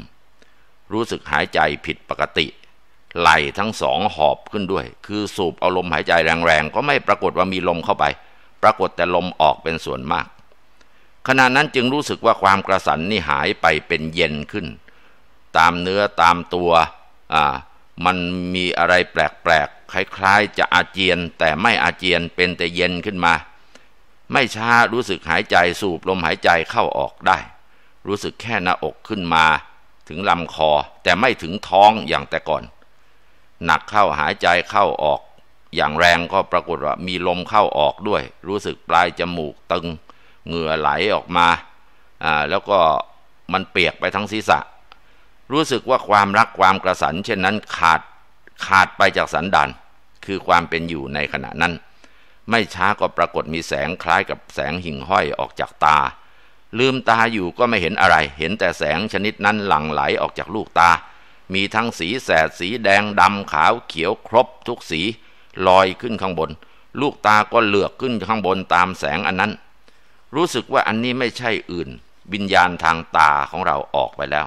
รู้สึกหายใจผิดปกติ ไหลทั้งสองหอบขึ้นด้วย คือสูบเอาลมหายใจแรงๆก็ไม่ปรากฏว่ามีลมเข้าไป ปรากฏแต่ลมออกเป็นส่วนมากขณะนั้นจึงรู้สึกว่าความกระสันนี่หายไปเป็นเย็นขึ้น ตามเนื้อตามตัว อ่า มันมีอะไรแปลกๆคล้ายๆจะอาเจียน แต่ไม่อาเจียนเป็นแต่เย็นขึ้นมา ไม่ช้ารู้สึกหายใจสูบลมหายใจเข้าออกได้ รู้สึกแค่หน้าอกขึ้นมา ถึงลำคอแต่ไม่ถึงท้องอย่างแต่ก่อน หนักเข้าหายใจเข้าออก อย่างแรงก็ปรากฏว่ามีลมเข้าออกด้วย รู้สึกปลายจมูกตึงเหงื่อไหลออกมาอ่าแล้วก็มันเปียกไปทั้งศีรษะ รู้สึกว่าความรักความกระสันเช่นนั้นขาด ขาดไปจากสันดาน คือความเป็นอยู่ในขณะนั้น ไม่ช้าก็ปรากฏมีแสงคล้ายกับแสงหิ่งห้อยออกจากตา ลืมตาอยู่ก็ไม่เห็นอะไร เห็นแต่แสงชนิดนั้นหลั่งไหลออกจากลูกตา มีทั้งสี แสดสีแดงดำขาวเขียวครบ ทุกสีลอยขึ้นข้างบน ลูกตา ก็เหลือกขึ้นข้างบนตามแสงอันนั้นรู้สึกว่าอันนี้ไม่ใช่อื่น วิญญาณทางตาของเราออกไปแล้ว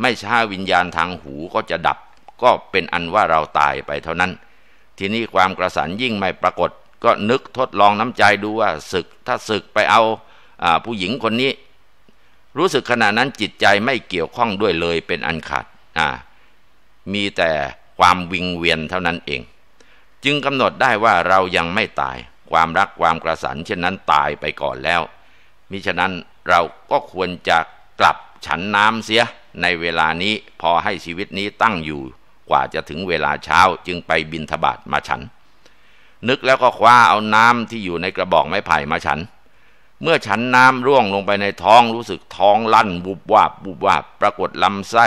ไม่ช้าวิญญาณทางหูก็จะดับ ก็เป็นอันว่าเราตายไปเท่านั้น ทีนี้ความกระสันยิ่งไม่ปรากฏ ก็นึกทดลองน้ำใจดูว่าศึก ถ้าศึกไปเอาอาผู้หญิงคนนี้ รู้สึกขณะนั้นจิตใจไม่เกี่ยวข้องด้วยเลยเป็นอันขาดมีแต่ความวิงเวียนเท่านั้นเอง จึงกำหนดได้ว่าเรายังไม่ตายความรักความกระสันเช่นนั้นตายไปก่อนแล้ว มิฉะนั้นเราก็ควรจะกลับฉันน้ำเสียในเวลานี้พอให้ชีวิตนี้ตั้งอยู่กว่าจะถึงเวลาเช้าจึงไปบินทบาทมาฉัน นึกแล้วก็คว้าเอาน้ำที่อยู่ในกระบอกไม้ไผ่มาฉัน เมื่อฉันน้ำร่วงลงไปในท้องรู้สึกท้องลั่นบุบวาบบุบวาบปรากฏลำไส้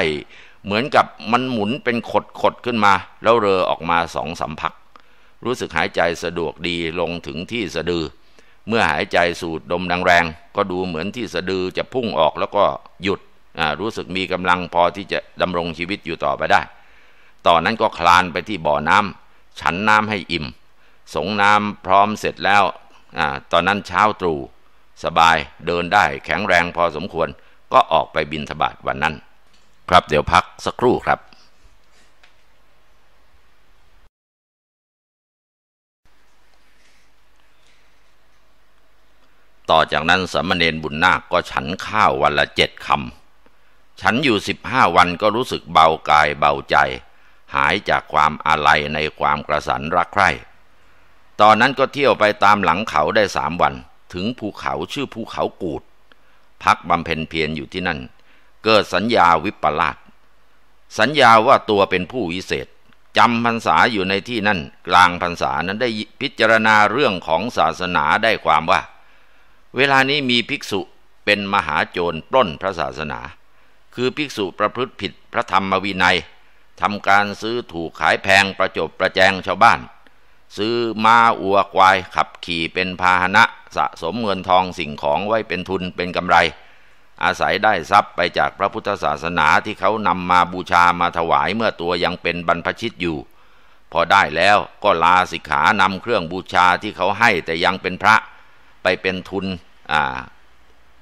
เหมือนกับมันหมุนเป็นขดขดขึ้นมาแล้วเรอออกมาสองสามพักรู้สึกหายใจสะดวกดีลงถึงที่สะดือ เมื่อหายใจสูดดมแรง ก็ดูเหมือนที่สะดือจะพุ่งออกแล้วก็หยุดรู้สึกมีกำลังพอที่จะดำรงชีวิตอยู่ต่อไปได้ ตอนนั้นก็คลานไปที่บ่อน้ำฉันน้ำให้อิ่ม สงน้ำพร้อมเสร็จแล้วอตอนนั้นเช้าตรู่สบายเดินได้แข็งแรงพอสมควรก็ออกไปบินธบาตวันนั้น ครับเดี๋ยวพักสักครู่ครับต่อจากนั้นสมณเณรบุญนาคก็ฉันข้าววันละเจ็ดคำฉันอยู่สิบห้าวันก็รู้สึกเบากายเบาใจ หายจากความอาลัยในความกระสันรักใคร่ ตอนนั้นก็เที่ยวไปตามหลังเขาได้สามวัน ถึงภูเขาชื่อภูเขากูดพักบำเพ็ญเพียรอยู่ที่นั่นเกิดสัญญาวิปลาสสัญญาว่าตัวเป็นผู้วิเศษจำพรรษาอยู่ในที่นั่นกลางพรรษานั้นได้พิจารณาเรื่องของศาสนาได้ความว่าเวลานี้มีภิกษุเป็นมหาโจรปล้นพระศาสนา คือภิกษุประพฤติผิดพระธรรมวินัยทำการซื้อถูกขายแพงประจบประแจงชาวบ้าน ซื้อมาอัวควาย ขับขี่เป็นพาหนะ สะสมเงินทองสิ่งของไว้เป็นทุนเป็นกำไร อาศัยได้ทรัพย์ไปจากพระพุทธศาสนาที่เขานำมาบูชามาถวายเมื่อตัวยังเป็นบรรพชิตอยู่ พอได้แล้วก็ลาสิกขานำเครื่องบูชาที่เขาให้แต่ยังเป็นพระไปเป็นทุน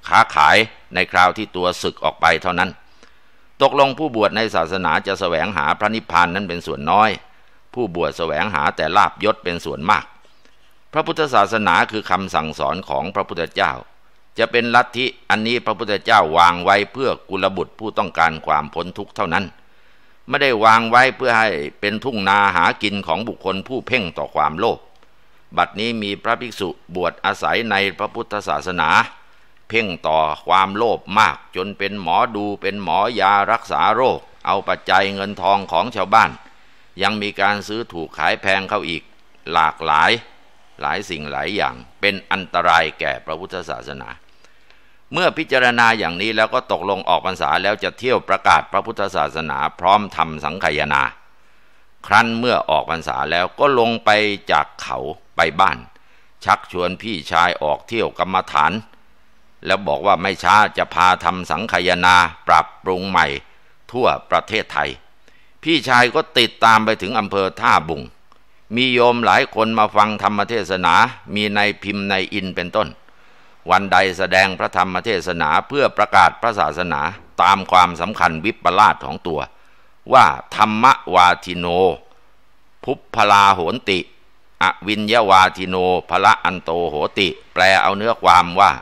ค้าขายในคราวที่ตัวศึกออกไปเท่านั้น ตกลงผู้บวชในศาสนาจะแสวงหาพระนิพพานนั้นเป็นส่วนน้อย ผู้บวชแสวงหาแต่ลาบยศเป็นส่วนมาก พระพุทธศาสนาคือคำสั่งสอนของพระพุทธเจ้า จะเป็นลัทธิอันนี้พระพุทธเจ้าวางไว้เพื่อกุลบุตรผู้ต้องการความพ้นทุกข์เท่านั้น ไม่ได้วางไว้เพื่อให้เป็นทุ่งนาหากินของบุคคลผู้เพ่งต่อความโลภบัดนี้มีพระภิกษุบวชอาศัยในพระพุทธศาสนา เพ่งต่อความโลภมากจนเป็นหมอดูเป็นหมอยารักษาโรค เอาปัจจัยเงินทองของชาวบ้าน ยังมีการซื้อถูกขายแพงเข้าอีก หลากหลายหลายสิ่งหลายอย่างเป็นอันตรายแก่พระพุทธศาสนา เมื่อพิจารณาอย่างนี้แล้วก็ตกลงออกพรรษาแล้วจะเที่ยวประกาศพระพุทธศาสนา พร้อมทำสังขยาณาครั้นเมื่อออกพรรษาแล้วก็ลงไปจากเขาไปบ้านชักชวนพี่ชายออกเที่ยวกรรมฐาน แล้วบอกว่าไม่ช้าจะพาทำสังขยาปรับปรุงใหม่ทั่วประเทศไทย พี่ชายก็ติดตามไปถึงอำเภอท่าบุง มีโยมหลายคนมาฟังธรรมเทศนา มีในพิมพ์ในอินเป็นต้น วันใดแสดงพระธรรมเทศนาเพื่อประกาศพระศาสนา ตามความสำคัญวิปลาสของตัว ว่าธรรมวาทิโนภุพพลาโหนติอวินยวาทิโนภระอันโตโหติแปลเอาเนื้อความว่า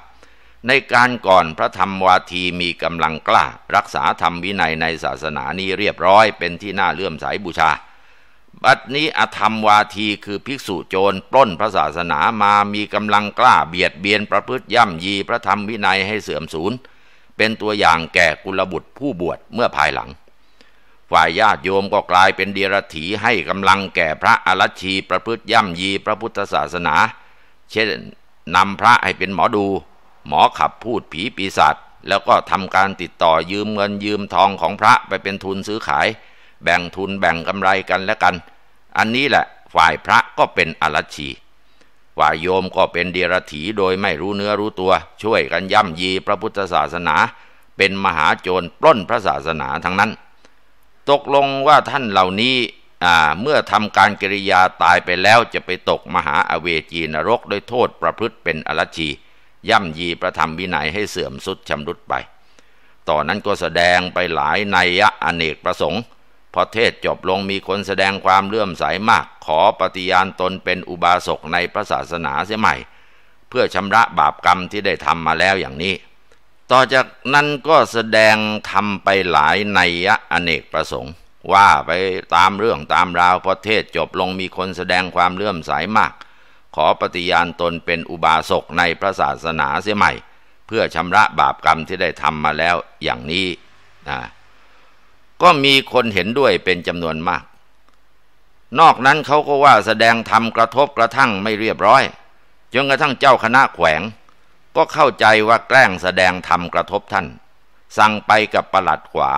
ในการก่อนพระธรรมวาทีมีกำลังกล้า รักษาธรรมวินัยในศาสนานี้เรียบร้อย เป็นที่น่าเลื่อมใสบูชา บัดนี้อธรรมวาทีคือภิกษุโจรปล้นพระศาสนามามีกำลังกล้าเบียดเบียนประพฤติย่ำยีพระธรรมวินัยให้เสื่อมสูญเป็นตัวอย่างแก่กุลบุตรผู้บวชเมื่อภายหลังฝ่ายญาติโยมก็กลายเป็นเดียรถีให้กำลังแก่พระอรชีประพฤติย่ำยีพระพุทธศาสนา เช่นนำพระให้เป็นหมอดู หมอขับพูดผีปีศาจแล้วก็ทำการติดต่อยืมเงินยืมทองของพระไปเป็นทุนซื้อขาย แบ่งทุนแบ่งกำไรกันและกัน อันนี้แหละ ฝ่ายพระก็เป็นอรชีฝ่ายโยมก็เป็นเดียรถีโดยไม่รู้เนื้อรู้ตัว ช่วยกันย่ำยีพระพุทธศาสนา เป็นมหาโจรปล้นพระศาสนาทั้งนั้นตกลงว่าท่านเหล่านี้เมื่อทำการกิริยาตายไปแล้วจะไปตกมหาอเวจีนรกด้วยโทษประพฤติเป็นอรชี ย่ำยีประธรรมวินัยให้เสื่อมสุดชำรุดไป ต่อนนั้นก็แสดงไปหลายนัยะอเนกประสงค์ พอเทศจบลงมีคนแสดงความเลื่อมใสมาก ขอปฏิญาณตนเป็นอุบาสกในพระศาสนาเสียใหม่ เพื่อชำระบาปกรรมที่ได้ทำมาแล้วอย่างนี้ต่อจากนั้นก็แสดงทำไปหลายในยะอเนกประสงค์ ว่าไปตามเรื่องตามราวพระเทศจบลงมีคนแสดงความเลื่อมใสามาก ขอปฏิญาณตนเป็นอุบาสกในพระศาสนาเสียใหม่ เพื่อชำระบาปกรรมที่ได้ทำมาแล้วอย่างนี้นะก็มีคนเห็นด้วยเป็นจำนวนมาก นอกนั้นเขาก็ว่าแสดงทำกระทบกระทั่งไม่เรียบร้อย จนกระทั่งเจ้าคณะแขวงก็เข้าใจว่าแกล้งแสดงธรรมกระทบท่าน สั่งไปกับประหลัดขวา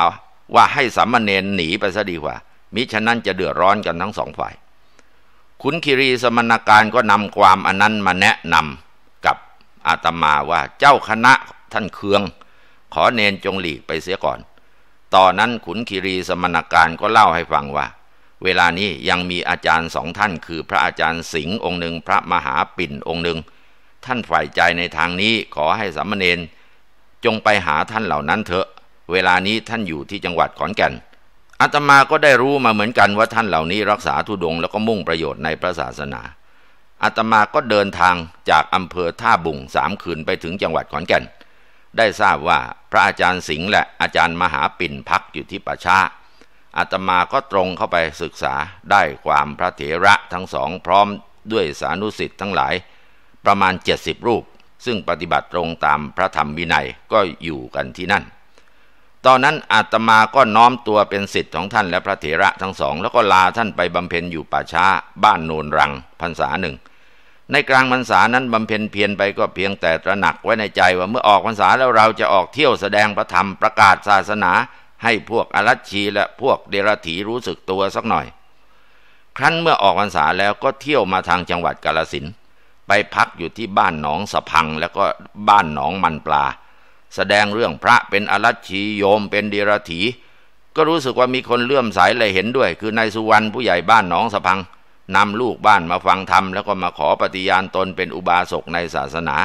ว่าให้สามเณรหนีไปซะดีกว่า มิฉะนั้นจะเดือดร้อนกันทั้งสองฝ่าย ขุนคิรีสมณการก็นำความอันนั้นมาแนะนำกับ อาตมาว่าเจ้าคณะท่านเคืองขอเนนจงหลีกไปเสียก่อน ตอนนั้นขุนคิรีสมณการก็เล่าให้ฟังว่า เวลานี้ยังมีอาจารย์สองท่าน คือพระอาจารย์สิงห์องค์หนึ่งพระมหาปิ่นองค์หนึ่งท่านฝ่ายใจในทางนี้ขอให้สามเณรจงไปหาท่านเหล่านั้นเถอะ เวลานี้ท่านอยู่ที่จังหวัดขอนแก่นอาตมาก็ได้รู้มาเหมือนกันว่าท่านเหล่านี้รักษาทุดงแล้วก็มุ่งประโยชน์ในพระศาสนาอาตมาก็เดินทางจากอำเภอท่าบุงสามคืนไปถึงจังหวัดขอนแก่นได้ทราบว่าพระอาจารย์สิงห์และอาจารย์มหาปิ่นพักอยู่ที่ป่าชาอาตมาก็ตรงเข้าไปศึกษาได้ความพระเถระทั้งสอง พร้อมด้วยสานุสิทธิ์ทั้งหลายประมาณ 70 รูป ซึ่งปฏิบัติตรงตามพระธรรมวินัยก็อยู่กันที่นั่น ตอนนั้นอาตมาก็น้อมตัวเป็นสิทธิ์ของท่านและพระเถระทั้งสอง แล้วก็ลาท่านไปบำเพ็ญอยู่ป่าช้า บ้านโนนรังพรรษาหนึ่งในกลางพรรษานั้นบำเพ็ญเพียรไปก็เพียงแต่ตระหนักไว้ในใจว่าเมื่อออกพรรษาแล้วเราจะออกเที่ยวแสดงพระธรรมประกาศศาสนา ให้พวกอรัชชีและพวกเดรถีรู้สึกตัวสักหน่อยครั้นเมื่อออกพรรษาแล้วก็เที่ยวมาทางจังหวัดกาลสินไปพักอยู่ที่บ้านหนองสะพังแล้วก็บ้านหนองมันปลา แสดงเรื่องพระเป็นอรัชชีโยมเป็นเดรถีก็รู้สึกว่ามีคนเลื่อมใสเลยเห็นด้วย คือนายสุวรรณผู้ใหญ่บ้านหนองสะพังนำลูกบ้านมาฟังธรรมแล้วก็มาขอปฏิญาณตนเป็นอุบาสกในศาสนา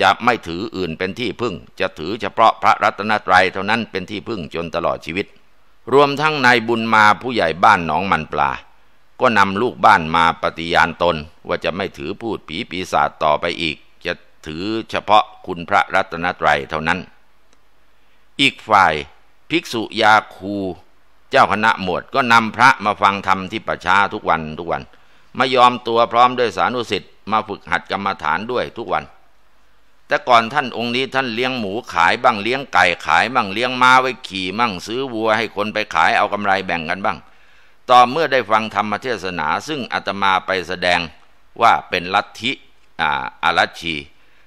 จะไม่ถืออื่นเป็นที่พึ่ง จะถือเฉพาะพระรัตนตรัยเท่านั้นเป็นที่พึ่งจนตลอดชีวิต รวมทั้งนายบุญมาผู้ใหญ่บ้านหนองมันปลาก็นำลูกบ้านมาปฏิญาณตน ว่าจะไม่ถือพูดผีปีศาจต่อไปอีก จะถือเฉพาะคุณพระรัตนตรัยเท่านั้น อีกฝ่ายภิกษุยาคู เจ้าคณะหมวด ก็นำพระมาฟังธรรมที่ประชาทุกวันทุกวัน มายอมตัวพร้อมด้วยสานุสิทธิ์มาฝึกหัดกรรมฐานด้วยทุกวัน แต่ก่อนท่านองค์นี้ท่านเลี้ยงหมูขายบ้างเลี้ยงไก่ขายบ้างเลี้ยงม้าไว้ขี่มั่งซื้อวัวให้คนไปขายเอากำไรแบ่งกันบ้างต่อเมื่อได้ฟังธรรมเทศนาซึ่งอาตมาไปแสดงว่าเป็นลัทธิอารัชี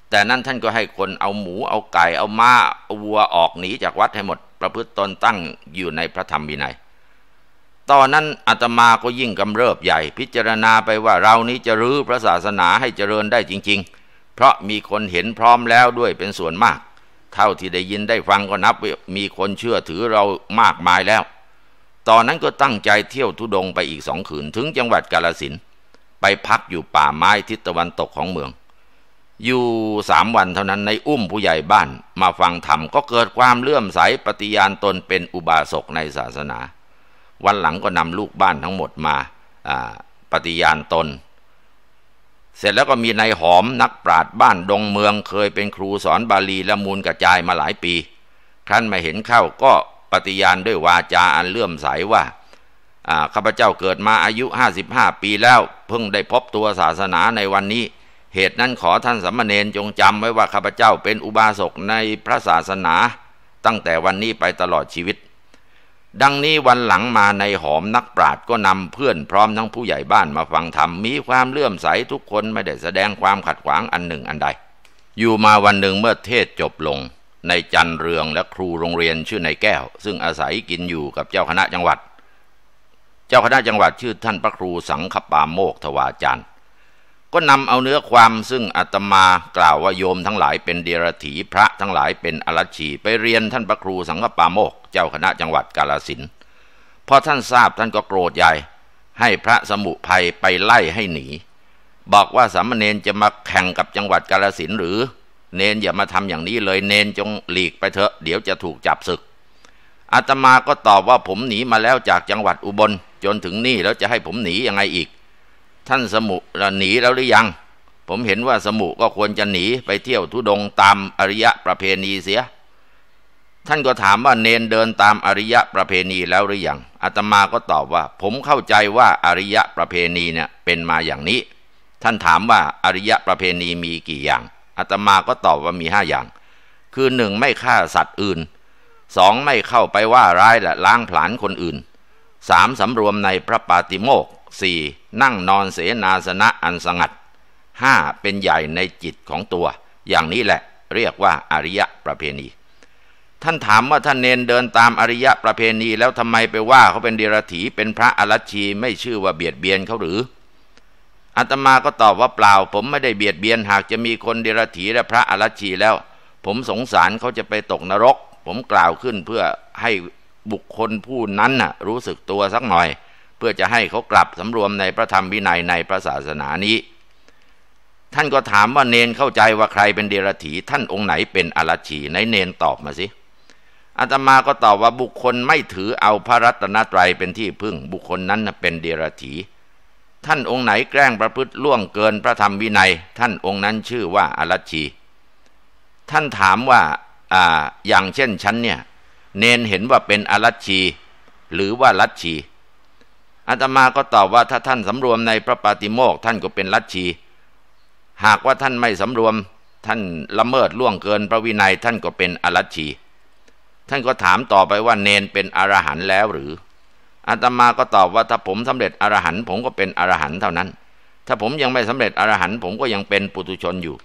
แต่นั่นท่านก็ให้คนเอาหมูเอาไก่เอามา้าอาวัวออกหนีจากวัดให้หมดประพฤติตนตั้งอยู่ในพระธรรมวินัย ตอนนั้นอาตมาก็ยิ่งกำเริบใหญ่พิจารณาไปว่าเรานี้จะรื้อพระศาสนาให้เจริญได้จริง ๆ เพราะมีคนเห็นพร้อมแล้วด้วยเป็นส่วนมากเท่าที่ได้ยินได้ฟังก็นับมีคนเชื่อถือเรามากมายแล้วตอนนั้นก็ตั้งใจเที่ยวทุดงไปอีกสองคืน ถึงจังหวัดกาลสิน ไปพักอยู่ป่าไม้ทิศตะวันตกของเมือง อยู่สามวันเท่านั้นในอุ้มผู้ใหญ่บ้าน มาฟังธรรมก็เกิดความเลื่อมใสปฏิญาณตนเป็นอุบาสกในศาสนา วันหลังก็นำลูกบ้านทั้งหมดมาปฏิญาณตน เสร็จแล้วก็มีนายหอมนักปราชญ์บ้านดงเมือง เคยเป็นครูสอนบาลีละมูลกระจายมาหลายปีครั้นมาเห็นเข้าก็ปฏิญาณด้วยวาจาอันเลื่อมใสว่าข้าพเจ้าเกิดมาอายุหห้าสิบ้าปีแล้ว เพิ่งได้พบตัวศาสนาในวันนี้ เหตุนั้นขอท่านสมณเณรจงจำไว้ว่าข้าพเจ้าเป็นอุบาสกในพระศาสนา ตั้งแต่วันนี้ไปตลอดชีวิต ดังนี้วันหลังมาในหอมนักปราชญ์ก็นำเพื่อนพร้อมทั้งผู้ใหญ่บ้านมาฟังธรรมมีความเลื่อมใสทุกคนไม่ได้แสดงความขัดขวางอันหนึ่งอันใด อยู่มาวันหนึ่งเมื่อเทศจบลงในจันเรืองและครูโรงเรียนชื่อนายแก้ว ซึ่งอาศัยกินอยู่กับเจ้าคณะจังหวัด เจ้าคณะจังหวัดชื่อท่านพระครูสังคปามโมกทวาจันทร์ก็นำเอาเนื้อความซึ่งอาตมากล่าว ว่าโยมทั้งหลายเป็นเดรถีพระทั้งหลายเป็นอรชีไปเรียนท่านพระครูสังขปาโมก เจ้าคณะจังหวัดกาลสินพอท่านทราบท่านก็โกรธใหญ่ ให้พระสมุภัยไปไล่ให้หนี บอกว่าสามเณรจะมาแข่งกับจังหวัดกาลสินหรือเนนอย่ามาทำอย่างนี้เลย เนนจงหลีกไปเถอะ เดี๋ยวจะถูกจับศึก อาตมาก็ตอบว่าผมหนีมาแล้วจากจังหวัดอุบลจนถึงนี่แล้วจะให้ผมหนียังไงอีก ท่านสมุหนีแล้วหรือยัง ผมเห็นว่าสมุก็ควรจะหนีไปเที่ยวทุดงตามอริยะประเพณีเสีย ท่านก็ถามว่าเนนเดินตามอริยะประเพณีแล้วหรือยัง อาตมาก็ตอบว่า ผมเข้าใจว่าอริยะประเพณีเนี่ย เป็นมาอย่างนี้ ท่านถามว่าอริยะประเพณีมีกี่อย่างอาตมาก็ตอบว่ามีห้าอย่าง คือหนึ่งไม่ฆ่าสัตว์อื่น สองไม่เข้าไปว่าร้ายและล้างผลาญคนอื่นสามสำรวมในพระปาติโมกสี่นั่งนอนเสนาสนะอันสงัดห้าเป็นใหญ่ในจิตของตัว อย่างนี้แหละเรียกว่าอริยประเพณี ท่านถามว่าท่านเนนเดินตามอริยประเพณีแล้วทำไมไปว่าเขาเป็นเดรัจฉีเป็นพระอรัชีไม่ชื่อว่าเบียดเบียนเขาหรืออาตมาก็ตอบว่าเปล่าผมไม่ได้เบียดเบียนหากจะมีคนเดรัจฉีและพระอรัชีแล้ว ผมสงสารเขาจะไปตกนรก ผมกล่าวขึ้นเพื่อให้บุคคลผู้นั้นน่ะรู้สึกตัวสักหน่อย เพื่อจะให้เขากลับสำรวมในพระธรรมวินัยในพระศาสนานี้ ท่านก็ถามว่าเนนเข้าใจว่าใครเป็นเดรัจฉีท่านองค์ไหนเป็นอรัชีในเนนตอบมาสิอาตมาก็ตอบว่าบุคคลไม่ถือเอาพระรัตนตรัยเป็นที่พึ่งบุคคลนั้นเป็นเดรัจฉีท่านองค์ไหนแกล้งประพฤติล่วงเกินพระธรรมวินัย ท่านองค์นั้นชื่อว่าอารัชีท่านถามว่าอ่า อย่างเช่นฉันเนี่ย เนนเห็นว่าเป็นอารัชีหรือว่าลัชชีอาตมาก็ตอบว่าถ้าท่านสำรวมในพระปาติโมกท่านก็เป็นลัชชีหากว่าท่านไม่สำรวม ท่านละเมิดล่วงเกินพระวินัยท่านก็เป็นอรัชีท่านก็ถามต่อไปว่า เนนเป็นอรหันต์แล้วหรืออาตมาก็ตอบว่าถ้าผมสำเร็จอรหันผมก็เป็นอรหันเท่านั้น ถ้าผมยังไม่สำเร็จอรหันผมก็ยังเป็นปุถุชนอยู่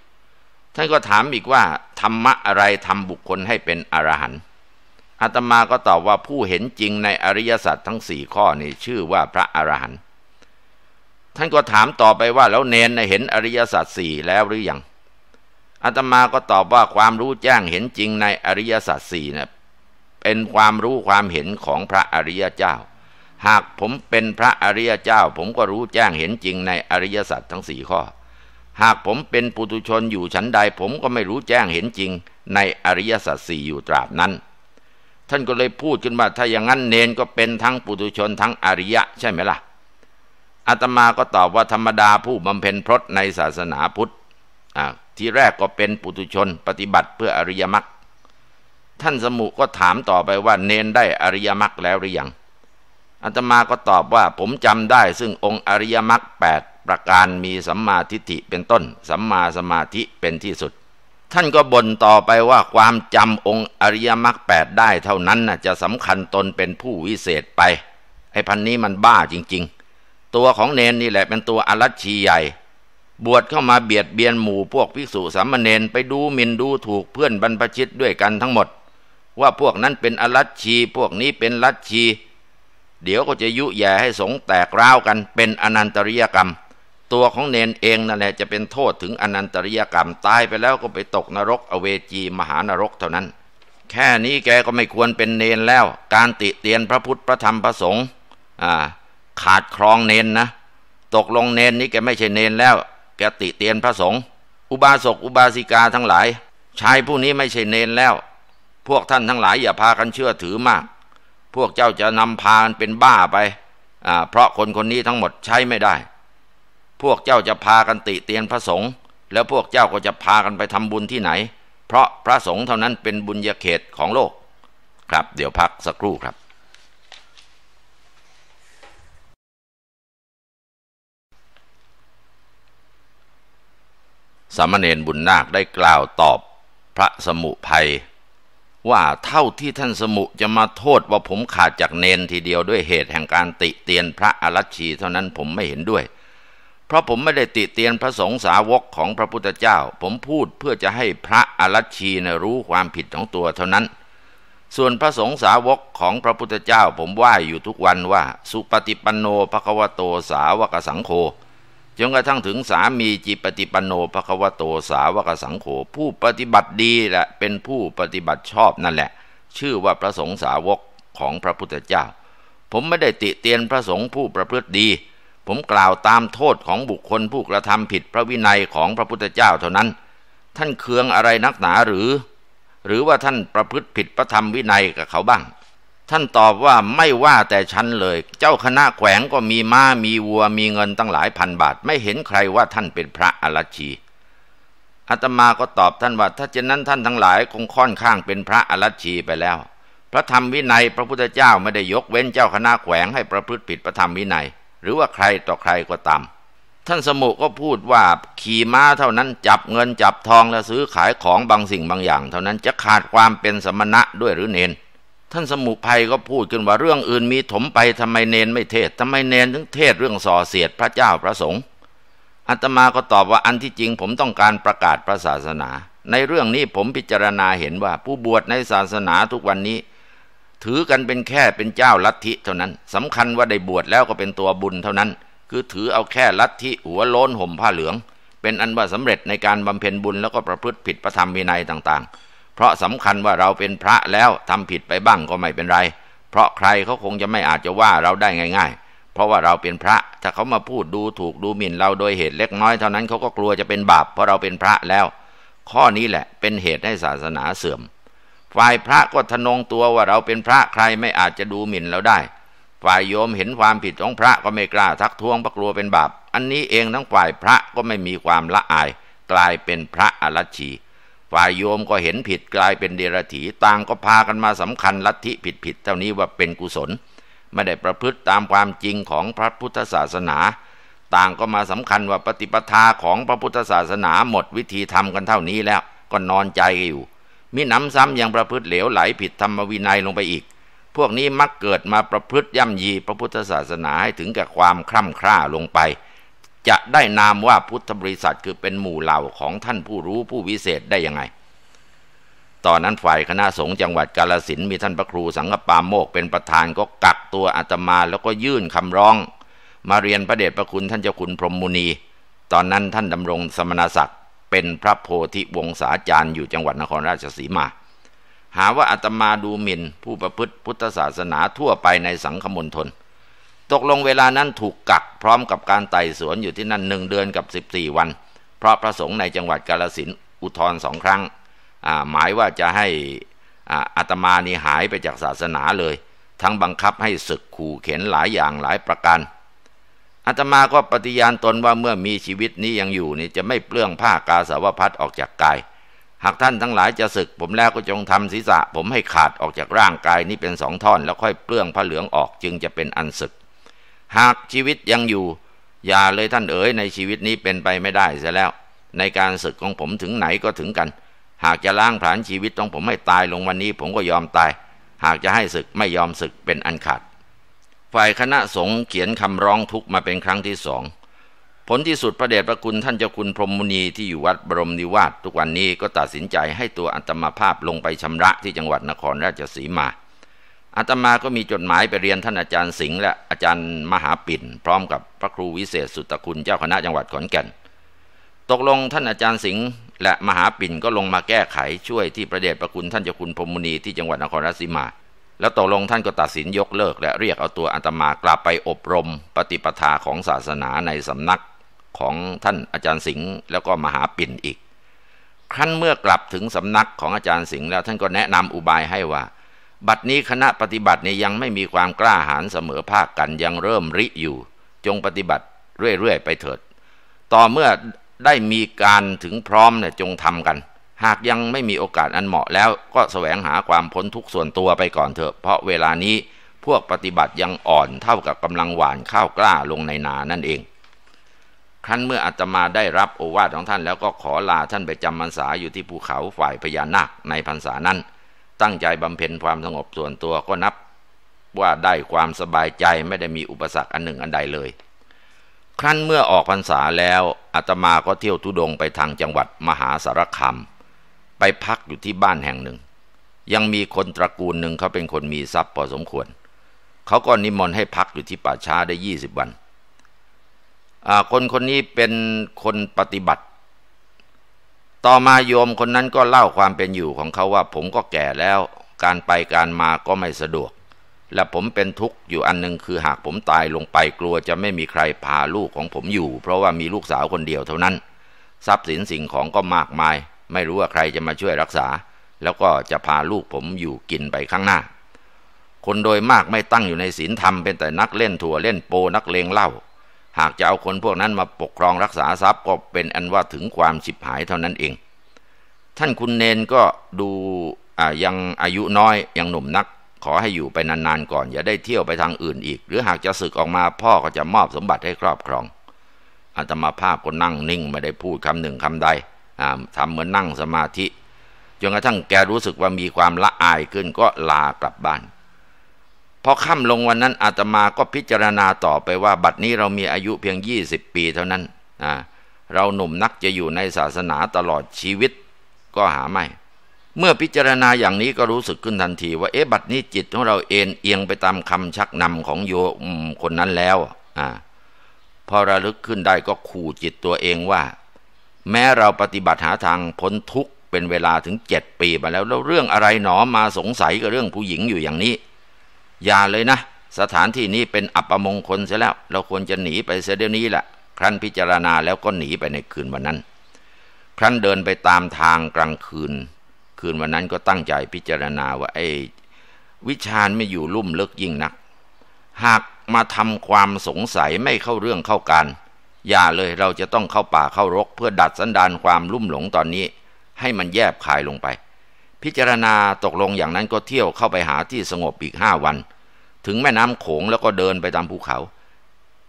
ท่านก็ถามอีกว่า ธรรมะอะไรทำบุคคลให้เป็นอรหันอาตมาก็ตอบว่าผู้เห็นจริงในอริยสัจทั้งสี่ข้อนี่ชื่อว่าพระอรหันต์ท่านก็ถามต่อไปว่าแล้วเนนเห็นอริยสัจสี่แล้วหรือยัง อาตมาก็ตอบว่าความรู้แจ้งเห็นจริงในอริยสัจสี่น่ะเป็นความรู้ความเห็นของพระอริยเจ้าหากผมเป็นพระอริยเจ้าผมก็รู้แจ้งเห็นจริงในอริยสัจทั้งสี่ข้อ หากผมเป็นปุถุชนอยู่ชั้นใด ผมก็ไม่รู้แจ้งเห็นจริงในอริยสัจสี่อยู่ตราบนั้น ท่านก็เลยพูดขึ้นว่าถ้าอย่างนั้นเนนก็เป็นทั้งปุถุชนทั้งอริยะใช่ไหมล่ะอาตมาก็ตอบว่าธรรมดาผู้บำเพ็ญพรตในศาสนาพุทธที่แรกก็เป็นปุถุชน ปฏิบัติเพื่ออริยมรรคท่านสมุก็ถามต่อไปว่าเนนได้อริยมรรคแล้วหรือยังอาตมาก็ตอบว่าผมจำได้ซึ่งองค์อริยมรรคแปดประการมีสัมมาทิฏฐิเป็นต้นสัมมาสมาธิเป็นที่สุด ท่านก็บ่นต่อไปว่าความจำองค์อริยมรรคแปดได้เท่านั้นนะจะสำคัญตนเป็นผู้วิเศษไปไอ้พันนี้มันบ้าจริงๆ ตัวของเนนนี่แหละเป็นตัวอรัชชีใหญ่ บวชเข้ามาเบียดเบียนหมู่พวกภิกษุสามเณรไปดูหมิ่นดูถูกเพื่อนบรรพชิตด้วยกันทั้งหมด ว่าพวกนั้นเป็นอรัชชีพวกนี้เป็นรัชชีเดี๋ยวก็จะยุแย่ให้สงแตกร้าวกันเป็นอนันตริยกรรม ตัวของเนนเองนั่นแหละจะเป็นโทษถึงอนันตริยกรรมตายไปแล้วก็ไปตกนรกอเวจีมหานรกเท่านั้น แค่นี้แกก็ไม่ควรเป็นเนนแล้ว การติเตียนพระพุทธพระธรรมพระสงฆ์ขาดครองเนนนะ ตกลงเนนนี้แกไม่ใช่เนนแล้ว แกติเตียนพระสงฆ์อุบาสกอุบาสิกาทั้งหลาย ชายผู้นี้ไม่ใช่เนนแล้ว พวกท่านทั้งหลายอย่าพากันเชื่อถือมากพวกเจ้าจะนำพาเป็นบ้าไป เพราะคนคนนี้ทั้งหมดใช้ไม่ได้ พวกเจ้าจะพากันติเตียนพระสงฆ์ แล้วพวกเจ้าก็จะพากันไปทำบุญที่ไหน เพราะพระสงฆ์เท่านั้นเป็นบุญญาเขตของโลก ครับ เดี๋ยวพักสักครู่ครับ สามเณรบุญนาคได้กล่าวตอบพระสมุภัยว่าเท่าที่ท่านสมุจะมาโทษว่าผมขาดจากเนนทีเดียวด้วยเหตุแห่งการติเตียนพระอรัชชีเท่านั้นผมไม่เห็นด้วย เพราะผมไม่ได้ติเตียนพระสงฆ์สาวกของพระพุทธเจ้า ผมพูดเพื่อจะให้พระอรัชชีนะรู้ความผิดของตัวเท่านั้น ส่วนพระสงฆ์สาวกของพระพุทธเจ้า ผมไหว้อยู่ทุกวันว่า สุปฏิปันโนภควโตสาวกสังโฆจนกระทั่งถึงสามีจิปฏิปันโนภควโตสาวกสังโฆผู้ปฏิบัติดีแหละเป็นผู้ปฏิบัติชอบนั่นแหละ ชื่อว่าพระสงฆ์สาวกของพระพุทธเจ้า ผมไม่ได้ติเตียนพระสงฆ์ผู้ประพฤติดี ผมกล่าวตามโทษของบุคคลผู้กระทำผิดพระวินัยของพระพุทธเจ้าเท่านั้น ท่านเคืองอะไรนักหนาหรือ หรือว่าท่านประพฤติผิดพระธรรมวินัยกับเขาบ้างท่านตอบว่าไม่ว่าแต่ฉันเลยเจ้าคณะแขวงก็มีม้า มีวัวมีเงินตั้งหลายพันบาทไม่เห็นใครว่าท่านเป็นพระอรชีอาตมาก็ตอบท่านว่าถ้าเช่นนั้นท่านทั้งหลายคงค่อนข้างเป็นพระอรชีไปแล้ว พระธรรมวินัยพระพุทธเจ้าไม่ได้ยกเว้นเจ้าคณะแขวงให้ประพฤติผิดพระธรรมวินัย หรือว่าใครต่อใครก็ตาม ท่านสมุก็พูดว่าขี่ม้าเท่านั้นจับเงินจับทองและซื้อขายของบางสิ่งบางอย่าง เท่านั้นจะขาดความเป็นสมณะด้วยหรือเนนท่านสมุภัยก็พูดขึ้นว่าเรื่องอื่นมีถมไปทำไมเนนไม่เทศทำไมเนนถึงเทศเรื่องส่อเสียดพระเจ้าพระสงฆ์อัตมาก็ตอบว่าอันที่จริงผมต้องการประกาศพระศาสนา ในเรื่องนี้ผมพิจารณาเห็นว่าผู้บวชในศาสนาทุกวันนี้ ถือกันเป็นแค่เป็นเจ้าลัทธิเท่านั้นสำคัญว่าได้บวชแล้วก็เป็นตัวบุญเท่านั้น คือถือเอาแค่ลัทธิหัวโล้นห่มผ้าเหลือง เป็นอันว่าสำเร็จในการบำเพ็ญบุญแล้วก็ประพฤติผิดพระธรรมวินัยต่างๆเพราะสำคัญว่าเราเป็นพระแล้วทำผิดไปบ้างก็ไม่เป็นไร เพราะใครเขาคงจะไม่อาจจะว่าเราได้ง่ายๆ เพราะว่าเราเป็นพระถ้าเขามาพูดดูถูกดูหมิ่นเราโดยเหตุเล็กน้อยเท่านั้นเขาก็กลัวจะเป็นบาปเพราะเราเป็นพระแล้ว ข้อนี้แหละเป็นเหตุให้ศาสนาเสื่อม ฝ่ายพระก็ทนงตัวว่าเราเป็นพระใครไม่อาจจะดูหมิ่นเราได้ ฝ่ายโยมเห็นความผิดของพระก็ไม่กล้าทักท้วงเพราะกลัวเป็นบาป อันนี้เองทั้งฝ่ายพระก็ไม่มีความละอาย กลายเป็นพระอรชีฝ่ายโยมก็เห็นผิดกลายเป็นเดรัจฉีต่างก็พากันมาสำคัญลัทธิผิดๆเท่านี้ว่าเป็นกุศล ไม่ได้ประพฤติตามความจริงของพระพุทธศาสนา ต่างก็มาสำคัญว่าปฏิปทาของพระพุทธศาสนาหมดวิธีทำกันเท่านี้แล้วก็นอนใจอยู่มิหนำซ้ำยังประพฤติเหลวไหลผิดธรรมวินัยลงไปอีก พวกนี้มักเกิดมาประพฤติย่ำยีพระพุทธศาสนาให้ถึงกับความคร่ำคร่าลงไปจะได้นามว่าพุทธบริษัทคือเป็นหมู่เหล่าของท่านผู้รู้ผู้วิเศษได้ยังไง ตอนนั้นฝ่ายคณะสงฆ์จังหวัดกาลสินมีท่านพระครูสังฆปาโมก เป็นประธานก็กักตัวอาตมาแล้วก็ยื่นคำร้อง มาเรียนพระเดชพระคุณท่านเจ้าคุณพรหมมุนี ตอนนั้นท่านดำรงสมณศักดิ์เป็นพระโพธิวงศาจารย์อยู่จังหวัดนครราชสีมา หาว่าอาตมาดูหมิ่น ผู้ประพฤติพุทธศาสนาทั่วไปในสังคมณฑลตกลงเวลานั้นถูกกักพร้อมกับการไต่สวนอยู่ที่นั่นหนึ่งเดือนกับ 14 วัน เพราะพระสงฆ์ในจังหวัดกาลสินอุทธรสองครั้ง หมายว่าจะให้อัตมานี่หายไปจากศาสนาเลย ทั้งบังคับให้ศึกขู่เข็นหลายอย่างหลายประการอาตมาก็ปฏิญาณตนว่าเมื่อมีชีวิตนี้ยังอยู่นี่จะไม่เปลื้องผ้ากาสาวพัดออกจากกาย หากท่านทั้งหลายจะศึก ผมแล้วก็จงทำศีรษะ ผมให้ขาดออกจากร่างกายนี้เป็นสองท่อนแล้วค่อยเปลื้องผ้าเหลืองออกจึงจะเป็นอันศึกหากชีวิตยังอยู่ อย่าเลยท่านเอ๋ยในชีวิตนี้เป็นไปไม่ได้เสียแล้ว ในการศึกของผมถึงไหนก็ถึงกัน หากจะล้างผลาญชีวิตของผมให้ตายลงวันนี้ ผมก็ยอมตาย หากจะให้ศึกไม่ยอมศึกเป็นอันขาดฝ่ายคณะสงฆ์เขียนคำร้องทุกมาเป็นครั้งที่สองผลที่สุดพระเดชพระคุณท่านเจ้าคุณพรหมุนีที่อยู่วัดบรมนิวาสทุกวันนี้ก็ตัดสินใจให้ตัวอัตมาภาพลงไปชำระที่จังหวัดนครราชสีมาอาตมาก็มีจดหมายไปเรียนท่านอาจารย์สิงห์และอาจารย์มหาปิ่น พร้อมกับพระครูวิเศษสุตคุณเจ้าคณะจังหวัดขอนแก่นตกลงท่านอาจารย์สิงห์และมหาปิ่นก็ลงมาแก้ไขช่วยที่ประเดชประคุณท่านเจ้าคุณพรมุนีที่จังหวัดนครราชสีมา แล้วตกลงท่านก็ตัดสินยกเลิกและเรียกเอาตัวอาตมากลับไปอบรม ปฏิปทาของศาสนาในสำนักของท่านอาจารย์สิงห์แล้วก็มหาปิ่นอีกครั้นเมื่อกลับถึงสำนักของอาจารย์สิงห์แล้วท่านก็แนะนำอุบายให้ว่าบัดนี้คณะปฏิบัติเนี่ยยังไม่มีความกล้าหาญเสมอภาคกันยังเริ่มริอยู่ จงปฏิบัติเรื่อย ๆ ไปเถิด ต่อเมื่อได้มีการถึงพร้อมเนี่ยจงทำกัน หากยังไม่มีโอกาสอันเหมาะแล้วก็แสวงหาความพ้นทุกส่วนตัวไปก่อนเถอะ เพราะเวลานี้พวกปฏิบัติยังอ่อนเท่ากับกำลังหวานข้าวกล้าลงในนานั่นเอง ครั้นเมื่ออาตมาได้รับโอวาทของท่านแล้วก็ขอลาท่านไปจำพรรษาอยู่ที่ภูเขาฝ่ายพญานาคในพรรษานั้นตั้งใจบำเพ็ญความสงบส่วนตัวก็นับว่าได้ความสบายใจไม่ได้มีอุปสรรคอันหนึ่งอันใดเลย ครั้นเมื่อออกพรรษาแล้วอาตมาก็เที่ยวทุดงไปทางจังหวัดมหาสารคามไปพักอยู่ที่บ้านแห่งหนึ่ง ยังมีคนตระกูลหนึ่งเขาเป็นคนมีทรัพย์พอสมควรเขาก็นิมนต์ให้พักอยู่ที่ป่าช้าได้ยี่สิบวันคนคนนี้เป็นคนปฏิบัติต่อมาโยมคนนั้นก็เล่าความเป็นอยู่ของเขาว่าผมก็แก่แล้วการไปการมาก็ไม่สะดวก และผมเป็นทุกข์อยู่อันหนึ่งคือหากผมตายลงไปกลัวจะไม่มีใครพาลูกของผมอยู่เพราะว่ามีลูกสาวคนเดียวเท่านั้น ทรัพย์สินสิ่งของก็มากมาย ไม่รู้ว่าใครจะมาช่วยรักษา แล้วก็จะพาลูกผมอยู่กินไปข้างหน้า คนโดยมากไม่ตั้งอยู่ในศีลธรรมเป็นแต่นักเล่นถั่วเล่นโปนักเลงเหล้าหากจะเอาคนพวกนั้นมาปกครองรักษาทรัพย์ก็เป็นอันว่าถึงความฉิบหายเท่านั้นเอง ท่านคุณเนนก็ดูยังอายุน้อยยังหนุ่มนัก ขอให้อยู่ไปนานๆก่อน อย่าได้เที่ยวไปทางอื่นอีก หรือหากจะศึกออกมาพ่อก็จะมอบสมบัติให้ครอบครองอาตมาภาพก็นั่งนิ่งไม่ได้พูดคำหนึ่งคำใดทำเหมือนนั่งสมาธิ จนกระทั่งแกรู้สึกว่ามีความละอายขึ้นก็ลากลับบ้านพอค่ำลงวันนั้นอาตมาก็พิจารณาต่อไปว่า บัดนี้เรามีอายุเพียง 20 ปีเท่านั้นเราหนุ่มนักจะอยู่ในศาสนาตลอดชีวิต ก็หาไม่ เมื่อพิจารณาอย่างนี้ก็รู้สึกขึ้นทันที ว่าเอ๊ะบัดนี้จิตของเราเอ็นเอียงไปตามคำชักนำของโยมคนนั้นแล้วอพอระลึกขึ้นได้ก็ขู่จิตตัวเองว่า แม้เราปฏิบัติหาทางพ้นทุกข์เป็นเวลาถึงเจ็ดปีมาแล้วแล้วเรื่องอะไรหนอมาสงสัยกับเรื่องผู้หญิงอยู่อย่างนี้อย่าเลยนะสถานที่นี้เป็นอัปมงคลเสียแล้วเราควรจะหนีไปเสียเดี๋ยวนี้แหละครั้นพิจารณาแล้วก็หนีไปในคืนวันนั้น ครั้นเดินไปตามทางกลางคืน คืนวันนั้นก็ตั้งใจพิจารณาว่าไอ้วิชาไม่อยู่ลุ่มลึกยิ่งนัก หากมาทำความสงสัยไม่เข้าเรื่องเข้าการอย่าเลยเราจะต้องเข้าป่าเข้ารก เพื่อดัดสันดานความลุ่มหลงตอนนี้ ให้มันแยบคายลงไปพิจารณาตกลงอย่างนั้นก็เที่ยวเข้าไปหาที่สงบอีกห้าวัน ถึงแม่น้ำโขงแล้วก็เดินไปตามภูเขา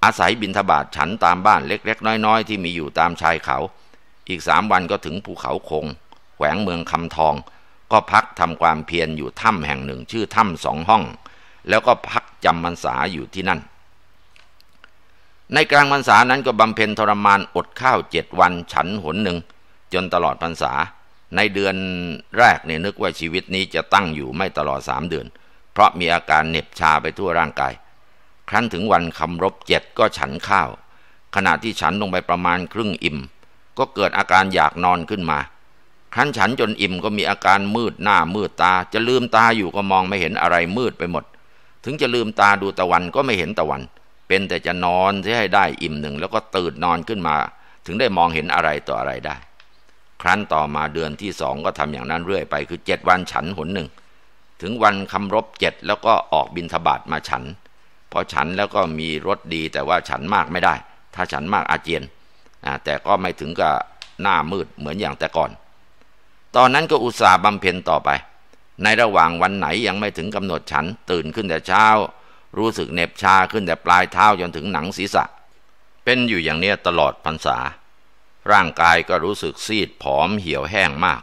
อาศัยบินทบาทฉันตามบ้านเล็กๆ น้อย ๆ ที่มีอยู่ตามชายเขา อีกสามวันก็ถึงภูเขาคงแขวงเมืองคำทอง ก็พักทำความเพียรอยู่ถ้ำแห่งหนึ่งชื่อถ้ำสองห้อง แล้วก็พักจำมันษาอยู่ที่นั่น ในกลางพรรษานั้นก็บำเพ็ญทรมานอดข้าวเจ็ดวันฉันหนหนึ่งจนตลอดพรรษาในเดือนแรกเนี่ยนึกว่าชีวิตนี้จะตั้งอยู่ไม่ตลอดสามเดือน เพราะมีอาการเหน็บชาไปทั่วร่างกาย ครั้นถึงวันคำรบเจ็ดก็ฉันข้าว ขณะที่ฉันลงไปประมาณครึ่งอิ่ม ก็เกิดอาการอยากนอนขึ้นมา ครั้นฉันจนอิ่มก็มีอาการมืดหน้ามืดตา จะลืมตาอยู่ก็มองไม่เห็นอะไรมืดไปหมด ถึงจะลืมตาดูตะวันก็ไม่เห็นตะวัน เป็นแต่จะนอนที่ให้ได้อิ่มหนึ่งแล้วก็ตื่นนอนขึ้นมา ถึงได้มองเห็นอะไรต่ออะไรได้ครั้นต่อมาเดือนที่สองก็ทำอย่างนั้นเรื่อยไป คือเจ็ดวันฉันหนหนึ่ง ถึงวันคำรบเจ็ดแล้วก็ออกบินทบาทมาฉัน พอฉันแล้วก็มีรสดีแต่ว่าฉันมากไม่ได้ ถ้าฉันมากอาเจียนแต่ก็ไม่ถึงกับหน้ามืดเหมือนอย่างแต่ก่อน ตอนนั้นก็อุตส่าห์บำเพ็ญต่อไป ในระหว่างวันไหนยังไม่ถึงกำหนดฉันตื่นขึ้นแต่เช้ารู้สึกเหน็บชาขึ้นแต่ปลายเท้าจนถึงหนังศีรษะ เป็นอยู่อย่างเนี้ตลอดพรรษาร่างกายก็รู้สึกซีดผอมเหี่ยวแห้งมาก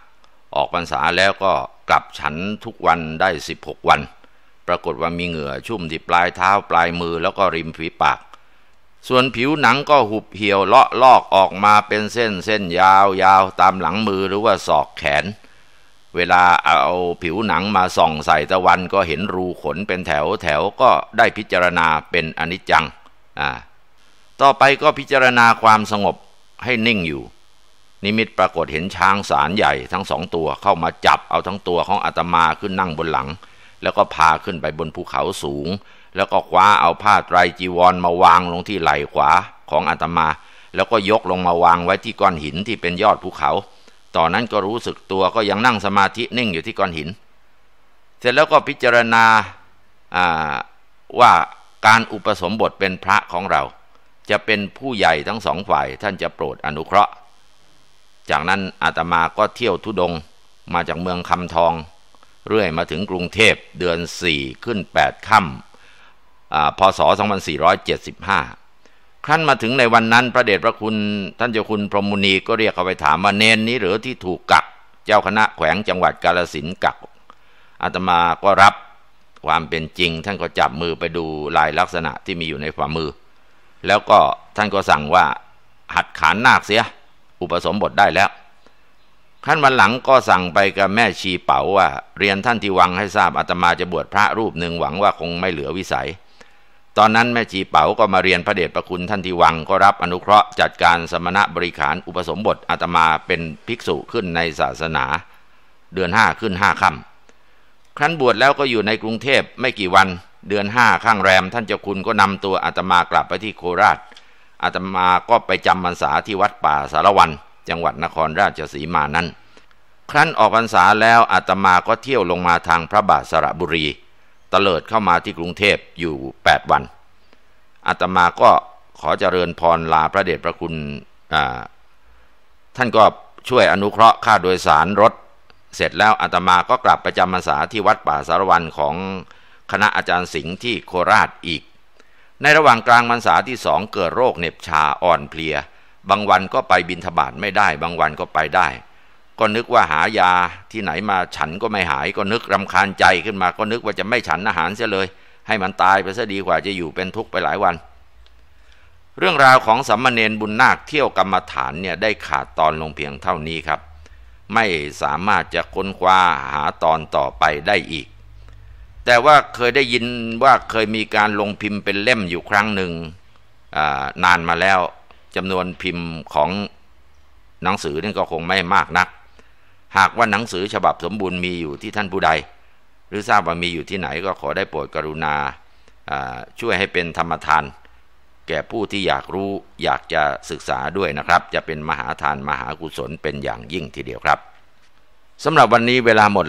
ออกพรรษาแล้วก็กลับฉันทุกวันได้ 16 วัน ปรากฏว่ามีเหงื่อชุ่มที่ปลายเท้าปลายมือแล้วก็ริมฝีปาก ส่วนผิวหนังก็หุบเหี่ยวเลาะลอกออกมาเป็นเส้นเส้นยาวยาวตามหลังมือหรือว่าศอกแขน เวลาเอาผิวหนังมาส่องใส่ตะวันก็เห็นรูขนเป็นแถวแถวก็ได้พิจารณาเป็นอนิจจัง อ่า ต่อไปก็พิจารณาความสงบให้นิ่งอยู่ นิมิตปรากฏเห็นช้างสารใหญ่ทั้งสองตัวเข้ามาจับเอาทั้งตัวของอาตมาขึ้นนั่งบนหลัง แล้วก็พาขึ้นไปบนภูเขาสูง แล้วก็คว้าเอาผ้าไตรจีวรมาวางลงที่ไหล่ขวาของอาตมา แล้วก็ยกลงมาวางไว้ที่ก้อนหินที่เป็นยอดภูเขาต่อนนั้นก็รู้สึกตัวก็ยังนั่งสมาธินิ่งอยู่ที่ก้อนหิน เสร็จแล้วก็พิจารณาว่าการอุปสมบทเป็นพระของเราจะเป็นผู้ใหญ่ทั้งสองฝ่ายท่านจะโปรดอนุเคราะห์ จากนั้นอาตมาก็เที่ยวทุดงมาจากเมืองคำทอง เรื่อยมาถึงกรุงเทพเดือนสี่ขึ้นแปดค่ำพศ2475ครั้นมาถึงในวันนั้นพระเดชพระคุณท่านเจ้าคุณพรหมุนีก็เรียกเขาไปถามว่า เนนนี้หรือที่ถูกกักเจ้าคณะแขวงจังหวัดกาลสินกัก อาตมาก็รับความเป็นจริง ท่านก็จับมือไปดูลายลักษณะที่มีอยู่ในฝ่ามือแล้วก็ท่านก็สั่งว่าหัดขานนาคเสีย อุปสมบทได้แล้วขั้นวันหลังก็สั่งไปกับแม่ชีเป๋าว่า เรียนท่านที่วังให้ทราบอาตมาจะบวชพระรูปหนึ่งหวังว่าคงไม่เหลือวิสัย ตอนนั้นแม่ชีเป๋าก็มาเรียนพระเดชพระคุณท่านที่วังก็รับอนุเคราะห์จัดการสมณบริขารอุปสมบทอาตมาเป็นภิกษุขึ้นในศาสนา เดือนห้าขึ้นห้าคำครั้นบวชแล้วก็อยู่ในกรุงเทพไม่กี่วันเดือนห้าข้างแรมท่านเจ้าคุณก็นำตัวอาตมากลับไปที่โคราชอาตมาก็ไปจำพรรษาที่วัดป่าสารวันจังหวัดนครราชสีมานั้น ครั้นออกพรรษาแล้วอาตมาก็เที่ยวลงมาทางพระบาทสระบุรีตเตลิดเข้ามาที่กรุงเทพอยู่8 วันอาตมาก็ขอเจริญพรลาพระเดชพระคุณท่านก็ช่วยอนุเคราะห์ค่าโดยสารรถ เสร็จแล้วอาตมาก็กลับประจำพรรษาที่วัดป่าสารวันของคณะอาจารย์สิงห์ที่โคราชอีก ในระหว่างกลางมรรษาที่สองเกิดโรคเน็บชาอ่อนเพลีย บางวันก็ไปบินทบาทไม่ได้ บางวันก็ไปได้ ก็นึกว่าหายาที่ไหนมาฉันก็ไม่หาย ก็นึกรำคาญใจขึ้นมาก็นึกว่าจะไม่ฉันอาหารเสียเลย ให้มันตายไปซะดีกว่าจะอยู่เป็นทุกข์ไปหลายวัน เรื่องราวของสัมมาเนนบุญนาคเที่ยวกรรมฐานเนี่ยได้ขาดตอนลงเพียงเท่านี้ครับ ไม่สามารถจะค้นคว้าหาตอนต่อไปได้อีกแต่ว่าเคยได้ยินว่าเคยมีการลงพิมพ์เป็นเล่มอยู่ครั้งหนึ่งนานมาแล้วจำนวนพิมพ์ของหนังสือนี่ก็คงไม่มากนัก หากว่าหนังสือฉบับสมบูรณ์มีอยู่ที่ท่านผู้ใด หรือทราบว่ามีอยู่ที่ไหนก็ขอได้โปรดกรุณาช่วยให้เป็นธรรมทาน แก่ผู้ที่อยากรู้อยากจะศึกษาด้วยนะครับ จะเป็นมหาทานมหากุศลเป็นอย่างยิ่งทีเดียวครับสำหรับวันนี้เวลาหมดแล้ว